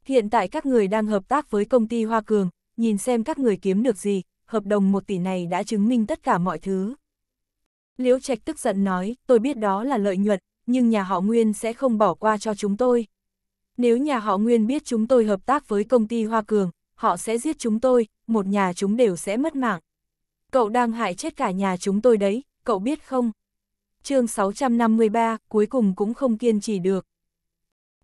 Hiện tại các người đang hợp tác với công ty Hoa Cường, nhìn xem các người kiếm được gì, hợp đồng một tỷ này đã chứng minh tất cả mọi thứ. Liễu Trạch tức giận nói, tôi biết đó là lợi nhuận, nhưng nhà họ Nguyên sẽ không bỏ qua cho chúng tôi. Nếu nhà họ Nguyên biết chúng tôi hợp tác với công ty Hoa Cường, họ sẽ giết chúng tôi, một nhà chúng đều sẽ mất mạng. Cậu đang hại chết cả nhà chúng tôi đấy, cậu biết không? chương 653, cuối cùng cũng không kiên trì được.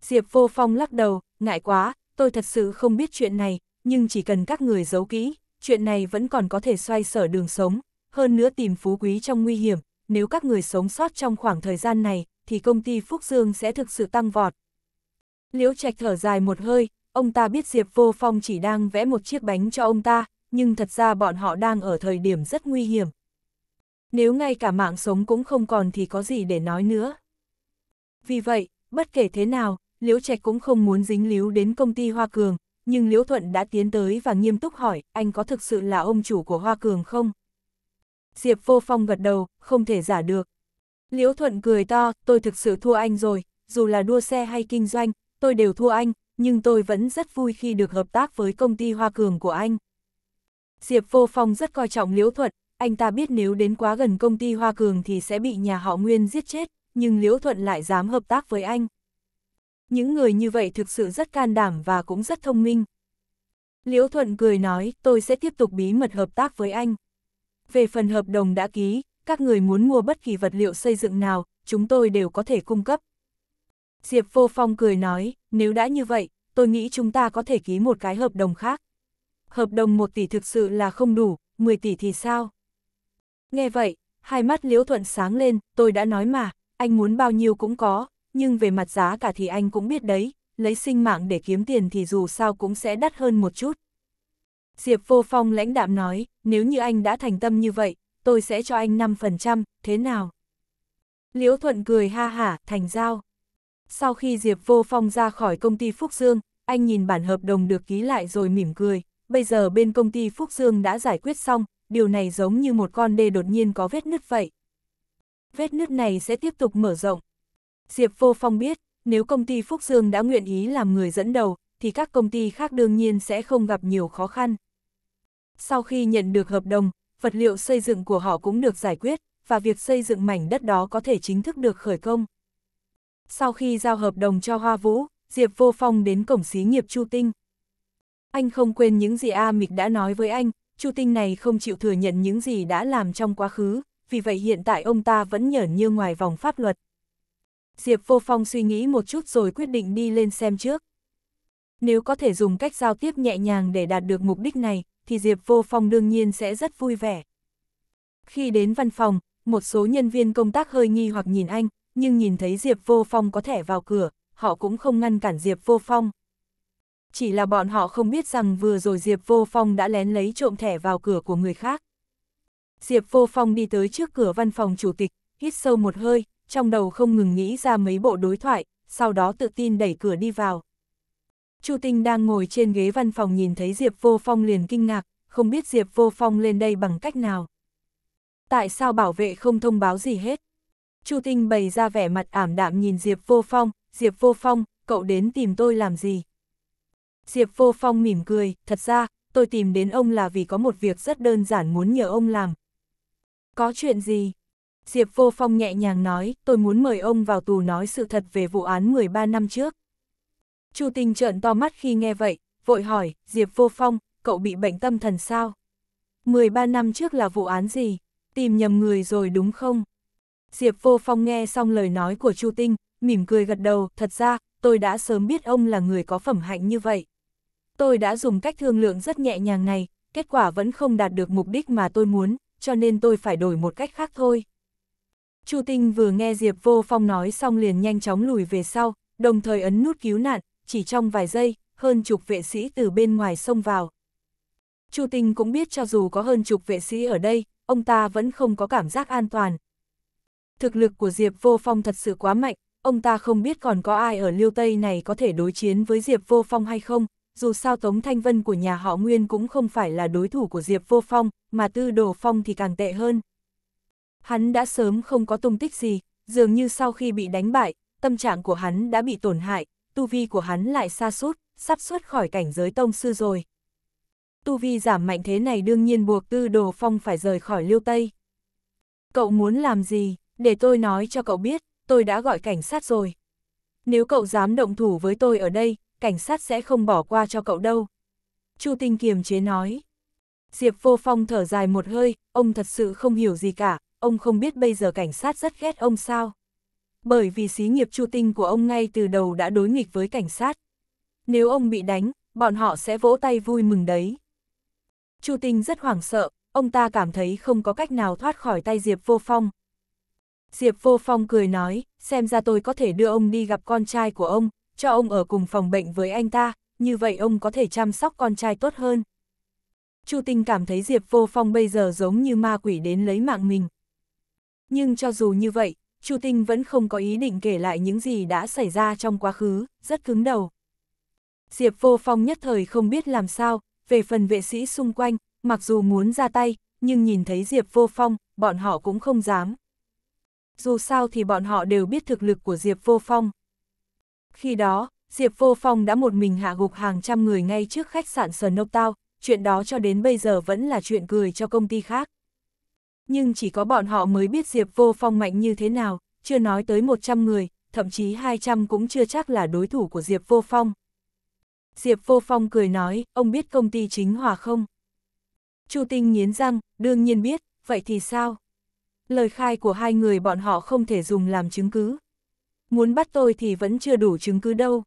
Diệp Vô Phong lắc đầu, ngại quá, tôi thật sự không biết chuyện này, nhưng chỉ cần các người giấu kỹ, chuyện này vẫn còn có thể xoay sở đường sống, hơn nữa tìm phú quý trong nguy hiểm, nếu các người sống sót trong khoảng thời gian này, thì công ty Phúc Dương sẽ thực sự tăng vọt. Liễu Trạch thở dài một hơi, ông ta biết Diệp Vô Phong chỉ đang vẽ một chiếc bánh cho ông ta, nhưng thật ra bọn họ đang ở thời điểm rất nguy hiểm, nếu ngay cả mạng sống cũng không còn thì có gì để nói nữa. Vì vậy, bất kể thế nào, Liễu Trạch cũng không muốn dính líu đến công ty Hoa Cường, nhưng Liễu Thuận đã tiến tới và nghiêm túc hỏi, anh có thực sự là ông chủ của Hoa Cường không? Diệp Vô Phong gật đầu, không thể giả được. Liễu Thuận cười to, tôi thực sự thua anh rồi, dù là đua xe hay kinh doanh, tôi đều thua anh, nhưng tôi vẫn rất vui khi được hợp tác với công ty Hoa Cường của anh. Diệp Vô Phong rất coi trọng Liễu Thuận, anh ta biết nếu đến quá gần công ty Hoa Cường thì sẽ bị nhà họ Nguyên giết chết, nhưng Liễu Thuận lại dám hợp tác với anh. Những người như vậy thực sự rất can đảm và cũng rất thông minh. Liễu Thuận cười nói, tôi sẽ tiếp tục bí mật hợp tác với anh. Về phần hợp đồng đã ký, các người muốn mua bất kỳ vật liệu xây dựng nào, chúng tôi đều có thể cung cấp. Diệp Vô Phong cười nói, nếu đã như vậy, tôi nghĩ chúng ta có thể ký một cái hợp đồng khác. Hợp đồng 1 tỷ thực sự là không đủ, 10 tỷ thì sao? Nghe vậy, hai mắt Liễu Thuận sáng lên, tôi đã nói mà, anh muốn bao nhiêu cũng có, nhưng về mặt giá cả thì anh cũng biết đấy, lấy sinh mạng để kiếm tiền thì dù sao cũng sẽ đắt hơn một chút. Diệp Vô Phong lãnh đạm nói, nếu như anh đã thành tâm như vậy, tôi sẽ cho anh 5%, thế nào? Liễu Thuận cười ha hả, thành giao. Sau khi Diệp Vô Phong ra khỏi công ty Phúc Dương, anh nhìn bản hợp đồng được ký lại rồi mỉm cười, bây giờ bên công ty Phúc Dương đã giải quyết xong, điều này giống như một con đê đột nhiên có vết nứt vậy. Vết nứt này sẽ tiếp tục mở rộng. Diệp Vô Phong biết, nếu công ty Phúc Dương đã nguyện ý làm người dẫn đầu, thì các công ty khác đương nhiên sẽ không gặp nhiều khó khăn. Sau khi nhận được hợp đồng, vật liệu xây dựng của họ cũng được giải quyết, và việc xây dựng mảnh đất đó có thể chính thức được khởi công. Sau khi giao hợp đồng cho Hoa Vũ, Diệp Vô Phong đến cổng xí nghiệp Chu Tinh. Anh không quên những gì A Mịch đã nói với anh, Chu Tinh này không chịu thừa nhận những gì đã làm trong quá khứ, vì vậy hiện tại ông ta vẫn nhởn như ngoài vòng pháp luật. Diệp Vô Phong suy nghĩ một chút rồi quyết định đi lên xem trước. Nếu có thể dùng cách giao tiếp nhẹ nhàng để đạt được mục đích này, thì Diệp Vô Phong đương nhiên sẽ rất vui vẻ. Khi đến văn phòng, một số nhân viên công tác hơi nghi hoặc nhìn anh, nhưng nhìn thấy Diệp Vô Phong có thể vào cửa, họ cũng không ngăn cản Diệp Vô Phong chỉ là bọn họ không biết rằng vừa rồi Diệp Vô Phong đã lén lấy trộm thẻ vào cửa của người khác. Diệp Vô Phong đi tới trước cửa văn phòng chủ tịch, hít sâu một hơi, trong đầu không ngừng nghĩ ra mấy bộ đối thoại, sau đó tự tin đẩy cửa đi vào. Chu Tinh đang ngồi trên ghế văn phòng nhìn thấy Diệp Vô Phong liền kinh ngạc, không biết Diệp Vô Phong lên đây bằng cách nào. Tại sao bảo vệ không thông báo gì hết? Chu Tinh bày ra vẻ mặt ảm đạm nhìn Diệp Vô Phong, Diệp Vô Phong, cậu đến tìm tôi làm gì? Diệp Vô Phong mỉm cười, thật ra, tôi tìm đến ông là vì có một việc rất đơn giản muốn nhờ ông làm. Có chuyện gì? Diệp Vô Phong nhẹ nhàng nói, tôi muốn mời ông vào tù nói sự thật về vụ án 13 năm trước. Chu Tinh trợn to mắt khi nghe vậy, vội hỏi, Diệp Vô Phong, cậu bị bệnh tâm thần sao? 13 năm trước là vụ án gì? Tìm nhầm người rồi đúng không? Diệp Vô Phong nghe xong lời nói của Chu Tinh, mỉm cười gật đầu, thật ra, tôi đã sớm biết ông là người có phẩm hạnh như vậy. Tôi đã dùng cách thương lượng rất nhẹ nhàng này, kết quả vẫn không đạt được mục đích mà tôi muốn, cho nên tôi phải đổi một cách khác thôi. Chu Tinh vừa nghe Diệp Vô Phong nói xong liền nhanh chóng lùi về sau, đồng thời ấn nút cứu nạn, chỉ trong vài giây, hơn chục vệ sĩ từ bên ngoài xông vào. Chu Tinh cũng biết cho dù có hơn chục vệ sĩ ở đây, ông ta vẫn không có cảm giác an toàn. Thực lực của Diệp Vô Phong thật sự quá mạnh, ông ta không biết còn có ai ở Liêu Tây này có thể đối chiến với Diệp Vô Phong hay không, dù sao Tống Thanh Vân của nhà họ Nguyên cũng không phải là đối thủ của Diệp Vô Phong, mà Tư Đồ Phong thì càng tệ hơn. Hắn đã sớm không có tung tích gì, dường như sau khi bị đánh bại, tâm trạng của hắn đã bị tổn hại, tu vi của hắn lại xa sút sắp xuất khỏi cảnh giới tông sư rồi. Tu vi giảm mạnh thế này đương nhiên buộc Tư Đồ Phong phải rời khỏi Liêu Tây. Cậu muốn làm gì, để tôi nói cho cậu biết, tôi đã gọi cảnh sát rồi. Nếu cậu dám động thủ với tôi ở đây, cảnh sát sẽ không bỏ qua cho cậu đâu. Chu Tinh kiềm chế nói. Diệp Vô Phong thở dài một hơi, ông thật sự không hiểu gì cả, ông không biết bây giờ cảnh sát rất ghét ông sao. Bởi vì xí nghiệp Chu Tinh của ông ngay từ đầu đã đối nghịch với cảnh sát. Nếu ông bị đánh, bọn họ sẽ vỗ tay vui mừng đấy. Chu Tinh rất hoảng sợ, ông ta cảm thấy không có cách nào thoát khỏi tay Diệp Vô Phong. Diệp Vô Phong cười nói, xem ra tôi có thể đưa ông đi gặp con trai của ông, cho ông ở cùng phòng bệnh với anh ta, như vậy ông có thể chăm sóc con trai tốt hơn. Chu Tinh cảm thấy Diệp Vô Phong bây giờ giống như ma quỷ đến lấy mạng mình. Nhưng cho dù như vậy, Chu Tinh vẫn không có ý định kể lại những gì đã xảy ra trong quá khứ, rất cứng đầu. Diệp Vô Phong nhất thời không biết làm sao, về phần vệ sĩ xung quanh, mặc dù muốn ra tay, nhưng nhìn thấy Diệp Vô Phong, bọn họ cũng không dám. Dù sao thì bọn họ đều biết thực lực của Diệp Vô Phong. Khi đó, Diệp Vô Phong đã một mình hạ gục hàng trăm người ngay trước khách sạn Sơn Nốc Tao, chuyện đó cho đến bây giờ vẫn là chuyện cười cho công ty khác. Nhưng chỉ có bọn họ mới biết Diệp Vô Phong mạnh như thế nào, chưa nói tới 100 người, thậm chí 200 cũng chưa chắc là đối thủ của Diệp Vô Phong. Diệp Vô Phong cười nói, ông biết công ty chính hòa không? Chu Tinh nghiến răng, đương nhiên biết, vậy thì sao? Lời khai của hai người bọn họ không thể dùng làm chứng cứ, muốn bắt tôi thì vẫn chưa đủ chứng cứ đâu.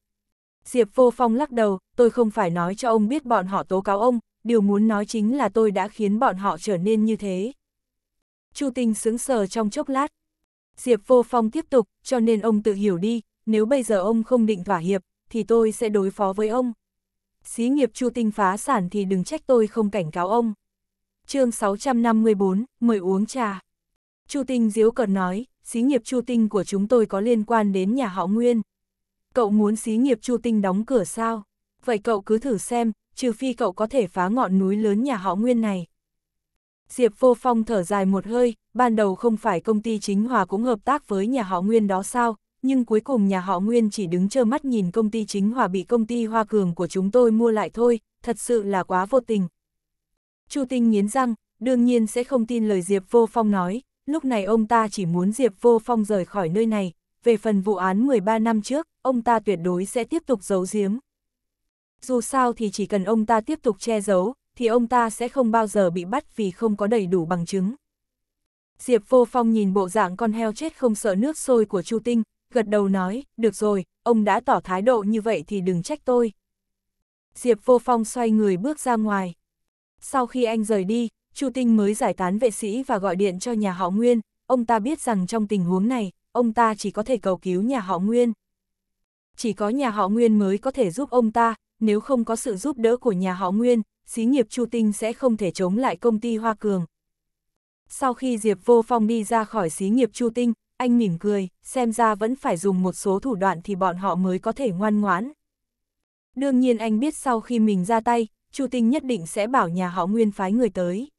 Diệp Vô Phong lắc đầu, tôi không phải nói cho ông biết bọn họ tố cáo ông, điều muốn nói chính là tôi đã khiến bọn họ trở nên như thế. Chu Tinh sững sờ trong chốc lát. Diệp Vô Phong tiếp tục, cho nên ông tự hiểu đi, nếu bây giờ ông không định thỏa hiệp, thì tôi sẽ đối phó với ông. Xí nghiệp Chu Tinh phá sản thì đừng trách tôi không cảnh cáo ông. chương 654, mời uống trà. Chu Tinh diếu cợt nói, xí nghiệp Chu Tinh của chúng tôi có liên quan đến nhà họ Nguyên. Cậu muốn xí nghiệp Chu Tinh đóng cửa sao? Vậy cậu cứ thử xem, trừ phi cậu có thể phá ngọn núi lớn nhà họ Nguyên này. Diệp Vô Phong thở dài một hơi, ban đầu không phải công ty chính hòa cũng hợp tác với nhà họ Nguyên đó sao, nhưng cuối cùng nhà họ Nguyên chỉ đứng trơ mắt nhìn công ty chính hòa bị công ty Hoa Cường của chúng tôi mua lại thôi, thật sự là quá vô tình. Chu Tinh nghiến răng, đương nhiên sẽ không tin lời Diệp Vô Phong nói, lúc này ông ta chỉ muốn Diệp Vô Phong rời khỏi nơi này, về phần vụ án 13 năm trước, ông ta tuyệt đối sẽ tiếp tục giấu giếm. Dù sao thì chỉ cần ông ta tiếp tục che giấu, thì ông ta sẽ không bao giờ bị bắt vì không có đầy đủ bằng chứng. Diệp Vô Phong nhìn bộ dạng con heo chết không sợ nước sôi của Chu Tinh, gật đầu nói, được rồi, ông đã tỏ thái độ như vậy thì đừng trách tôi. Diệp Vô Phong xoay người bước ra ngoài. Sau khi anh rời đi, Chu Tinh mới giải tán vệ sĩ và gọi điện cho nhà họ Nguyên, ông ta biết rằng trong tình huống này, ông ta chỉ có thể cầu cứu nhà họ Nguyên. Chỉ có nhà họ Nguyên mới có thể giúp ông ta, nếu không có sự giúp đỡ của nhà họ Nguyên, xí nghiệp Chu Tinh sẽ không thể chống lại công ty Hoa Cường. Sau khi Diệp Vô Phong đi ra khỏi xí nghiệp Chu Tinh, anh mỉm cười, xem ra vẫn phải dùng một số thủ đoạn thì bọn họ mới có thể ngoan ngoãn. Đương nhiên anh biết sau khi mình ra tay, Chu Tinh nhất định sẽ bảo nhà họ Nguyên phái người tới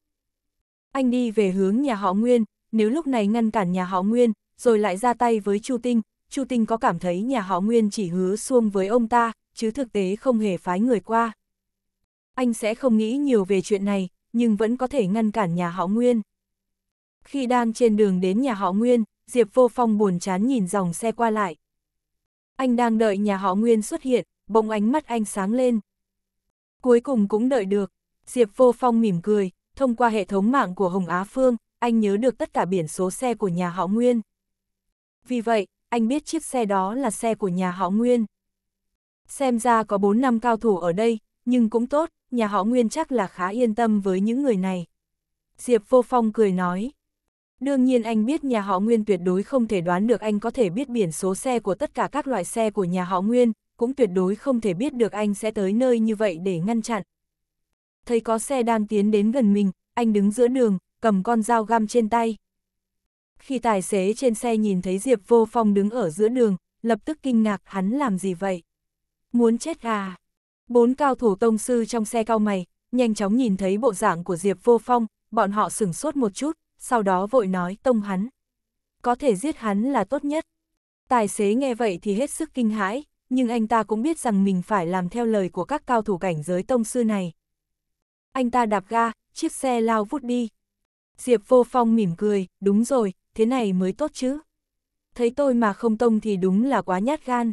anh đi về hướng nhà họ Nguyên, nếu lúc này ngăn cản nhà họ Nguyên, rồi lại ra tay với Chu Tinh, Chu Tinh có cảm thấy nhà họ Nguyên chỉ hứa xuông với ông ta, chứ thực tế không hề phái người qua. Anh sẽ không nghĩ nhiều về chuyện này, nhưng vẫn có thể ngăn cản nhà họ Nguyên. Khi đang trên đường đến nhà họ Nguyên, Diệp Vô Phong buồn chán nhìn dòng xe qua lại. Anh đang đợi nhà họ Nguyên xuất hiện, bỗng ánh mắt anh sáng lên. Cuối cùng cũng đợi được, Diệp Vô Phong mỉm cười, thông qua hệ thống mạng của Hồng Á Phương, anh nhớ được tất cả biển số xe của nhà họ Nguyên. Vì vậy, anh biết chiếc xe đó là xe của nhà họ Nguyên. Xem ra có 4 năm cao thủ ở đây, nhưng cũng tốt, nhà họ Nguyên chắc là khá yên tâm với những người này. Diệp Vô Phong cười nói. Đương nhiên anh biết nhà họ Nguyên tuyệt đối không thể đoán được anh có thể biết biển số xe của tất cả các loại xe của nhà họ Nguyên, cũng tuyệt đối không thể biết được anh sẽ tới nơi như vậy để ngăn chặn thấy có xe đang tiến đến gần mình, anh đứng giữa đường, cầm con dao găm trên tay. Khi tài xế trên xe nhìn thấy Diệp Vô Phong đứng ở giữa đường, lập tức kinh ngạc hắn làm gì vậy? Muốn chết à? Bốn cao thủ tông sư trong xe cao mày, nhanh chóng nhìn thấy bộ dạng của Diệp Vô Phong, bọn họ sửng sốt một chút, sau đó vội nói tông hắn. Có thể giết hắn là tốt nhất. Tài xế nghe vậy thì hết sức kinh hãi, nhưng anh ta cũng biết rằng mình phải làm theo lời của các cao thủ cảnh giới tông sư này anh ta đạp ga, chiếc xe lao vút đi. Diệp vô phong mỉm cười, đúng rồi, thế này mới tốt chứ. Thấy tôi mà không tông thì đúng là quá nhát gan.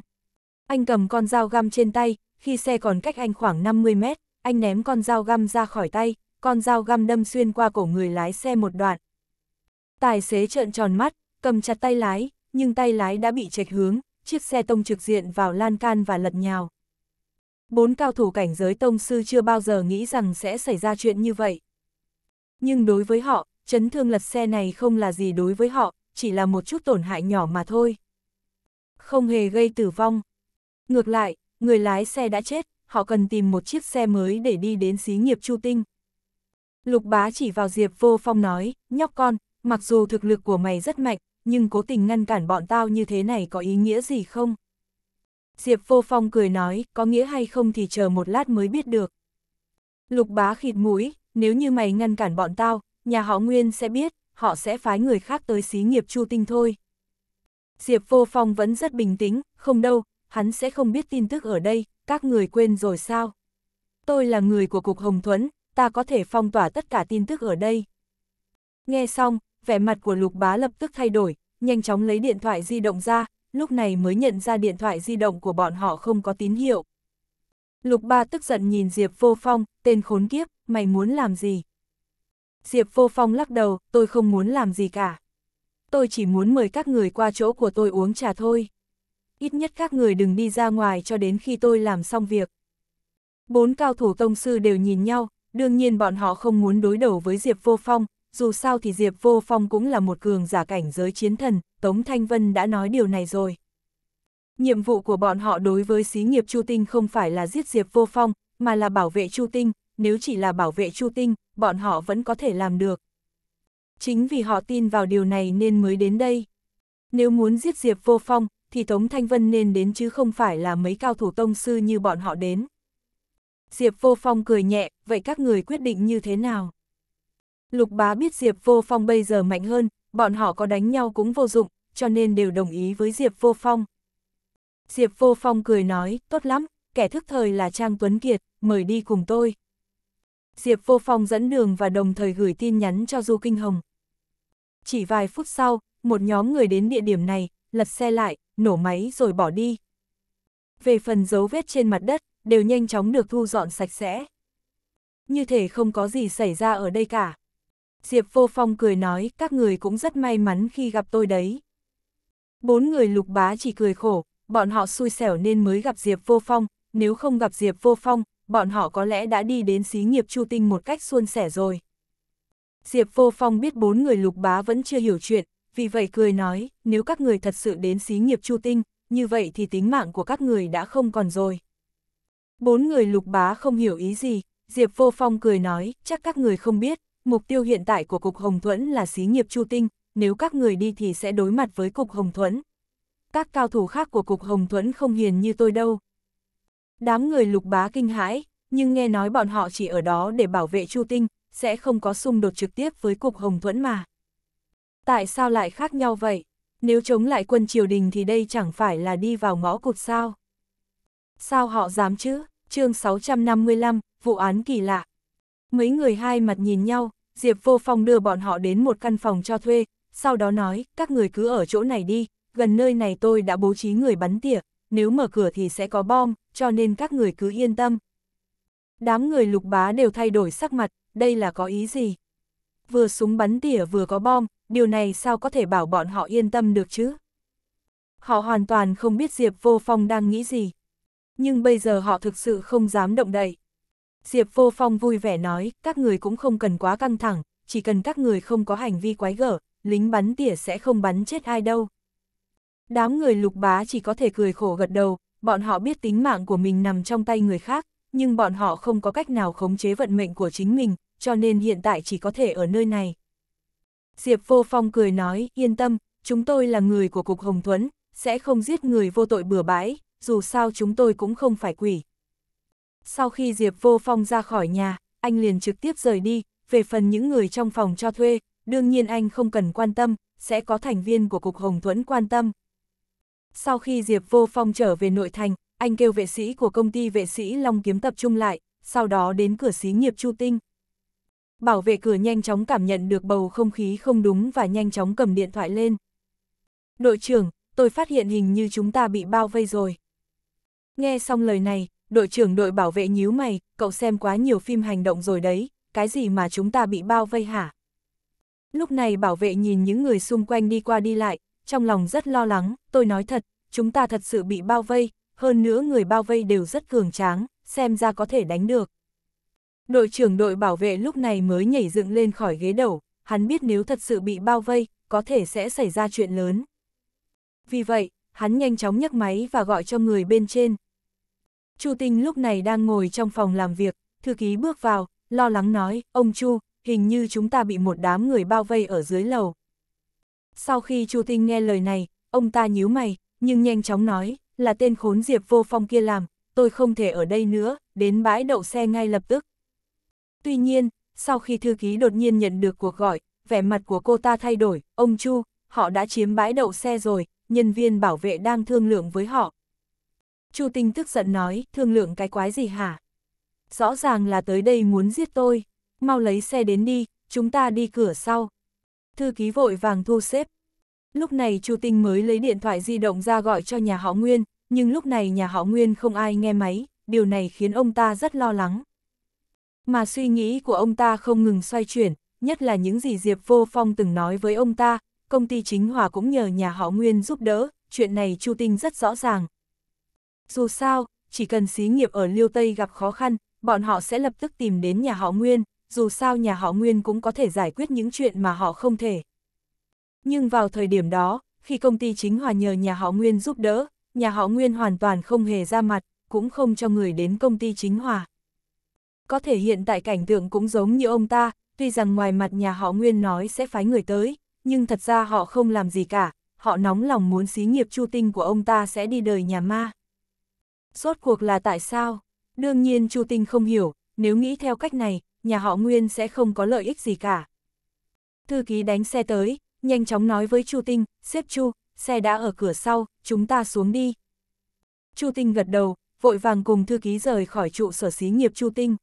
Anh cầm con dao găm trên tay, khi xe còn cách anh khoảng 50 mét, anh ném con dao găm ra khỏi tay, con dao găm đâm xuyên qua cổ người lái xe một đoạn. Tài xế trợn tròn mắt, cầm chặt tay lái, nhưng tay lái đã bị chệch hướng, chiếc xe tông trực diện vào lan can và lật nhào. Bốn cao thủ cảnh giới tông sư chưa bao giờ nghĩ rằng sẽ xảy ra chuyện như vậy. Nhưng đối với họ, chấn thương lật xe này không là gì đối với họ, chỉ là một chút tổn hại nhỏ mà thôi. Không hề gây tử vong. Ngược lại, người lái xe đã chết, họ cần tìm một chiếc xe mới để đi đến xí nghiệp Chu Tinh. Lục bá chỉ vào Diệp Vô Phong nói, nhóc con, mặc dù thực lực của mày rất mạnh, nhưng cố tình ngăn cản bọn tao như thế này có ý nghĩa gì không? Diệp Vô Phong cười nói, có nghĩa hay không thì chờ một lát mới biết được. Lục bá khịt mũi, nếu như mày ngăn cản bọn tao, nhà họ Nguyên sẽ biết, họ sẽ phái người khác tới xí nghiệp Chu Tinh thôi. Diệp Vô Phong vẫn rất bình tĩnh, không đâu, hắn sẽ không biết tin tức ở đây, các người quên rồi sao? Tôi là người của Cục Hồng Thuấn, ta có thể phong tỏa tất cả tin tức ở đây. Nghe xong, vẻ mặt của Lục Bá lập tức thay đổi, nhanh chóng lấy điện thoại di động ra, lúc này mới nhận ra điện thoại di động của bọn họ không có tín hiệu. Lục Ba tức giận nhìn Diệp Vô Phong, tên khốn kiếp, mày muốn làm gì? Diệp Vô Phong lắc đầu, tôi không muốn làm gì cả. Tôi chỉ muốn mời các người qua chỗ của tôi uống trà thôi. Ít nhất các người đừng đi ra ngoài cho đến khi tôi làm xong việc. Bốn cao thủ tông sư đều nhìn nhau, đương nhiên bọn họ không muốn đối đầu với Diệp Vô Phong, dù sao thì Diệp Vô Phong cũng là một cường giả cảnh giới chiến thần, Tống Thanh Vân đã nói điều này rồi. Nhiệm vụ của bọn họ đối với xí nghiệp Chu Tinh không phải là giết Diệp Vô Phong, mà là bảo vệ Chu Tinh, nếu chỉ là bảo vệ Chu Tinh, bọn họ vẫn có thể làm được. Chính vì họ tin vào điều này nên mới đến đây. Nếu muốn giết Diệp Vô Phong, thì Tống Thanh Vân nên đến chứ không phải là mấy cao thủ tông sư như bọn họ đến. Diệp Vô Phong cười nhẹ, vậy các người quyết định như thế nào? Lục Bá biết Diệp Vô Phong bây giờ mạnh hơn, bọn họ có đánh nhau cũng vô dụng, cho nên đều đồng ý với Diệp Vô Phong. Diệp Vô Phong cười nói, tốt lắm, kẻ thức thời là Trang Tuấn Kiệt, mời đi cùng tôi. Diệp Vô Phong dẫn đường và đồng thời gửi tin nhắn cho Du Kinh Hồng. Chỉ vài phút sau, một nhóm người đến địa điểm này, lật xe lại, nổ máy rồi bỏ đi. Về phần dấu vết trên mặt đất, đều nhanh chóng được thu dọn sạch sẽ. Như thể không có gì xảy ra ở đây cả. Diệp Vô Phong cười nói, các người cũng rất may mắn khi gặp tôi đấy. Bốn người lục bá chỉ cười khổ, bọn họ xui xẻo nên mới gặp Diệp Vô Phong, nếu không gặp Diệp Vô Phong, bọn họ có lẽ đã đi đến xí nghiệp Chu Tinh một cách suôn sẻ rồi. Diệp Vô Phong biết bốn người lục bá vẫn chưa hiểu chuyện, vì vậy cười nói, nếu các người thật sự đến xí nghiệp Chu Tinh, như vậy thì tính mạng của các người đã không còn rồi. Bốn người lục bá không hiểu ý gì, Diệp Vô Phong cười nói, chắc các người không biết, mục tiêu hiện tại của Cục Hồng Thuẫn là xí nghiệp Chu Tinh, nếu các người đi thì sẽ đối mặt với Cục Hồng Thuẫn. Các cao thủ khác của Cục Hồng Thuẫn không hiền như tôi đâu. Đám người lục bá kinh hãi, nhưng nghe nói bọn họ chỉ ở đó để bảo vệ Chu Tinh, sẽ không có xung đột trực tiếp với Cục Hồng Thuẫn mà. Tại sao lại khác nhau vậy? Nếu chống lại quân triều đình thì đây chẳng phải là đi vào ngõ cụt sao? Sao họ dám chứ? chương 655, vụ án kỳ lạ. Mấy người hai mặt nhìn nhau, Diệp Vô Phong đưa bọn họ đến một căn phòng cho thuê, sau đó nói, các người cứ ở chỗ này đi, gần nơi này tôi đã bố trí người bắn tỉa, nếu mở cửa thì sẽ có bom, cho nên các người cứ yên tâm. Đám người lục bá đều thay đổi sắc mặt, đây là có ý gì? Vừa súng bắn tỉa vừa có bom, điều này sao có thể bảo bọn họ yên tâm được chứ? Họ hoàn toàn không biết Diệp Vô Phong đang nghĩ gì. Nhưng bây giờ họ thực sự không dám động đậy. Diệp Vô Phong vui vẻ nói, các người cũng không cần quá căng thẳng, chỉ cần các người không có hành vi quái gở, lính bắn tỉa sẽ không bắn chết ai đâu. Đám người lục bá chỉ có thể cười khổ gật đầu, bọn họ biết tính mạng của mình nằm trong tay người khác, nhưng bọn họ không có cách nào khống chế vận mệnh của chính mình, cho nên hiện tại chỉ có thể ở nơi này. Diệp Vô Phong cười nói, yên tâm, chúng tôi là người của Cục Hồng Thuấn, sẽ không giết người vô tội bừa bãi, dù sao chúng tôi cũng không phải quỷ. Sau khi Diệp Vô Phong ra khỏi nhà, anh liền trực tiếp rời đi, về phần những người trong phòng cho thuê, đương nhiên anh không cần quan tâm, sẽ có thành viên của Cục Hồng Thuẫn quan tâm. Sau khi Diệp Vô Phong trở về nội thành, anh kêu vệ sĩ của công ty vệ sĩ Long Kiếm tập trung lại, sau đó đến cửa xí nghiệp Chu Tinh. Bảo vệ cửa nhanh chóng cảm nhận được bầu không khí không đúng và nhanh chóng cầm điện thoại lên. Đội trưởng, tôi phát hiện hình như chúng ta bị bao vây rồi. Nghe xong lời này, đội trưởng đội bảo vệ nhíu mày, cậu xem quá nhiều phim hành động rồi đấy, cái gì mà chúng ta bị bao vây hả? Lúc này bảo vệ nhìn những người xung quanh đi qua đi lại, trong lòng rất lo lắng, tôi nói thật, chúng ta thật sự bị bao vây, hơn nữa người bao vây đều rất cường tráng, xem ra có thể đánh được. Đội trưởng đội bảo vệ lúc này mới nhảy dựng lên khỏi ghế đầu, hắn biết nếu thật sự bị bao vây, có thể sẽ xảy ra chuyện lớn. Vì vậy, hắn nhanh chóng nhấc máy và gọi cho người bên trên, Chu Tinh lúc này đang ngồi trong phòng làm việc, thư ký bước vào, lo lắng nói, ông Chu, hình như chúng ta bị một đám người bao vây ở dưới lầu. Sau khi Chu Tinh nghe lời này, ông ta nhíu mày, nhưng nhanh chóng nói, là tên khốn Diệp Vô Phong kia làm, tôi không thể ở đây nữa, đến bãi đậu xe ngay lập tức. Tuy nhiên, sau khi thư ký đột nhiên nhận được cuộc gọi, vẻ mặt của cô ta thay đổi, ông Chu, họ đã chiếm bãi đậu xe rồi, nhân viên bảo vệ đang thương lượng với họ, Chu Tinh tức giận nói, thương lượng cái quái gì hả? Rõ ràng là tới đây muốn giết tôi, mau lấy xe đến đi, chúng ta đi cửa sau. Thư ký vội vàng thu xếp. Lúc này Chu Tinh mới lấy điện thoại di động ra gọi cho nhà họ Nguyên, nhưng lúc này nhà họ Nguyên không ai nghe máy, điều này khiến ông ta rất lo lắng. Mà suy nghĩ của ông ta không ngừng xoay chuyển, nhất là những gì Diệp Vô Phong từng nói với ông ta, công ty chính hòa cũng nhờ nhà họ Nguyên giúp đỡ, chuyện này Chu Tinh rất rõ ràng, dù sao, chỉ cần xí nghiệp ở Liêu Tây gặp khó khăn, bọn họ sẽ lập tức tìm đến nhà họ Nguyên, dù sao nhà họ Nguyên cũng có thể giải quyết những chuyện mà họ không thể. Nhưng vào thời điểm đó, khi công ty chính hòa nhờ nhà họ Nguyên giúp đỡ, nhà họ Nguyên hoàn toàn không hề ra mặt, cũng không cho người đến công ty chính hòa. Có thể hiện tại cảnh tượng cũng giống như ông ta, tuy rằng ngoài mặt nhà họ Nguyên nói sẽ phái người tới, nhưng thật ra họ không làm gì cả, họ nóng lòng muốn xí nghiệp chu tinh của ông ta sẽ đi đời nhà ma. Rốt cuộc là tại sao? Đương nhiên Chu Tinh không hiểu, nếu nghĩ theo cách này, nhà họ Nguyên sẽ không có lợi ích gì cả. Thư ký đánh xe tới, nhanh chóng nói với Chu Tinh, xếp Chu, xe đã ở cửa sau, chúng ta xuống đi. Chu Tinh gật đầu, vội vàng cùng thư ký rời khỏi trụ sở xí nghiệp Chu Tinh.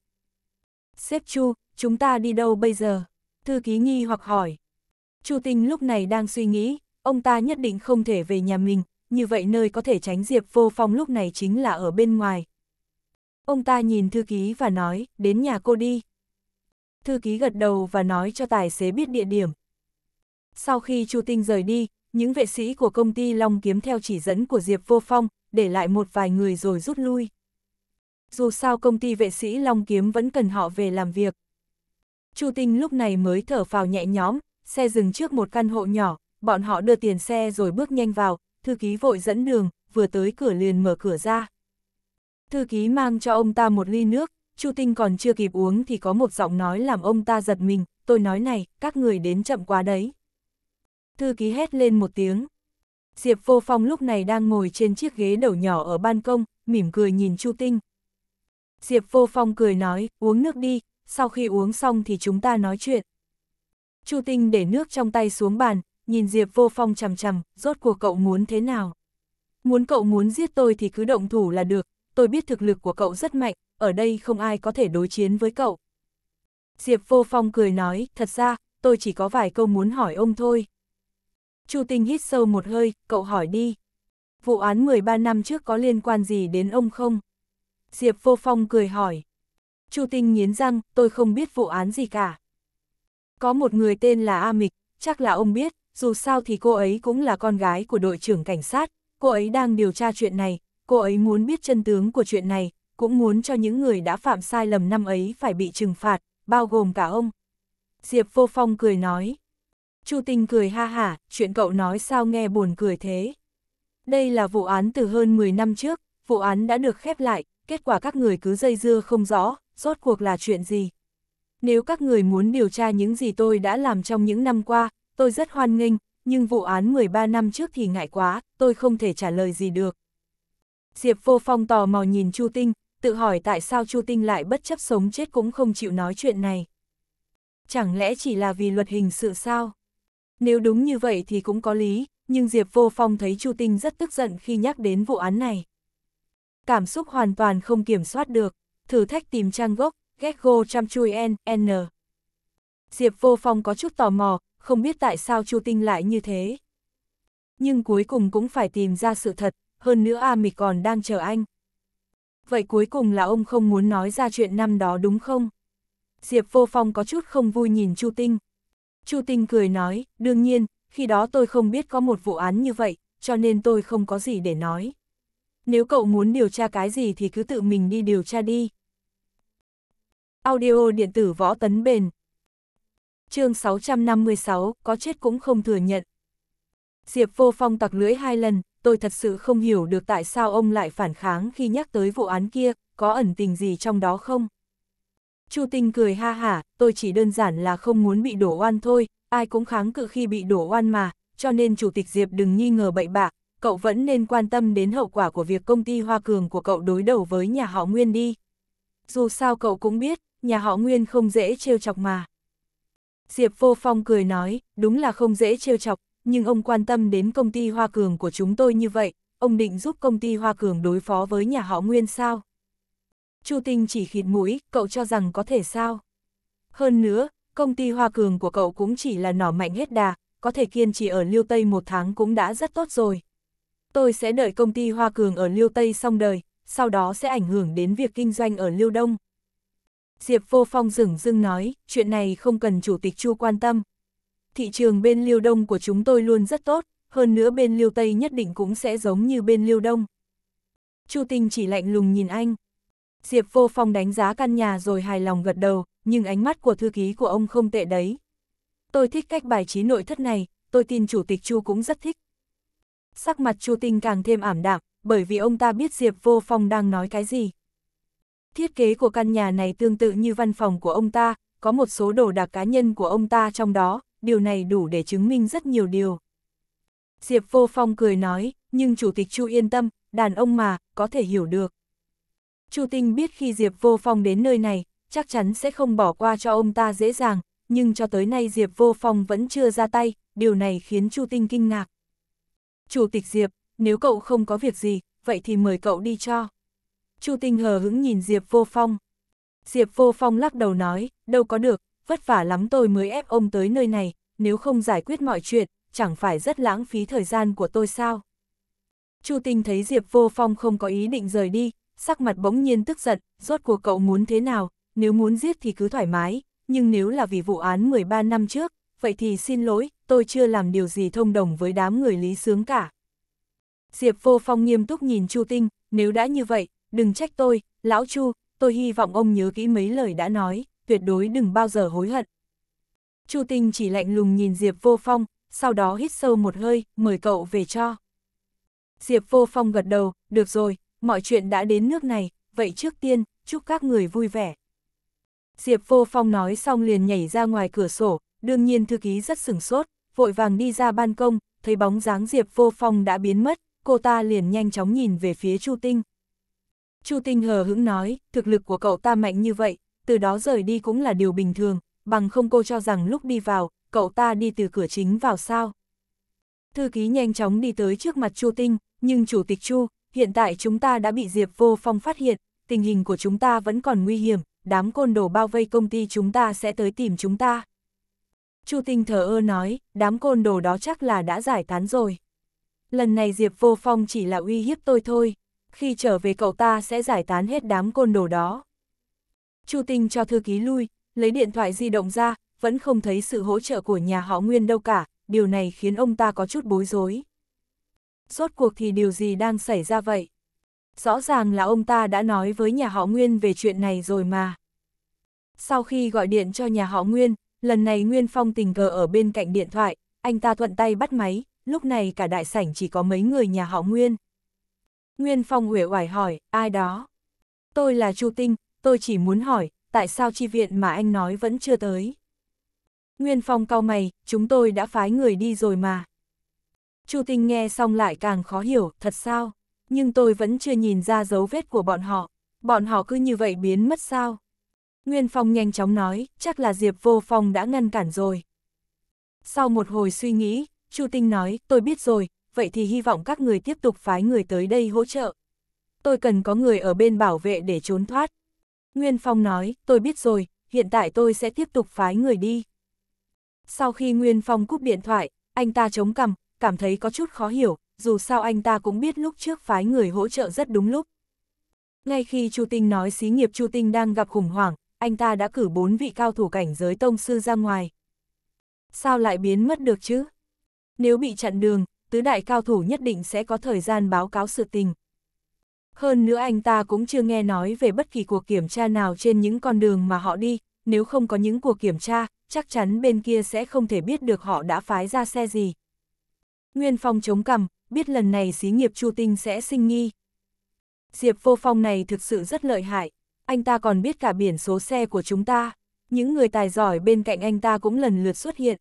Xếp Chu, chúng ta đi đâu bây giờ? Thư ký nghi hoặc hỏi. Chu Tinh lúc này đang suy nghĩ, ông ta nhất định không thể về nhà mình, như vậy nơi có thể tránh Diệp Vô Phong lúc này chính là ở bên ngoài. Ông ta nhìn thư ký và nói, đến nhà cô đi. Thư ký gật đầu và nói cho tài xế biết địa điểm. Sau khi Chu Tinh rời đi, những vệ sĩ của công ty Long Kiếm theo chỉ dẫn của Diệp Vô Phong, để lại một vài người rồi rút lui. Dù sao công ty vệ sĩ Long Kiếm vẫn cần họ về làm việc. Chu Tinh lúc này mới thở phào nhẹ nhõm, xe dừng trước một căn hộ nhỏ, bọn họ đưa tiền xe rồi bước nhanh vào, thư ký vội dẫn đường, vừa tới cửa liền mở cửa ra. Thư ký mang cho ông ta một ly nước, Chu Tinh còn chưa kịp uống thì có một giọng nói làm ông ta giật mình, tôi nói này, các người đến chậm quá đấy. Thư ký hét lên một tiếng. Diệp Vô Phong lúc này đang ngồi trên chiếc ghế đầu nhỏ ở ban công, mỉm cười nhìn Chu Tinh. Diệp Vô Phong cười nói, uống nước đi, sau khi uống xong thì chúng ta nói chuyện. Chu Tinh để nước trong tay xuống bàn, nhìn Diệp Vô Phong chằm chằm, rốt cuộc cậu muốn thế nào? Muốn cậu muốn giết tôi thì cứ động thủ là được, tôi biết thực lực của cậu rất mạnh, ở đây không ai có thể đối chiến với cậu. Diệp Vô Phong cười nói, thật ra, tôi chỉ có vài câu muốn hỏi ông thôi. Chu Tinh hít sâu một hơi, cậu hỏi đi. Vụ án 13 năm trước có liên quan gì đến ông không? Diệp Vô Phong cười hỏi. Chu Tinh nghiến răng, tôi không biết vụ án gì cả. Có một người tên là A Mịch, chắc là ông biết, dù sao thì cô ấy cũng là con gái của đội trưởng cảnh sát, cô ấy đang điều tra chuyện này, cô ấy muốn biết chân tướng của chuyện này, cũng muốn cho những người đã phạm sai lầm năm ấy phải bị trừng phạt, bao gồm cả ông. Diệp Vô Phong cười nói. Chu Tinh cười ha hả, chuyện cậu nói sao nghe buồn cười thế. Đây là vụ án từ hơn 10 năm trước, vụ án đã được khép lại, kết quả các người cứ dây dưa không rõ, rốt cuộc là chuyện gì. Nếu các người muốn điều tra những gì tôi đã làm trong những năm qua, tôi rất hoan nghênh, nhưng vụ án 13 năm trước thì ngại quá, tôi không thể trả lời gì được. Diệp Vô Phong tò mò nhìn Chu Tinh, tự hỏi tại sao Chu Tinh lại bất chấp sống chết cũng không chịu nói chuyện này. Chẳng lẽ chỉ là vì luật hình sự sao? Nếu đúng như vậy thì cũng có lý, nhưng Diệp Vô Phong thấy Chu Tinh rất tức giận khi nhắc đến vụ án này. Cảm xúc hoàn toàn không kiểm soát được, thử thách tìm trang gốc, ghét gô chăm chui n, n. Diệp Vô Phong có chút tò mò, không biết tại sao Chu Tinh lại như thế. Nhưng cuối cùng cũng phải tìm ra sự thật, hơn nữa A Mịch còn đang chờ anh. Vậy cuối cùng là ông không muốn nói ra chuyện năm đó đúng không? Diệp Vô Phong có chút không vui nhìn Chu Tinh. Chu Tinh cười nói, đương nhiên, khi đó tôi không biết có một vụ án như vậy, cho nên tôi không có gì để nói. Nếu cậu muốn điều tra cái gì thì cứ tự mình đi điều tra đi. Audio điện tử võ tấn bền chương 656, có chết cũng không thừa nhận. Diệp vô phong tặc lưỡi hai lần, tôi thật sự không hiểu được tại sao ông lại phản kháng khi nhắc tới vụ án kia, có ẩn tình gì trong đó không? Chu Tinh cười ha hả, tôi chỉ đơn giản là không muốn bị đổ oan thôi, ai cũng kháng cự khi bị đổ oan mà, cho nên Chủ tịch Diệp đừng nghi ngờ bậy bạ, cậu vẫn nên quan tâm đến hậu quả của việc công ty Hoa Cường của cậu đối đầu với nhà họ Nguyên đi. Dù sao cậu cũng biết, nhà họ Nguyên không dễ trêu chọc mà. Diệp Vô Phong cười nói, đúng là không dễ trêu chọc, nhưng ông quan tâm đến công ty Hoa Cường của chúng tôi như vậy, ông định giúp công ty Hoa Cường đối phó với nhà họ Nguyên sao? Chu Tinh chỉ khịt mũi, cậu cho rằng có thể sao? Hơn nữa, công ty Hoa Cường của cậu cũng chỉ là nỏ mạnh hết đà, có thể kiên trì ở Liêu Tây một tháng cũng đã rất tốt rồi. Tôi sẽ đợi công ty Hoa Cường ở Liêu Tây xong đời, sau đó sẽ ảnh hưởng đến việc kinh doanh ở Liêu Đông. Diệp Vô Phong dừng dưng nói, chuyện này không cần Chủ tịch Chu quan tâm. Thị trường bên Liêu Đông của chúng tôi luôn rất tốt, hơn nữa bên Liêu Tây nhất định cũng sẽ giống như bên Liêu Đông. Chu Tinh chỉ lạnh lùng nhìn anh. Diệp Vô Phong đánh giá căn nhà rồi hài lòng gật đầu, nhưng ánh mắt của thư ký của ông không tệ đấy. Tôi thích cách bài trí nội thất này, tôi tin Chủ tịch Chu cũng rất thích. Sắc mặt Chu Tinh càng thêm ảm đạm, bởi vì ông ta biết Diệp Vô Phong đang nói cái gì. Thiết kế của căn nhà này tương tự như văn phòng của ông ta, có một số đồ đạc cá nhân của ông ta trong đó, điều này đủ để chứng minh rất nhiều điều. Diệp Vô Phong cười nói, nhưng Chủ tịch Chu yên tâm, đàn ông mà, có thể hiểu được. Chu Tinh biết khi Diệp Vô Phong đến nơi này, chắc chắn sẽ không bỏ qua cho ông ta dễ dàng, nhưng cho tới nay Diệp Vô Phong vẫn chưa ra tay, điều này khiến Chu Tinh kinh ngạc. Chủ tịch Diệp, nếu cậu không có việc gì, vậy thì mời cậu đi cho. Chu Tinh hờ hững nhìn Diệp Vô Phong. Diệp Vô Phong lắc đầu nói, đâu có được, vất vả lắm tôi mới ép ông tới nơi này, nếu không giải quyết mọi chuyện, chẳng phải rất lãng phí thời gian của tôi sao? Chu Tinh thấy Diệp Vô Phong không có ý định rời đi, sắc mặt bỗng nhiên tức giận, rốt cuộc cậu muốn thế nào, nếu muốn giết thì cứ thoải mái, nhưng nếu là vì vụ án 13 năm trước, vậy thì xin lỗi, tôi chưa làm điều gì thông đồng với đám người lý sướng cả. Diệp Vô Phong nghiêm túc nhìn Chu Tinh, nếu đã như vậy, đừng trách tôi, lão Chu, tôi hy vọng ông nhớ kỹ mấy lời đã nói, tuyệt đối đừng bao giờ hối hận. Chu Tinh chỉ lạnh lùng nhìn Diệp Vô Phong, sau đó hít sâu một hơi, mời cậu về cho. Diệp Vô Phong gật đầu, được rồi, mọi chuyện đã đến nước này, vậy trước tiên, chúc các người vui vẻ. Diệp Vô Phong nói xong liền nhảy ra ngoài cửa sổ, đương nhiên thư ký rất sửng sốt, vội vàng đi ra ban công, thấy bóng dáng Diệp Vô Phong đã biến mất, cô ta liền nhanh chóng nhìn về phía Chu Tinh. Chu Tinh hờ hững nói, thực lực của cậu ta mạnh như vậy, từ đó rời đi cũng là điều bình thường, bằng không cô cho rằng lúc đi vào, cậu ta đi từ cửa chính vào sao. Thư ký nhanh chóng đi tới trước mặt Chu Tinh, nhưng Chủ tịch Chu, hiện tại chúng ta đã bị Diệp Vô Phong phát hiện, tình hình của chúng ta vẫn còn nguy hiểm, đám côn đồ bao vây công ty chúng ta sẽ tới tìm chúng ta. Chu Tinh thờ ơ nói, đám côn đồ đó chắc là đã giải tán rồi. Lần này Diệp Vô Phong chỉ là uy hiếp tôi thôi khi trở về cậu ta sẽ giải tán hết đám côn đồ đó. Chu Tinh cho thư ký lui, lấy điện thoại di động ra, vẫn không thấy sự hỗ trợ của nhà họ Nguyên đâu cả, điều này khiến ông ta có chút bối rối. Rốt cuộc thì điều gì đang xảy ra vậy? Rõ ràng là ông ta đã nói với nhà họ Nguyên về chuyện này rồi mà. Sau khi gọi điện cho nhà họ Nguyên, lần này Nguyên Phong tình cờ ở bên cạnh điện thoại, anh ta thuận tay bắt máy, lúc này cả đại sảnh chỉ có mấy người nhà họ Nguyên. Nguyên Phong huệ oải hỏi, ai đó? Tôi là Chu Tinh, tôi chỉ muốn hỏi, tại sao chi viện mà anh nói vẫn chưa tới? Nguyên Phong cau mày, chúng tôi đã phái người đi rồi mà. Chu Tinh nghe xong lại càng khó hiểu, thật sao? Nhưng tôi vẫn chưa nhìn ra dấu vết của bọn họ, bọn họ cứ như vậy biến mất sao? Nguyên Phong nhanh chóng nói, chắc là Diệp Vô Phong đã ngăn cản rồi. Sau một hồi suy nghĩ, Chu Tinh nói, tôi biết rồi, vậy thì hy vọng các người tiếp tục phái người tới đây hỗ trợ. Tôi cần có người ở bên bảo vệ để trốn thoát. Nguyên Phong nói, tôi biết rồi, hiện tại tôi sẽ tiếp tục phái người đi. Sau khi Nguyên Phong cúp điện thoại, anh ta chống cằm, cảm thấy có chút khó hiểu, dù sao anh ta cũng biết lúc trước phái người hỗ trợ rất đúng lúc. Ngay khi Chu Tinh nói xí nghiệp Chu Tinh đang gặp khủng hoảng, anh ta đã cử bốn vị cao thủ cảnh giới tông sư ra ngoài. Sao lại biến mất được chứ? Nếu bị chặn đường, tứ đại cao thủ nhất định sẽ có thời gian báo cáo sự tình. Hơn nữa anh ta cũng chưa nghe nói về bất kỳ cuộc kiểm tra nào trên những con đường mà họ đi, nếu không có những cuộc kiểm tra, chắc chắn bên kia sẽ không thể biết được họ đã phái ra xe gì. Nguyên Phong chống cằm, biết lần này xí nghiệp Chu Tinh sẽ sinh nghi. Diệp Vô Phong này thực sự rất lợi hại, anh ta còn biết cả biển số xe của chúng ta. Những người tài giỏi bên cạnh anh ta cũng lần lượt xuất hiện,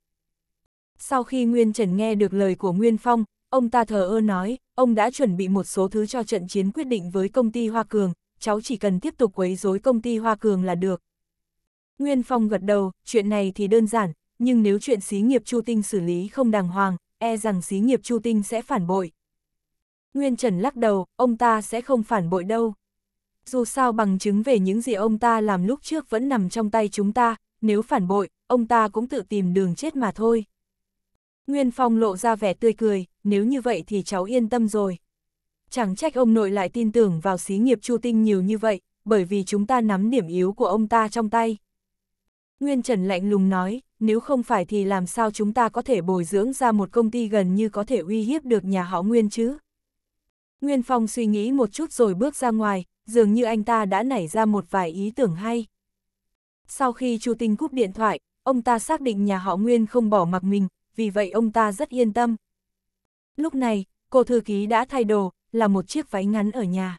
sau khi Nguyên Trần nghe được lời của Nguyên Phong, ông ta thờ ơ nói, ông đã chuẩn bị một số thứ cho trận chiến quyết định với công ty Hoa Cường, cháu chỉ cần tiếp tục quấy rối công ty Hoa Cường là được. Nguyên Phong gật đầu, chuyện này thì đơn giản, nhưng nếu chuyện xí nghiệp Chu Tinh xử lý không đàng hoàng, e rằng xí nghiệp Chu Tinh sẽ phản bội. Nguyên Trần lắc đầu, ông ta sẽ không phản bội đâu. Dù sao bằng chứng về những gì ông ta làm lúc trước vẫn nằm trong tay chúng ta, nếu phản bội, ông ta cũng tự tìm đường chết mà thôi. Nguyên Phong lộ ra vẻ tươi cười, nếu như vậy thì cháu yên tâm rồi. Chẳng trách ông nội lại tin tưởng vào xí nghiệp Chu Tinh nhiều như vậy, bởi vì chúng ta nắm điểm yếu của ông ta trong tay. Nguyên Trần lạnh lùng nói, nếu không phải thì làm sao chúng ta có thể bồi dưỡng ra một công ty gần như có thể uy hiếp được nhà họ Nguyên chứ? Nguyên Phong suy nghĩ một chút rồi bước ra ngoài, dường như anh ta đã nảy ra một vài ý tưởng hay. Sau khi Chu Tinh cúp điện thoại, ông ta xác định nhà họ Nguyên không bỏ mặc mình, vì vậy ông ta rất yên tâm. Lúc này, cô thư ký đã thay đồ, là một chiếc váy ngắn ở nhà.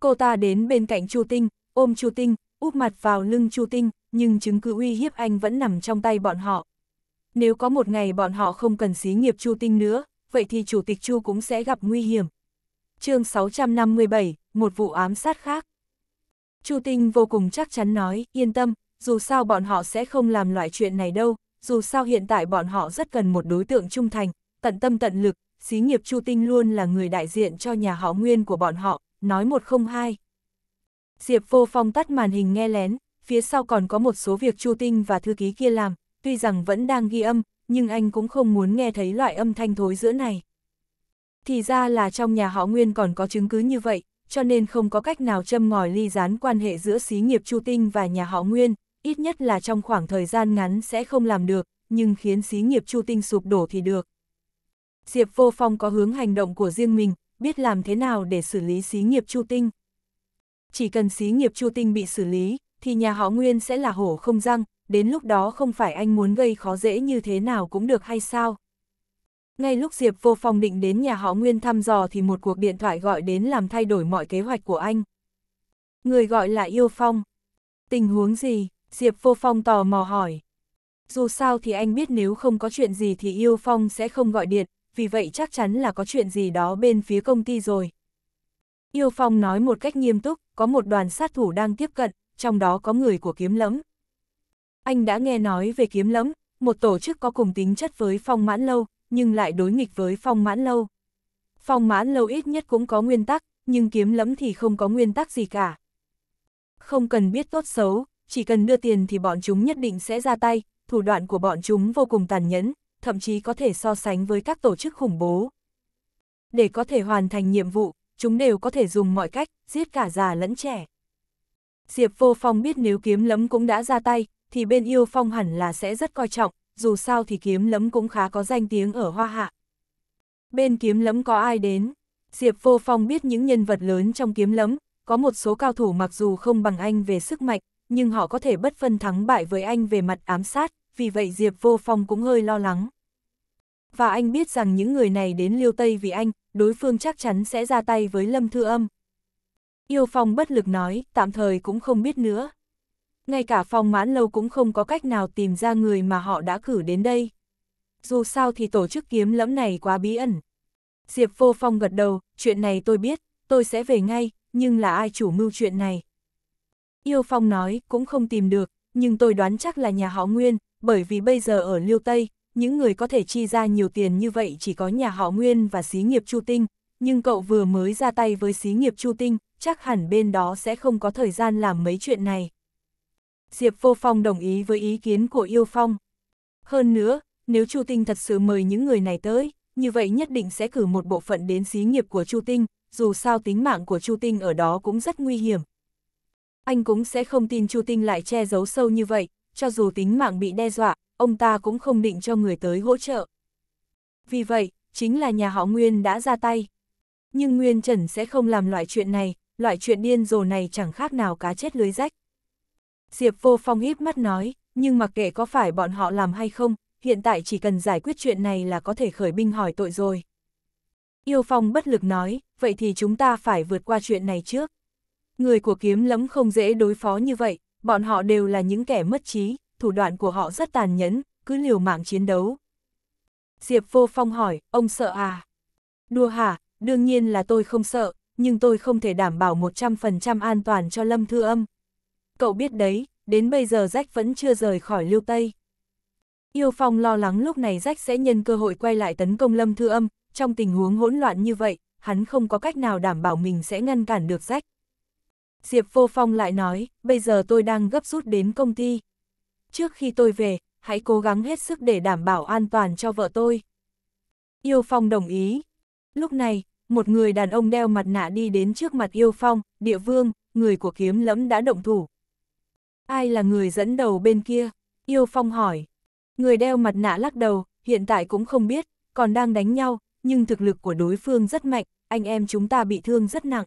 Cô ta đến bên cạnh Chu Tinh, ôm Chu Tinh, úp mặt vào lưng Chu Tinh, nhưng chứng cứ uy hiếp anh vẫn nằm trong tay bọn họ. Nếu có một ngày bọn họ không cần xí nghiệp Chu Tinh nữa, vậy thì Chủ tịch Chu cũng sẽ gặp nguy hiểm. chương 657, một vụ ám sát khác. Chu Tinh vô cùng chắc chắn nói, yên tâm, dù sao bọn họ sẽ không làm loại chuyện này đâu, dù sao hiện tại bọn họ rất cần một đối tượng trung thành, tận tâm tận lực, xí nghiệp Chu Tinh luôn là người đại diện cho nhà họ Nguyên của bọn họ, nói một không hai. Diệp Vô Phong tắt màn hình nghe lén, phía sau còn có một số việc Chu Tinh và thư ký kia làm, tuy rằng vẫn đang ghi âm, nhưng anh cũng không muốn nghe thấy loại âm thanh thối giữa này. Thì ra là trong nhà họ Nguyên còn có chứng cứ như vậy, cho nên không có cách nào châm ngòi ly gián quan hệ giữa xí nghiệp Chu Tinh và nhà họ Nguyên, ít nhất là trong khoảng thời gian ngắn sẽ không làm được, nhưng khiến xí nghiệp Chu Tinh sụp đổ thì được. Diệp Vô Phong có hướng hành động của riêng mình, biết làm thế nào để xử lý xí nghiệp Chu Tinh. Chỉ cần xí nghiệp Chu Tinh bị xử lý, thì nhà họ Nguyên sẽ là hổ không răng, đến lúc đó không phải anh muốn gây khó dễ như thế nào cũng được hay sao? Ngay lúc Diệp Vô Phong định đến nhà họ Nguyên thăm dò thì một cuộc điện thoại gọi đến làm thay đổi mọi kế hoạch của anh. Người gọi là Yêu Phong. Tình huống gì? Diệp Vô Phong tò mò hỏi. Dù sao thì anh biết nếu không có chuyện gì thì Yêu Phong sẽ không gọi điện, vì vậy chắc chắn là có chuyện gì đó bên phía công ty rồi. Yêu Phong nói một cách nghiêm túc, có một đoàn sát thủ đang tiếp cận, trong đó có người của kiếm lẫm. Anh đã nghe nói về kiếm lẫm, một tổ chức có cùng tính chất với phong mãn lâu, nhưng lại đối nghịch với phong mãn lâu. Phong mãn lâu ít nhất cũng có nguyên tắc, nhưng kiếm lẫm thì không có nguyên tắc gì cả. Không cần biết tốt xấu, chỉ cần đưa tiền thì bọn chúng nhất định sẽ ra tay, thủ đoạn của bọn chúng vô cùng tàn nhẫn, thậm chí có thể so sánh với các tổ chức khủng bố. Để có thể hoàn thành nhiệm vụ, chúng đều có thể dùng mọi cách, giết cả già lẫn trẻ. Diệp Vô Phong biết nếu kiếm lấm cũng đã ra tay, thì bên yêu phong hẳn là sẽ rất coi trọng, dù sao thì kiếm lấm cũng khá có danh tiếng ở Hoa Hạ. Bên kiếm lấm có ai đến? Diệp Vô Phong biết những nhân vật lớn trong kiếm lấm, có một số cao thủ mặc dù không bằng anh về sức mạnh, nhưng họ có thể bất phân thắng bại với anh về mặt ám sát, vì vậy Diệp Vô Phong cũng hơi lo lắng. Và anh biết rằng những người này đến Liêu Tây vì anh, đối phương chắc chắn sẽ ra tay với Lâm Thư Âm. Yêu Phong bất lực nói, tạm thời cũng không biết nữa. Ngay cả Phong Mãn Lâu cũng không có cách nào tìm ra người mà họ đã cử đến đây. Dù sao thì tổ chức kiếm lẫm này quá bí ẩn. Diệp Vô Phong gật đầu, chuyện này tôi biết, tôi sẽ về ngay, nhưng là ai chủ mưu chuyện này? Yêu Phong nói, cũng không tìm được, nhưng tôi đoán chắc là nhà họ Nguyên, bởi vì bây giờ ở Liêu Tây, những người có thể chi ra nhiều tiền như vậy chỉ có nhà họ Nguyên và xí nghiệp Chu Tinh, nhưng cậu vừa mới ra tay với xí nghiệp Chu Tinh, chắc hẳn bên đó sẽ không có thời gian làm mấy chuyện này. Diệp Vô Phong đồng ý với ý kiến của Yêu Phong. Hơn nữa, nếu Chu Tinh thật sự mời những người này tới, như vậy nhất định sẽ cử một bộ phận đến xí nghiệp của Chu Tinh, dù sao tính mạng của Chu Tinh ở đó cũng rất nguy hiểm, anh cũng sẽ không tin Chu Tinh lại che giấu sâu như vậy, cho dù tính mạng bị đe dọa, ông ta cũng không định cho người tới hỗ trợ. Vì vậy, chính là nhà họ Nguyên đã ra tay. Nhưng Nguyên Trần sẽ không làm loại chuyện này, loại chuyện điên rồ này chẳng khác nào cá chết lưới rách. Diệp Vô Phong híp mắt nói, nhưng mặc kệ có phải bọn họ làm hay không, hiện tại chỉ cần giải quyết chuyện này là có thể khởi binh hỏi tội rồi. Yêu Phong bất lực nói, vậy thì chúng ta phải vượt qua chuyện này trước. Người của kiếm lẫm không dễ đối phó như vậy, bọn họ đều là những kẻ mất trí, thủ đoạn của họ rất tàn nhẫn, cứ liều mạng chiến đấu. Diệp Vô Phong hỏi, ông sợ à? Đùa hả, đương nhiên là tôi không sợ, nhưng tôi không thể đảm bảo 100% an toàn cho Lâm Thư Âm. Cậu biết đấy, đến bây giờ Rách vẫn chưa rời khỏi Lưu Tây. Yêu Phong lo lắng lúc này Rách sẽ nhân cơ hội quay lại tấn công Lâm Thư Âm, trong tình huống hỗn loạn như vậy, hắn không có cách nào đảm bảo mình sẽ ngăn cản được Rách, Diệp Vô Phong lại nói, bây giờ tôi đang gấp rút đến công ty. Trước khi tôi về, hãy cố gắng hết sức để đảm bảo an toàn cho vợ tôi. Yêu Phong đồng ý. Lúc này, một người đàn ông đeo mặt nạ đi đến trước mặt Yêu Phong, địa vương, người của kiếm lẫm đã động thủ. Ai là người dẫn đầu bên kia? Yêu Phong hỏi. Người đeo mặt nạ lắc đầu, hiện tại cũng không biết, còn đang đánh nhau, nhưng thực lực của đối phương rất mạnh, anh em chúng ta bị thương rất nặng.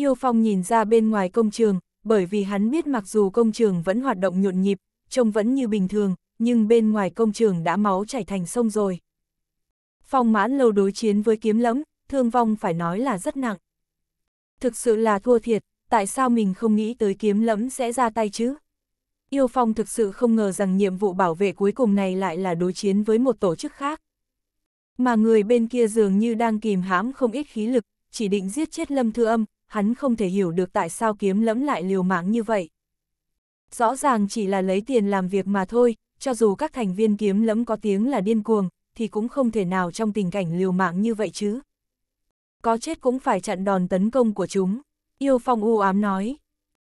Yêu Phong nhìn ra bên ngoài công trường, bởi vì hắn biết mặc dù công trường vẫn hoạt động nhộn nhịp, trông vẫn như bình thường, nhưng bên ngoài công trường đã máu chảy thành sông rồi. Phong mãn lâu đối chiến với kiếm lẫm, thương vong phải nói là rất nặng. Thực sự là thua thiệt, tại sao mình không nghĩ tới kiếm lẫm sẽ ra tay chứ? Yêu Phong thực sự không ngờ rằng nhiệm vụ bảo vệ cuối cùng này lại là đối chiến với một tổ chức khác. Mà người bên kia dường như đang kìm hãm không ít khí lực, chỉ định giết chết Lâm Thư Âm, hắn không thể hiểu được tại sao kiếm lẫm lại liều mạng như vậy. Rõ ràng chỉ là lấy tiền làm việc mà thôi, cho dù các thành viên kiếm lẫm có tiếng là điên cuồng, thì cũng không thể nào trong tình cảnh liều mạng như vậy chứ. Có chết cũng phải chặn đòn tấn công của chúng, yêu phong u ám nói.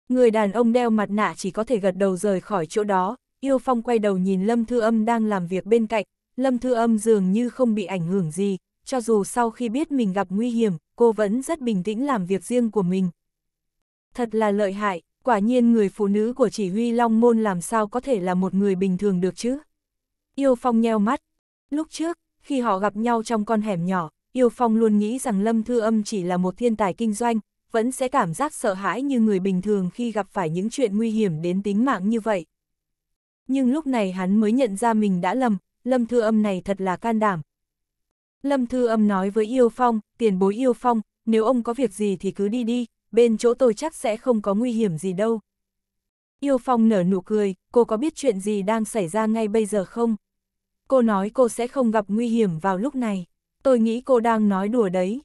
Người đàn ông đeo mặt nạ chỉ có thể gật đầu rời khỏi chỗ đó, yêu phong quay đầu nhìn Lâm Thư Âm đang làm việc bên cạnh, Lâm Thư Âm dường như không bị ảnh hưởng gì, cho dù sau khi biết mình gặp nguy hiểm, cô vẫn rất bình tĩnh làm việc riêng của mình. Thật là lợi hại, quả nhiên người phụ nữ của chỉ huy Long Môn làm sao có thể là một người bình thường được chứ. Yêu Phong nheo mắt. Lúc trước, khi họ gặp nhau trong con hẻm nhỏ, Yêu Phong luôn nghĩ rằng Lâm Thư Âm chỉ là một thiên tài kinh doanh, vẫn sẽ cảm giác sợ hãi như người bình thường khi gặp phải những chuyện nguy hiểm đến tính mạng như vậy. Nhưng lúc này hắn mới nhận ra mình đã lầm, Lâm Thư Âm này thật là can đảm, Lâm Thư Âm nói với Yêu Phong, tiền bối Yêu Phong, nếu ông có việc gì thì cứ đi đi, bên chỗ tôi chắc sẽ không có nguy hiểm gì đâu. Yêu Phong nở nụ cười, cô có biết chuyện gì đang xảy ra ngay bây giờ không? Cô nói cô sẽ không gặp nguy hiểm vào lúc này. Tôi nghĩ cô đang nói đùa đấy.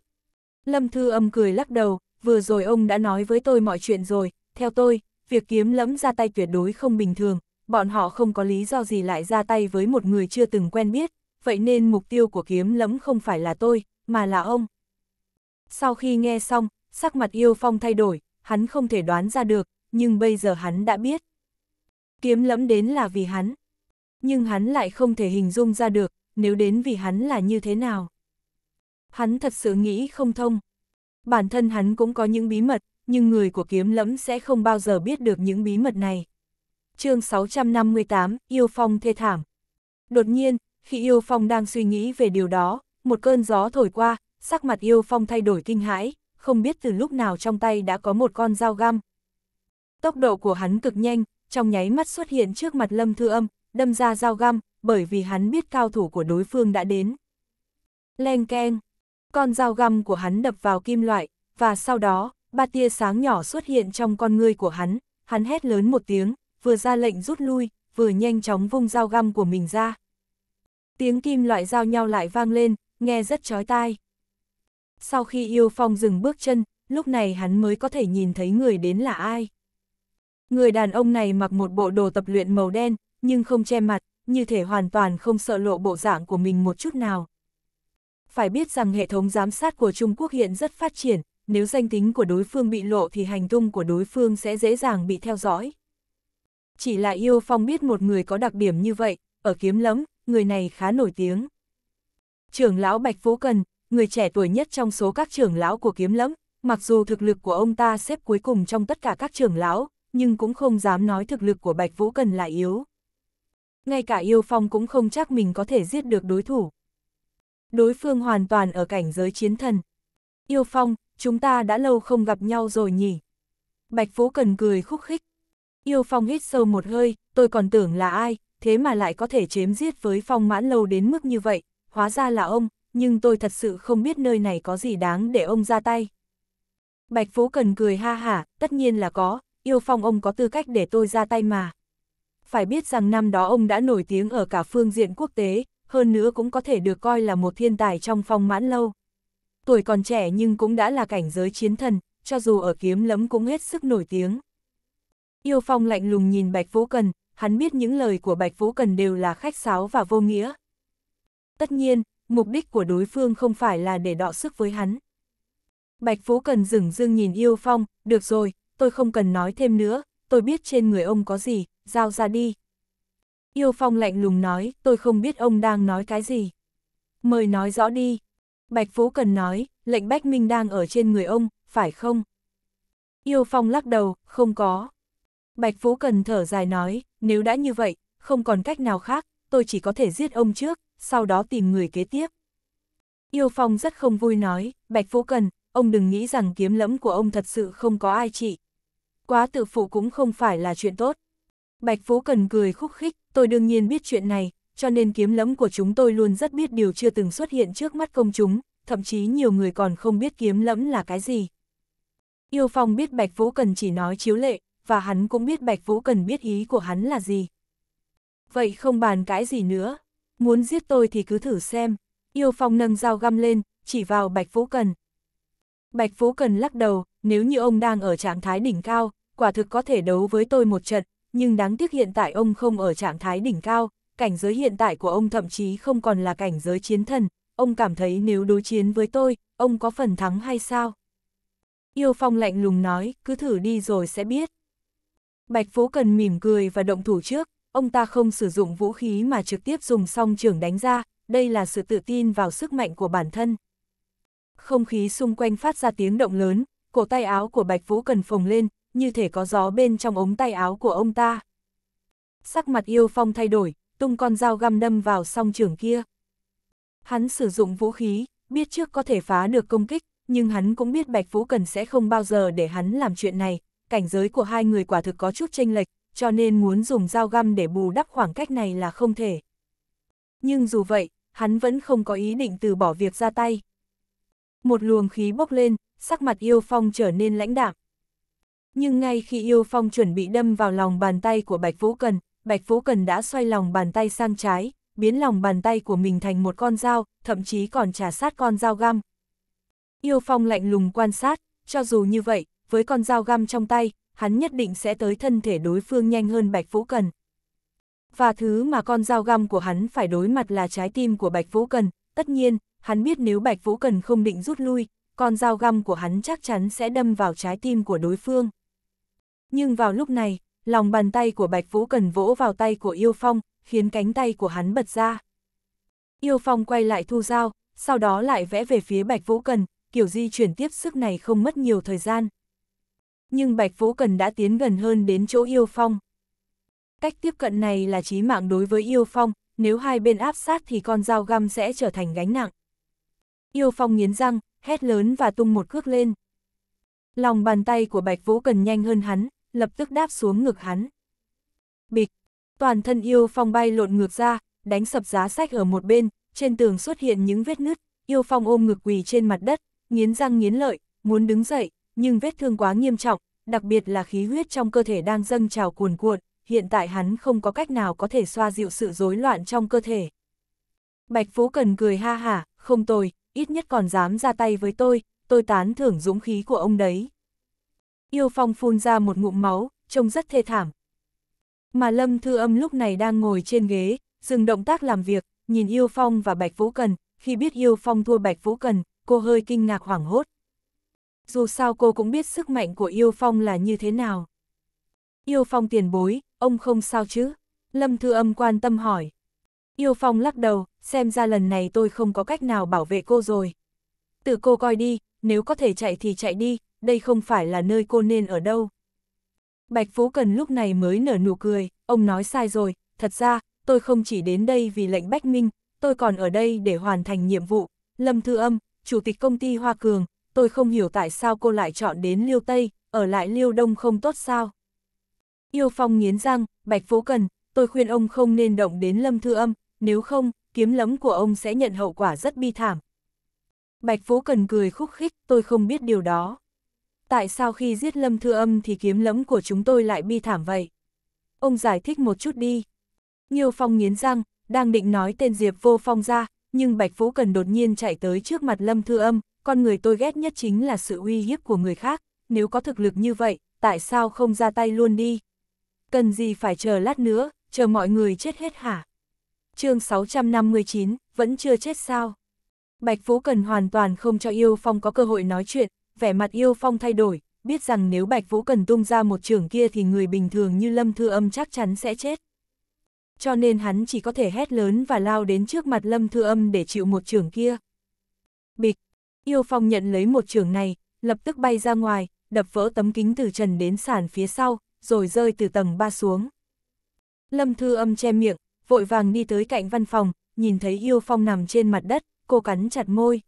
Lâm Thư Âm cười lắc đầu, vừa rồi ông đã nói với tôi mọi chuyện rồi, theo tôi, việc kiếm lẫm ra tay tuyệt đối không bình thường, bọn họ không có lý do gì lại ra tay với một người chưa từng quen biết, vậy nên mục tiêu của kiếm lẫm không phải là tôi, mà là ông. Sau khi nghe xong, sắc mặt yêu phong thay đổi, hắn không thể đoán ra được, nhưng bây giờ hắn đã biết. Kiếm lẫm đến là vì hắn. Nhưng hắn lại không thể hình dung ra được, nếu đến vì hắn là như thế nào. Hắn thật sự nghĩ không thông. Bản thân hắn cũng có những bí mật, nhưng người của kiếm lẫm sẽ không bao giờ biết được những bí mật này. chương 658, Yêu Phong thê thảm. Đột nhiên, khi Yêu Phong đang suy nghĩ về điều đó, một cơn gió thổi qua, sắc mặt Yêu Phong thay đổi kinh hãi, không biết từ lúc nào trong tay đã có một con dao găm. Tốc độ của hắn cực nhanh, trong nháy mắt xuất hiện trước mặt Lâm Thư Âm, đâm ra dao găm, bởi vì hắn biết cao thủ của đối phương đã đến. Leng keng, con dao găm của hắn đập vào kim loại, và sau đó, ba tia sáng nhỏ xuất hiện trong con ngươi của hắn, hắn hét lớn một tiếng, vừa ra lệnh rút lui, vừa nhanh chóng vung dao găm của mình ra. Tiếng kim loại giao nhau lại vang lên, nghe rất chói tai. Sau khi yêu phong dừng bước chân, lúc này hắn mới có thể nhìn thấy người đến là ai. Người đàn ông này mặc một bộ đồ tập luyện màu đen, nhưng không che mặt, như thể hoàn toàn không sợ lộ bộ dạng của mình một chút nào. Phải biết rằng hệ thống giám sát của Trung Quốc hiện rất phát triển, nếu danh tính của đối phương bị lộ thì hành tung của đối phương sẽ dễ dàng bị theo dõi. Chỉ là yêu phong biết một người có đặc điểm như vậy, ở kiếm lẫm, người này khá nổi tiếng. Trưởng lão Bạch Phú Cần, người trẻ tuổi nhất trong số các trưởng lão của kiếm lẫm, mặc dù thực lực của ông ta xếp cuối cùng trong tất cả các trưởng lão, nhưng cũng không dám nói thực lực của Bạch Vũ Cần là yếu. Ngay cả yêu phong cũng không chắc mình có thể giết được đối thủ. Đối phương hoàn toàn ở cảnh giới chiến thần. Yêu phong, chúng ta đã lâu không gặp nhau rồi nhỉ? Bạch Vũ Cần cười khúc khích. Yêu phong hít sâu một hơi, tôi còn tưởng là ai, thế mà lại có thể chém giết với phong mãn lâu đến mức như vậy, hóa ra là ông, nhưng tôi thật sự không biết nơi này có gì đáng để ông ra tay. Bạch Phố Cần cười ha hả, tất nhiên là có, yêu phong ông có tư cách để tôi ra tay mà. Phải biết rằng năm đó ông đã nổi tiếng ở cả phương diện quốc tế, hơn nữa cũng có thể được coi là một thiên tài trong phong mãn lâu. Tuổi còn trẻ nhưng cũng đã là cảnh giới chiến thần, cho dù ở kiếm lấm cũng hết sức nổi tiếng. Yêu Phong lạnh lùng nhìn Bạch Vũ Cần, hắn biết những lời của Bạch Vũ Cần đều là khách sáo và vô nghĩa. Tất nhiên, mục đích của đối phương không phải là để đọ sức với hắn. Bạch Vũ Cần dừng dưng nhìn Yêu Phong, được rồi, tôi không cần nói thêm nữa, tôi biết trên người ông có gì, giao ra đi. Yêu Phong lạnh lùng nói, tôi không biết ông đang nói cái gì. Mời nói rõ đi. Bạch Vũ Cần nói, lệnh Bách Minh đang ở trên người ông, phải không? Yêu Phong lắc đầu, không có. Bạch Phú Cần thở dài nói, nếu đã như vậy, không còn cách nào khác, tôi chỉ có thể giết ông trước, sau đó tìm người kế tiếp. Yêu Phong rất không vui nói, Bạch Phú Cần, ông đừng nghĩ rằng kiếm lẫm của ông thật sự không có ai trị. Quá tự phụ cũng không phải là chuyện tốt. Bạch Phú Cần cười khúc khích, tôi đương nhiên biết chuyện này, cho nên kiếm lẫm của chúng tôi luôn rất biết điều chưa từng xuất hiện trước mắt công chúng, thậm chí nhiều người còn không biết kiếm lẫm là cái gì. Yêu Phong biết Bạch Phú Cần chỉ nói chiếu lệ, và hắn cũng biết Bạch Vũ Cần biết ý của hắn là gì. Vậy không bàn cãi gì nữa, muốn giết tôi thì cứ thử xem. Yêu Phong nâng dao găm lên, chỉ vào Bạch Vũ Cần. Bạch Vũ Cần lắc đầu, nếu như ông đang ở trạng thái đỉnh cao, quả thực có thể đấu với tôi một trận, nhưng đáng tiếc hiện tại ông không ở trạng thái đỉnh cao, cảnh giới hiện tại của ông thậm chí không còn là cảnh giới chiến thần, ông cảm thấy nếu đối chiến với tôi, ông có phần thắng hay sao? Yêu Phong lạnh lùng nói, cứ thử đi rồi sẽ biết. Bạch Phú Cần mỉm cười và động thủ trước, ông ta không sử dụng vũ khí mà trực tiếp dùng song trường đánh ra, đây là sự tự tin vào sức mạnh của bản thân. Không khí xung quanh phát ra tiếng động lớn, cổ tay áo của Bạch Phú Cần phồng lên, như thể có gió bên trong ống tay áo của ông ta. Sắc mặt yêu phong thay đổi, tung con dao găm đâm vào song trường kia. Hắn sử dụng vũ khí, biết trước có thể phá được công kích, nhưng hắn cũng biết Bạch Phú Cần sẽ không bao giờ để hắn làm chuyện này, cảnh giới của hai người quả thực có chút chênh lệch, cho nên muốn dùng dao găm để bù đắp khoảng cách này là không thể. Nhưng dù vậy, hắn vẫn không có ý định từ bỏ việc ra tay. Một luồng khí bốc lên, sắc mặt yêu phong trở nên lãnh đạm. Nhưng ngay khi yêu phong chuẩn bị đâm vào lòng bàn tay của Bạch Vũ Cần, Bạch Vũ Cần đã xoay lòng bàn tay sang trái, biến lòng bàn tay của mình thành một con dao, thậm chí còn trả sát con dao găm. Yêu phong lạnh lùng quan sát, cho dù như vậy, với con dao găm trong tay, hắn nhất định sẽ tới thân thể đối phương nhanh hơn Bạch Vũ Cần. Và thứ mà con dao găm của hắn phải đối mặt là trái tim của Bạch Vũ Cần, tất nhiên, hắn biết nếu Bạch Vũ Cần không định rút lui, con dao găm của hắn chắc chắn sẽ đâm vào trái tim của đối phương. Nhưng vào lúc này, lòng bàn tay của Bạch Vũ Cần vỗ vào tay của Yêu Phong, khiến cánh tay của hắn bật ra. Yêu Phong quay lại thu dao, sau đó lại vẽ về phía Bạch Vũ Cần, kiểu di chuyển tiếp sức này không mất nhiều thời gian nhưng Bạch Vũ Cần đã tiến gần hơn đến chỗ Yêu Phong. Cách tiếp cận này là chí mạng đối với Yêu Phong, nếu hai bên áp sát thì con dao găm sẽ trở thành gánh nặng. Yêu Phong nghiến răng, hét lớn và tung một cước lên. Lòng bàn tay của Bạch Vũ Cần nhanh hơn hắn, lập tức đáp xuống ngực hắn. Bịch, toàn thân Yêu Phong bay lộn ngược ra, đánh sập giá sách ở một bên, trên tường xuất hiện những vết nứt, Yêu Phong ôm ngực quỳ trên mặt đất, nghiến răng nghiến lợi, muốn đứng dậy, nhưng vết thương quá nghiêm trọng, đặc biệt là khí huyết trong cơ thể đang dâng trào cuồn cuộn, hiện tại hắn không có cách nào có thể xoa dịu sự rối loạn trong cơ thể. Bạch Phú Cần cười ha hả, không tồi, ít nhất còn dám ra tay với tôi, tôi tán thưởng dũng khí của ông đấy. Yêu Phong phun ra một ngụm máu, trông rất thê thảm. Mà Lâm Thư Âm lúc này đang ngồi trên ghế, dừng động tác làm việc, nhìn Yêu Phong và Bạch Phú Cần, khi biết Yêu Phong thua Bạch Phú Cần, cô hơi kinh ngạc hoảng hốt dù sao cô cũng biết sức mạnh của Yêu Phong là như thế nào. Yêu Phong tiền bối, ông không sao chứ? Lâm Thư Âm quan tâm hỏi. Yêu Phong lắc đầu, xem ra lần này tôi không có cách nào bảo vệ cô rồi. Tự cô coi đi, nếu có thể chạy thì chạy đi, đây không phải là nơi cô nên ở đâu. Bạch Phú Cần lúc này mới nở nụ cười, ông nói sai rồi, thật ra, tôi không chỉ đến đây vì lệnh Bách Minh, tôi còn ở đây để hoàn thành nhiệm vụ. Lâm Thư Âm, Chủ tịch Công ty Hoa Cường, tôi không hiểu tại sao cô lại chọn đến Liêu Tây, ở lại Liêu Đông không tốt sao. Yêu Phong nghiến răng, Bạch phú Cần, tôi khuyên ông không nên động đến Lâm Thư Âm, nếu không, kiếm lấm của ông sẽ nhận hậu quả rất bi thảm. Bạch phú Cần cười khúc khích, tôi không biết điều đó. Tại sao khi giết Lâm Thư Âm thì kiếm lấm của chúng tôi lại bi thảm vậy? Ông giải thích một chút đi. Nhiều Phong nghiến răng, đang định nói tên Diệp Vô Phong ra, nhưng Bạch phú Cần đột nhiên chạy tới trước mặt Lâm Thư Âm, con người tôi ghét nhất chính là sự uy hiếp của người khác, nếu có thực lực như vậy, tại sao không ra tay luôn đi? Cần gì phải chờ lát nữa, chờ mọi người chết hết hả? chương 659, vẫn chưa chết sao? Bạch Phú Cần hoàn toàn không cho Yêu Phong có cơ hội nói chuyện, vẻ mặt Yêu Phong thay đổi, biết rằng nếu Bạch Phú Cần tung ra một trường kia thì người bình thường như Lâm Thư Âm chắc chắn sẽ chết. Cho nên hắn chỉ có thể hét lớn và lao đến trước mặt Lâm Thư Âm để chịu một trường kia. Bịch, Yêu Phong nhận lấy một trường này, lập tức bay ra ngoài, đập vỡ tấm kính từ trần đến sàn phía sau, rồi rơi từ tầng 3 xuống. Lâm Thư Âm che miệng, vội vàng đi tới cạnh văn phòng, nhìn thấy Yêu Phong nằm trên mặt đất, cô cắn chặt môi.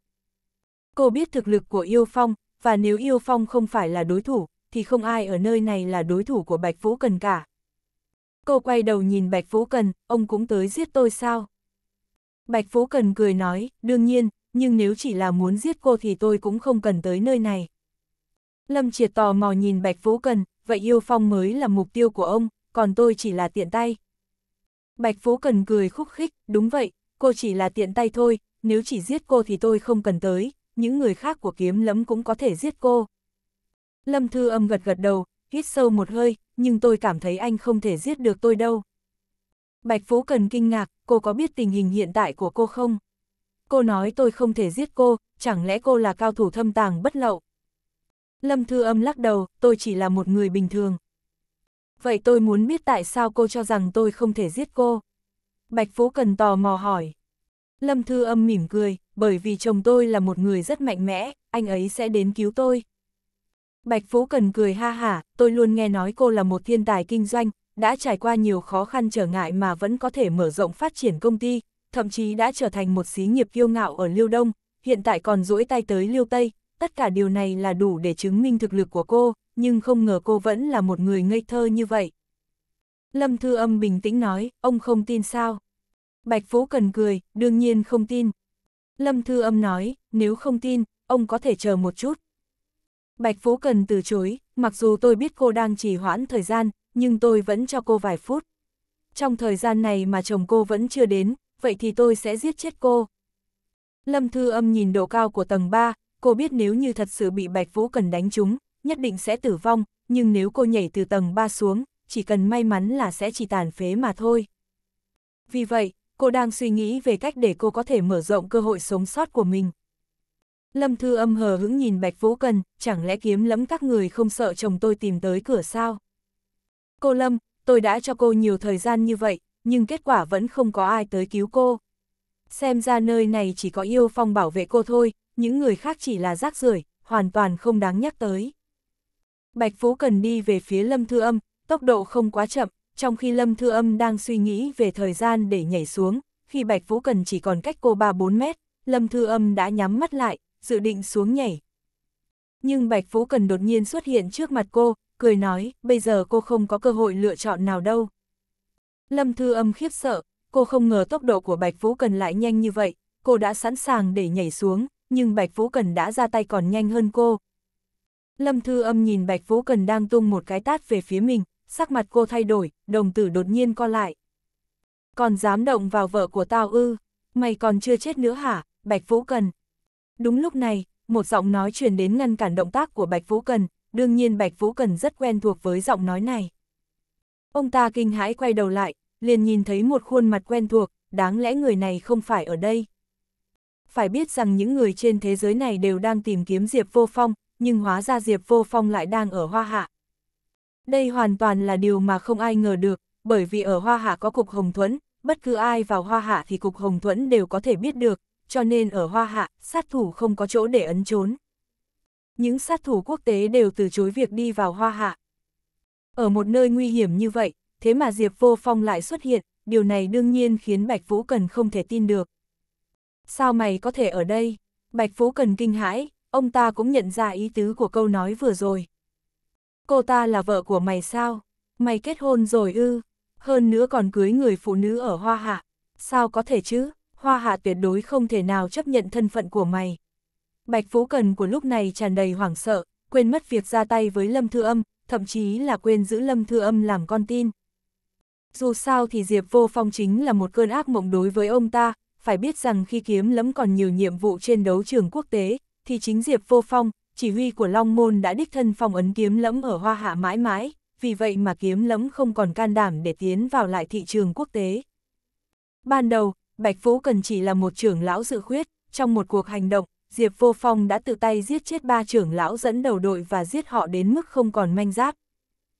Cô biết thực lực của Yêu Phong, và nếu Yêu Phong không phải là đối thủ, thì không ai ở nơi này là đối thủ của Bạch Vũ Cần cả. Cô quay đầu nhìn Bạch Vũ Cần, ông cũng tới giết tôi sao? Bạch Vũ Cần cười nói, đương nhiên, nhưng nếu chỉ là muốn giết cô thì tôi cũng không cần tới nơi này. Lâm Triệt tò mò nhìn Bạch Vũ Cần, vậy yêu phong mới là mục tiêu của ông, còn tôi chỉ là tiện tay. Bạch Vũ Cần cười khúc khích, đúng vậy, cô chỉ là tiện tay thôi, nếu chỉ giết cô thì tôi không cần tới, những người khác của kiếm lẫm cũng có thể giết cô. Lâm Thư âm gật gật đầu, hít sâu một hơi, nhưng tôi cảm thấy anh không thể giết được tôi đâu. Bạch phú Cần kinh ngạc, cô có biết tình hình hiện tại của cô không? cô nói tôi không thể giết cô, chẳng lẽ cô là cao thủ thâm tàng bất lậu? Lâm Thư Âm lắc đầu, tôi chỉ là một người bình thường. Vậy tôi muốn biết tại sao cô cho rằng tôi không thể giết cô? Bạch Phú Cần tò mò hỏi. Lâm Thư Âm mỉm cười, bởi vì chồng tôi là một người rất mạnh mẽ, anh ấy sẽ đến cứu tôi. Bạch Phú Cần cười ha hả, tôi luôn nghe nói cô là một thiên tài kinh doanh, đã trải qua nhiều khó khăn trở ngại mà vẫn có thể mở rộng phát triển công ty, thậm chí đã trở thành một xí nghiệp kiêu ngạo ở Liêu Đông, hiện tại còn duỗi tay tới Liêu Tây, tất cả điều này là đủ để chứng minh thực lực của cô, nhưng không ngờ cô vẫn là một người ngây thơ như vậy. Lâm Thư Âm bình tĩnh nói, ông không tin sao? Bạch Phú Cần cười, đương nhiên không tin. Lâm Thư Âm nói, nếu không tin, ông có thể chờ một chút. Bạch Phú Cần từ chối, mặc dù tôi biết cô đang trì hoãn thời gian, nhưng tôi vẫn cho cô vài phút. Trong thời gian này mà chồng cô vẫn chưa đến, vậy thì tôi sẽ giết chết cô. Lâm Thư Âm nhìn độ cao của tầng 3, cô biết nếu như thật sự bị Bạch Vũ Cần đánh trúng, nhất định sẽ tử vong, nhưng nếu cô nhảy từ tầng 3 xuống, chỉ cần may mắn là sẽ chỉ tàn phế mà thôi. Vì vậy, cô đang suy nghĩ về cách để cô có thể mở rộng cơ hội sống sót của mình. Lâm Thư Âm hờ hững nhìn Bạch Vũ Cần, chẳng lẽ kiếm lẫm các người không sợ chồng tôi tìm tới cửa sao? Cô Lâm, tôi đã cho cô nhiều thời gian như vậy, nhưng kết quả vẫn không có ai tới cứu cô. Xem ra nơi này chỉ có yêu phong bảo vệ cô thôi, những người khác chỉ là rác rưởi hoàn toàn không đáng nhắc tới. Bạch Phú Cần đi về phía Lâm Thư Âm, tốc độ không quá chậm, trong khi Lâm Thư Âm đang suy nghĩ về thời gian để nhảy xuống, khi Bạch Phú Cần chỉ còn cách cô 3-4 mét, Lâm Thư Âm đã nhắm mắt lại, dự định xuống nhảy. Nhưng Bạch Phú Cần đột nhiên xuất hiện trước mặt cô, cười nói, bây giờ cô không có cơ hội lựa chọn nào đâu. Lâm Thư Âm khiếp sợ, cô không ngờ tốc độ của Bạch Vũ Cần lại nhanh như vậy, cô đã sẵn sàng để nhảy xuống, nhưng Bạch Vũ Cần đã ra tay còn nhanh hơn cô. Lâm Thư Âm nhìn Bạch Vũ Cần đang tung một cái tát về phía mình, sắc mặt cô thay đổi, đồng tử đột nhiên co lại. Còn dám động vào vợ của tao ư, mày còn chưa chết nữa hả, Bạch Vũ Cần. Đúng lúc này, một giọng nói truyền đến ngăn cản động tác của Bạch Vũ Cần, đương nhiên Bạch Vũ Cần rất quen thuộc với giọng nói này. Ông ta kinh hãi quay đầu lại, liền nhìn thấy một khuôn mặt quen thuộc, đáng lẽ người này không phải ở đây. Phải biết rằng những người trên thế giới này đều đang tìm kiếm Diệp Vô Phong, nhưng hóa ra Diệp Vô Phong lại đang ở Hoa Hạ. Đây hoàn toàn là điều mà không ai ngờ được, bởi vì ở Hoa Hạ có cục Hồng Thuẫn, bất cứ ai vào Hoa Hạ thì cục Hồng Thuẫn đều có thể biết được, cho nên ở Hoa Hạ, sát thủ không có chỗ để ấn trốn. Những sát thủ quốc tế đều từ chối việc đi vào Hoa Hạ, ở một nơi nguy hiểm như vậy, thế mà Diệp Vô Phong lại xuất hiện, điều này đương nhiên khiến Bạch Vũ Cần không thể tin được. Sao mày có thể ở đây? Bạch Vũ Cần kinh hãi, ông ta cũng nhận ra ý tứ của câu nói vừa rồi. Cô ta là vợ của mày sao? Mày kết hôn rồi ư? Hơn nữa còn cưới người phụ nữ ở Hoa Hạ. Sao có thể chứ? Hoa Hạ tuyệt đối không thể nào chấp nhận thân phận của mày. Bạch Phú Cần của lúc này tràn đầy hoảng sợ, quên mất việc ra tay với Lâm Thư Âm, thậm chí là quên giữ Lâm Thư Âm làm con tin. Dù sao thì Diệp Vô Phong chính là một cơn ác mộng đối với ông ta, phải biết rằng khi kiếm lẫm còn nhiều nhiệm vụ trên đấu trường quốc tế, thì chính Diệp Vô Phong, chỉ huy của Long Môn đã đích thân phong ấn kiếm lẫm ở Hoa Hạ mãi mãi, vì vậy mà kiếm lẫm không còn can đảm để tiến vào lại thị trường quốc tế. Ban đầu, Bạch Vũ Cần chỉ là một trưởng lão dự khuyết, trong một cuộc hành động, Diệp Vô Phong đã tự tay giết chết ba trưởng lão dẫn đầu đội và giết họ đến mức không còn manh giáp.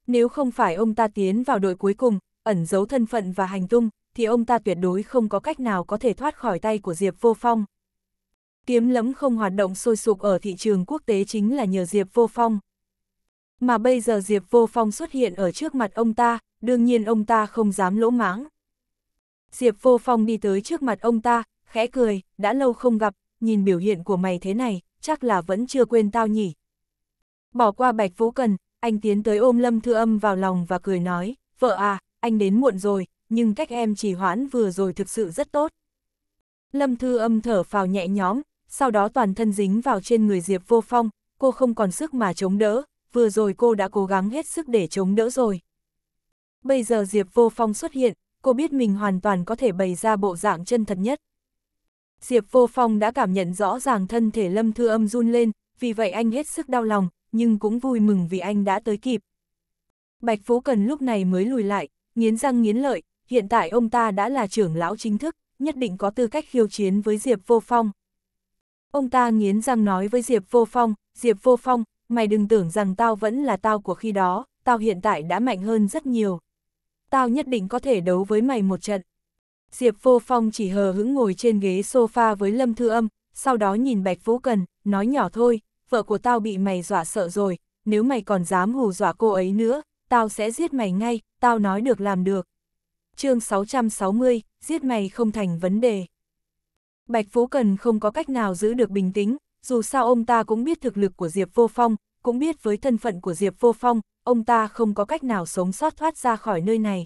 Nếu không phải ông ta tiến vào đội cuối cùng, ẩn giấu thân phận và hành tung, thì ông ta tuyệt đối không có cách nào có thể thoát khỏi tay của Diệp Vô Phong. Kiếm lẫm không hoạt động sôi sục ở thị trường quốc tế chính là nhờ Diệp Vô Phong. Mà bây giờ Diệp Vô Phong xuất hiện ở trước mặt ông ta, đương nhiên ông ta không dám lỗ mãng. Diệp Vô Phong đi tới trước mặt ông ta, khẽ cười, đã lâu không gặp, nhìn biểu hiện của mày thế này, chắc là vẫn chưa quên tao nhỉ. Bỏ qua Bạch Vũ Cần, anh tiến tới ôm Lâm Thư Âm vào lòng và cười nói, vợ à, anh đến muộn rồi, nhưng cách em chỉ hoãn vừa rồi thực sự rất tốt. Lâm Thư Âm thở phào nhẹ nhõm, sau đó toàn thân dính vào trên người Diệp Vô Phong, cô không còn sức mà chống đỡ, vừa rồi cô đã cố gắng hết sức để chống đỡ rồi. Bây giờ Diệp Vô Phong xuất hiện, cô biết mình hoàn toàn có thể bày ra bộ dạng chân thật nhất. Diệp Vô Phong đã cảm nhận rõ ràng thân thể Lâm Thư Âm run lên, vì vậy anh hết sức đau lòng, nhưng cũng vui mừng vì anh đã tới kịp. Bạch Phú Cần lúc này mới lùi lại, nghiến răng nghiến lợi, hiện tại ông ta đã là trưởng lão chính thức, nhất định có tư cách khiêu chiến với Diệp Vô Phong. Ông ta nghiến răng nói với Diệp Vô Phong, Diệp Vô Phong, mày đừng tưởng rằng tao vẫn là tao của khi đó, tao hiện tại đã mạnh hơn rất nhiều. Tao nhất định có thể đấu với mày một trận. Diệp Vô Phong chỉ hờ hững ngồi trên ghế sofa với Lâm Thư Âm, sau đó nhìn Bạch Vũ Cần, nói nhỏ thôi, vợ của tao bị mày dọa sợ rồi, nếu mày còn dám hù dọa cô ấy nữa, tao sẽ giết mày ngay, tao nói được làm được. chương 660, giết mày không thành vấn đề. Bạch Vũ Cần không có cách nào giữ được bình tĩnh, dù sao ông ta cũng biết thực lực của Diệp Vô Phong, cũng biết với thân phận của Diệp Vô Phong, ông ta không có cách nào sống sót thoát ra khỏi nơi này.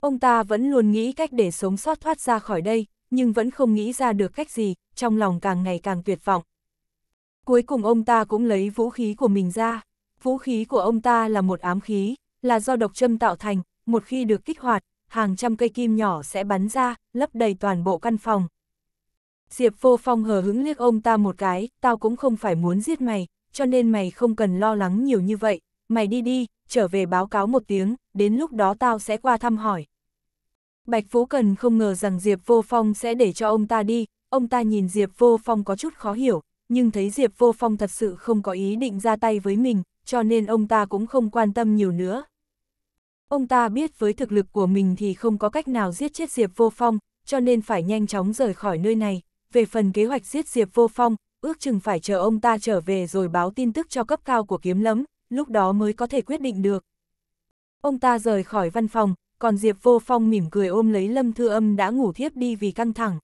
Ông ta vẫn luôn nghĩ cách để sống sót thoát ra khỏi đây, nhưng vẫn không nghĩ ra được cách gì, trong lòng càng ngày càng tuyệt vọng. Cuối cùng ông ta cũng lấy vũ khí của mình ra. Vũ khí của ông ta là một ám khí, là do độc châm tạo thành, một khi được kích hoạt, hàng trăm cây kim nhỏ sẽ bắn ra, lấp đầy toàn bộ căn phòng. Diệp vô phong hờ hứng liếc ông ta một cái, tao cũng không phải muốn giết mày, cho nên mày không cần lo lắng nhiều như vậy, mày đi đi, trở về báo cáo một tiếng, đến lúc đó tao sẽ qua thăm hỏi. Bạch Phú Cần không ngờ rằng Diệp Vô Phong sẽ để cho ông ta đi, ông ta nhìn Diệp Vô Phong có chút khó hiểu, nhưng thấy Diệp Vô Phong thật sự không có ý định ra tay với mình, cho nên ông ta cũng không quan tâm nhiều nữa. Ông ta biết với thực lực của mình thì không có cách nào giết chết Diệp Vô Phong, cho nên phải nhanh chóng rời khỏi nơi này. Về phần kế hoạch giết Diệp Vô Phong, ước chừng phải chờ ông ta trở về rồi báo tin tức cho cấp cao của kiếm lấm, lúc đó mới có thể quyết định được. Ông ta rời khỏi văn phòng, còn Diệp Vô Phong mỉm cười ôm lấy Lâm Thư Âm đã ngủ thiếp đi vì căng thẳng.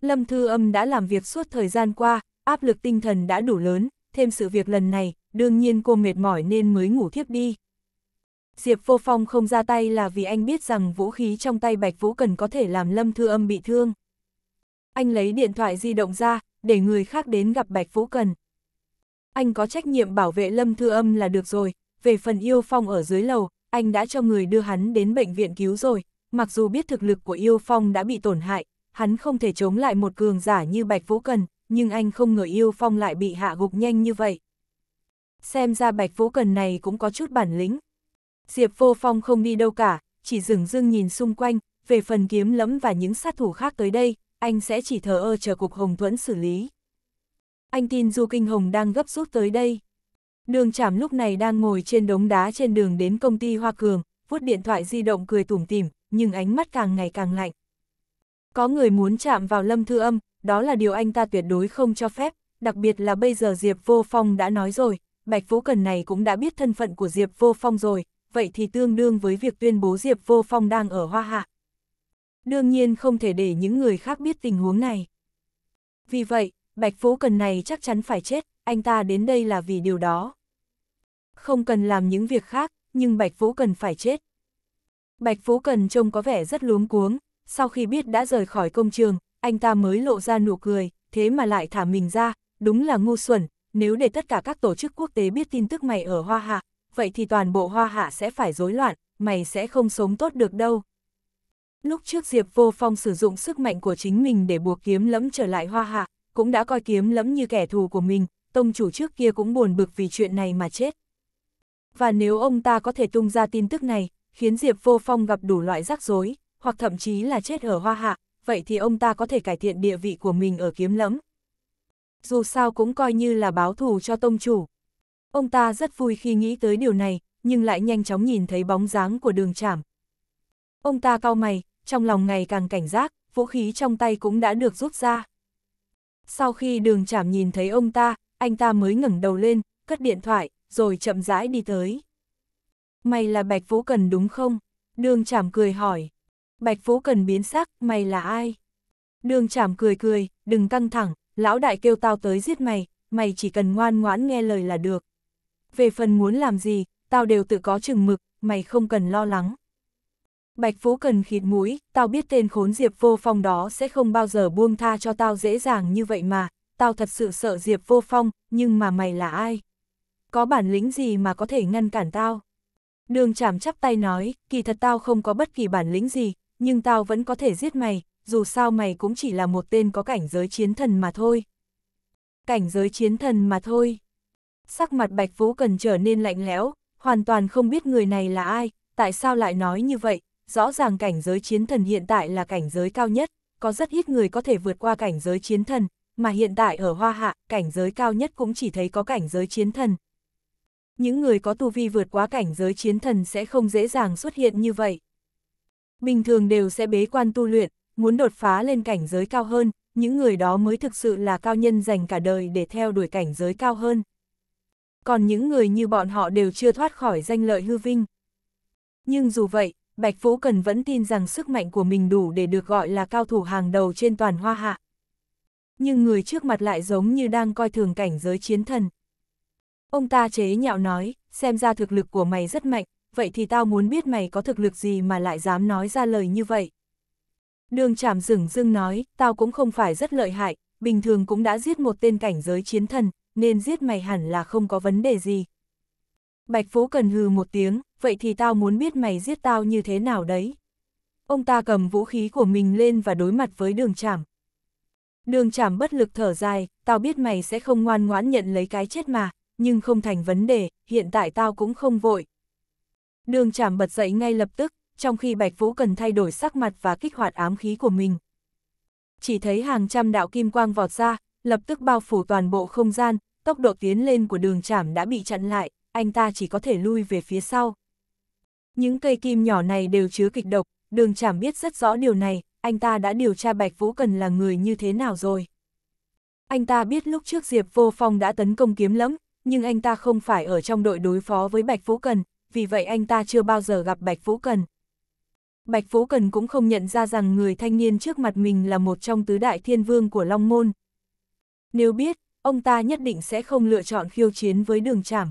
Lâm Thư Âm đã làm việc suốt thời gian qua, áp lực tinh thần đã đủ lớn, thêm sự việc lần này, đương nhiên cô mệt mỏi nên mới ngủ thiếp đi. Diệp Vô Phong không ra tay là vì anh biết rằng vũ khí trong tay Bạch Vũ Cần có thể làm Lâm Thư Âm bị thương. Anh lấy điện thoại di động ra, để người khác đến gặp Bạch Vũ Cần anh có trách nhiệm bảo vệ Lâm Thư Âm là được rồi, về phần Yêu Phong ở dưới lầu, anh đã cho người đưa hắn đến bệnh viện cứu rồi, mặc dù biết thực lực của Yêu Phong đã bị tổn hại, hắn không thể chống lại một cường giả như Bạch Vũ Cần, nhưng anh không ngờ Yêu Phong lại bị hạ gục nhanh như vậy. Xem ra Bạch Vũ Cần này cũng có chút bản lĩnh. Diệp Vô Phong không đi đâu cả, chỉ dừng dưng nhìn xung quanh, về phần kiếm lẫm và những sát thủ khác tới đây, anh sẽ chỉ thờ ơ chờ cục Hồng Thuẫn xử lý anh tin Du Kinh Hồng đang gấp rút tới đây. Đường Trạm lúc này đang ngồi trên đống đá trên đường đến công ty Hoa Cường, vuốt điện thoại di động cười tủm tỉm, nhưng ánh mắt càng ngày càng lạnh. Có người muốn chạm vào Lâm Thư Âm, đó là điều anh ta tuyệt đối không cho phép, đặc biệt là bây giờ Diệp Vô Phong đã nói rồi, Bạch Phú Cần này cũng đã biết thân phận của Diệp Vô Phong rồi, vậy thì tương đương với việc tuyên bố Diệp Vô Phong đang ở Hoa Hạ. Đương nhiên không thể để những người khác biết tình huống này. Vì vậy, Bạch Phú Cần này chắc chắn phải chết, anh ta đến đây là vì điều đó. Không cần làm những việc khác, nhưng Bạch Phú Cần phải chết. Bạch Phú Cần trông có vẻ rất luống cuống, sau khi biết đã rời khỏi công trường, anh ta mới lộ ra nụ cười, thế mà lại thả mình ra, đúng là ngu xuẩn, nếu để tất cả các tổ chức quốc tế biết tin tức mày ở Hoa Hạ, vậy thì toàn bộ Hoa Hạ sẽ phải rối loạn, mày sẽ không sống tốt được đâu. Lúc trước Diệp Vô Phong sử dụng sức mạnh của chính mình để buộc kiếm lẫm trở lại Hoa Hạ, cũng đã coi kiếm lẫm như kẻ thù của mình, tông chủ trước kia cũng buồn bực vì chuyện này mà chết. Và nếu ông ta có thể tung ra tin tức này, khiến Diệp Vô Phong gặp đủ loại rắc rối, hoặc thậm chí là chết ở Hoa Hạ, vậy thì ông ta có thể cải thiện địa vị của mình ở kiếm lẫm. Dù sao cũng coi như là báo thù cho tông chủ. Ông ta rất vui khi nghĩ tới điều này, nhưng lại nhanh chóng nhìn thấy bóng dáng của đường chảm. Ông ta cau mày, trong lòng ngày càng cảnh giác, vũ khí trong tay cũng đã được rút ra sau khi đường chảm nhìn thấy ông ta, anh ta mới ngẩng đầu lên, cất điện thoại, rồi chậm rãi đi tới. Mày là Bạch Vũ Cần đúng không? Đường chảm cười hỏi. Bạch Vũ Cần biến sắc, mày là ai? Đường chảm cười cười, đừng căng thẳng, lão đại kêu tao tới giết mày, mày chỉ cần ngoan ngoãn nghe lời là được. Về phần muốn làm gì, tao đều tự có chừng mực, mày không cần lo lắng. Bạch Phú Cần khịt mũi, tao biết tên khốn Diệp Vô Phong đó sẽ không bao giờ buông tha cho tao dễ dàng như vậy mà, tao thật sự sợ Diệp Vô Phong, nhưng mà mày là ai? Có bản lĩnh gì mà có thể ngăn cản tao? Đường chảm chắp tay nói, kỳ thật tao không có bất kỳ bản lĩnh gì, nhưng tao vẫn có thể giết mày, dù sao mày cũng chỉ là một tên có cảnh giới chiến thần mà thôi. Cảnh giới chiến thần mà thôi. Sắc mặt Bạch Phú Cần trở nên lạnh lẽo, hoàn toàn không biết người này là ai, tại sao lại nói như vậy, rõ ràng cảnh giới chiến thần hiện tại là cảnh giới cao nhất, có rất ít người có thể vượt qua cảnh giới chiến thần, mà hiện tại ở Hoa Hạ, cảnh giới cao nhất cũng chỉ thấy có cảnh giới chiến thần. Những người có tu vi vượt quá cảnh giới chiến thần sẽ không dễ dàng xuất hiện như vậy. Bình thường đều sẽ bế quan tu luyện, muốn đột phá lên cảnh giới cao hơn, những người đó mới thực sự là cao nhân dành cả đời để theo đuổi cảnh giới cao hơn. Còn những người như bọn họ đều chưa thoát khỏi danh lợi hư vinh. Nhưng dù vậy, Bạch Vũ Cần vẫn tin rằng sức mạnh của mình đủ để được gọi là cao thủ hàng đầu trên toàn hoa hạ. Nhưng người trước mặt lại giống như đang coi thường cảnh giới chiến thần. Ông ta chế nhạo nói, xem ra thực lực của mày rất mạnh, vậy thì tao muốn biết mày có thực lực gì mà lại dám nói ra lời như vậy. Đường chảm rừng dưng nói, tao cũng không phải rất lợi hại, bình thường cũng đã giết một tên cảnh giới chiến thần, nên giết mày hẳn là không có vấn đề gì. Bạch Phố Cần hừ một tiếng, vậy thì tao muốn biết mày giết tao như thế nào đấy. Ông ta cầm vũ khí của mình lên và đối mặt với đường chảm. Đường chảm bất lực thở dài, tao biết mày sẽ không ngoan ngoãn nhận lấy cái chết mà, nhưng không thành vấn đề, hiện tại tao cũng không vội. Đường chảm bật dậy ngay lập tức, trong khi Bạch Vũ cần thay đổi sắc mặt và kích hoạt ám khí của mình. Chỉ thấy hàng trăm đạo kim quang vọt ra, lập tức bao phủ toàn bộ không gian, tốc độ tiến lên của đường chảm đã bị chặn lại, anh ta chỉ có thể lui về phía sau. Những cây kim nhỏ này đều chứa kịch độc, đường chảm biết rất rõ điều này, anh ta đã điều tra Bạch Vũ Cần là người như thế nào rồi. Anh ta biết lúc trước Diệp Vô Phong đã tấn công kiếm lẫm, nhưng anh ta không phải ở trong đội đối phó với Bạch Vũ Cần, vì vậy anh ta chưa bao giờ gặp Bạch Vũ Cần. Bạch Vũ Cần cũng không nhận ra rằng người thanh niên trước mặt mình là một trong tứ đại thiên vương của Long Môn. Nếu biết, ông ta nhất định sẽ không lựa chọn khiêu chiến với đường chảm.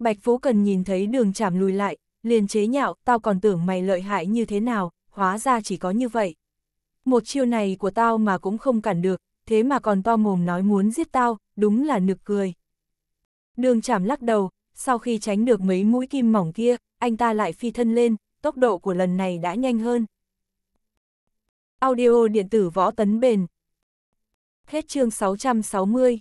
Bạch Phú Cần nhìn thấy đường chảm lùi lại, liền chế nhạo, tao còn tưởng mày lợi hại như thế nào, hóa ra chỉ có như vậy. Một chiêu này của tao mà cũng không cản được, thế mà còn to mồm nói muốn giết tao, đúng là nực cười. Đường chảm lắc đầu, sau khi tránh được mấy mũi kim mỏng kia, anh ta lại phi thân lên, tốc độ của lần này đã nhanh hơn. Audio điện tử võ tấn bền. Hết chương 660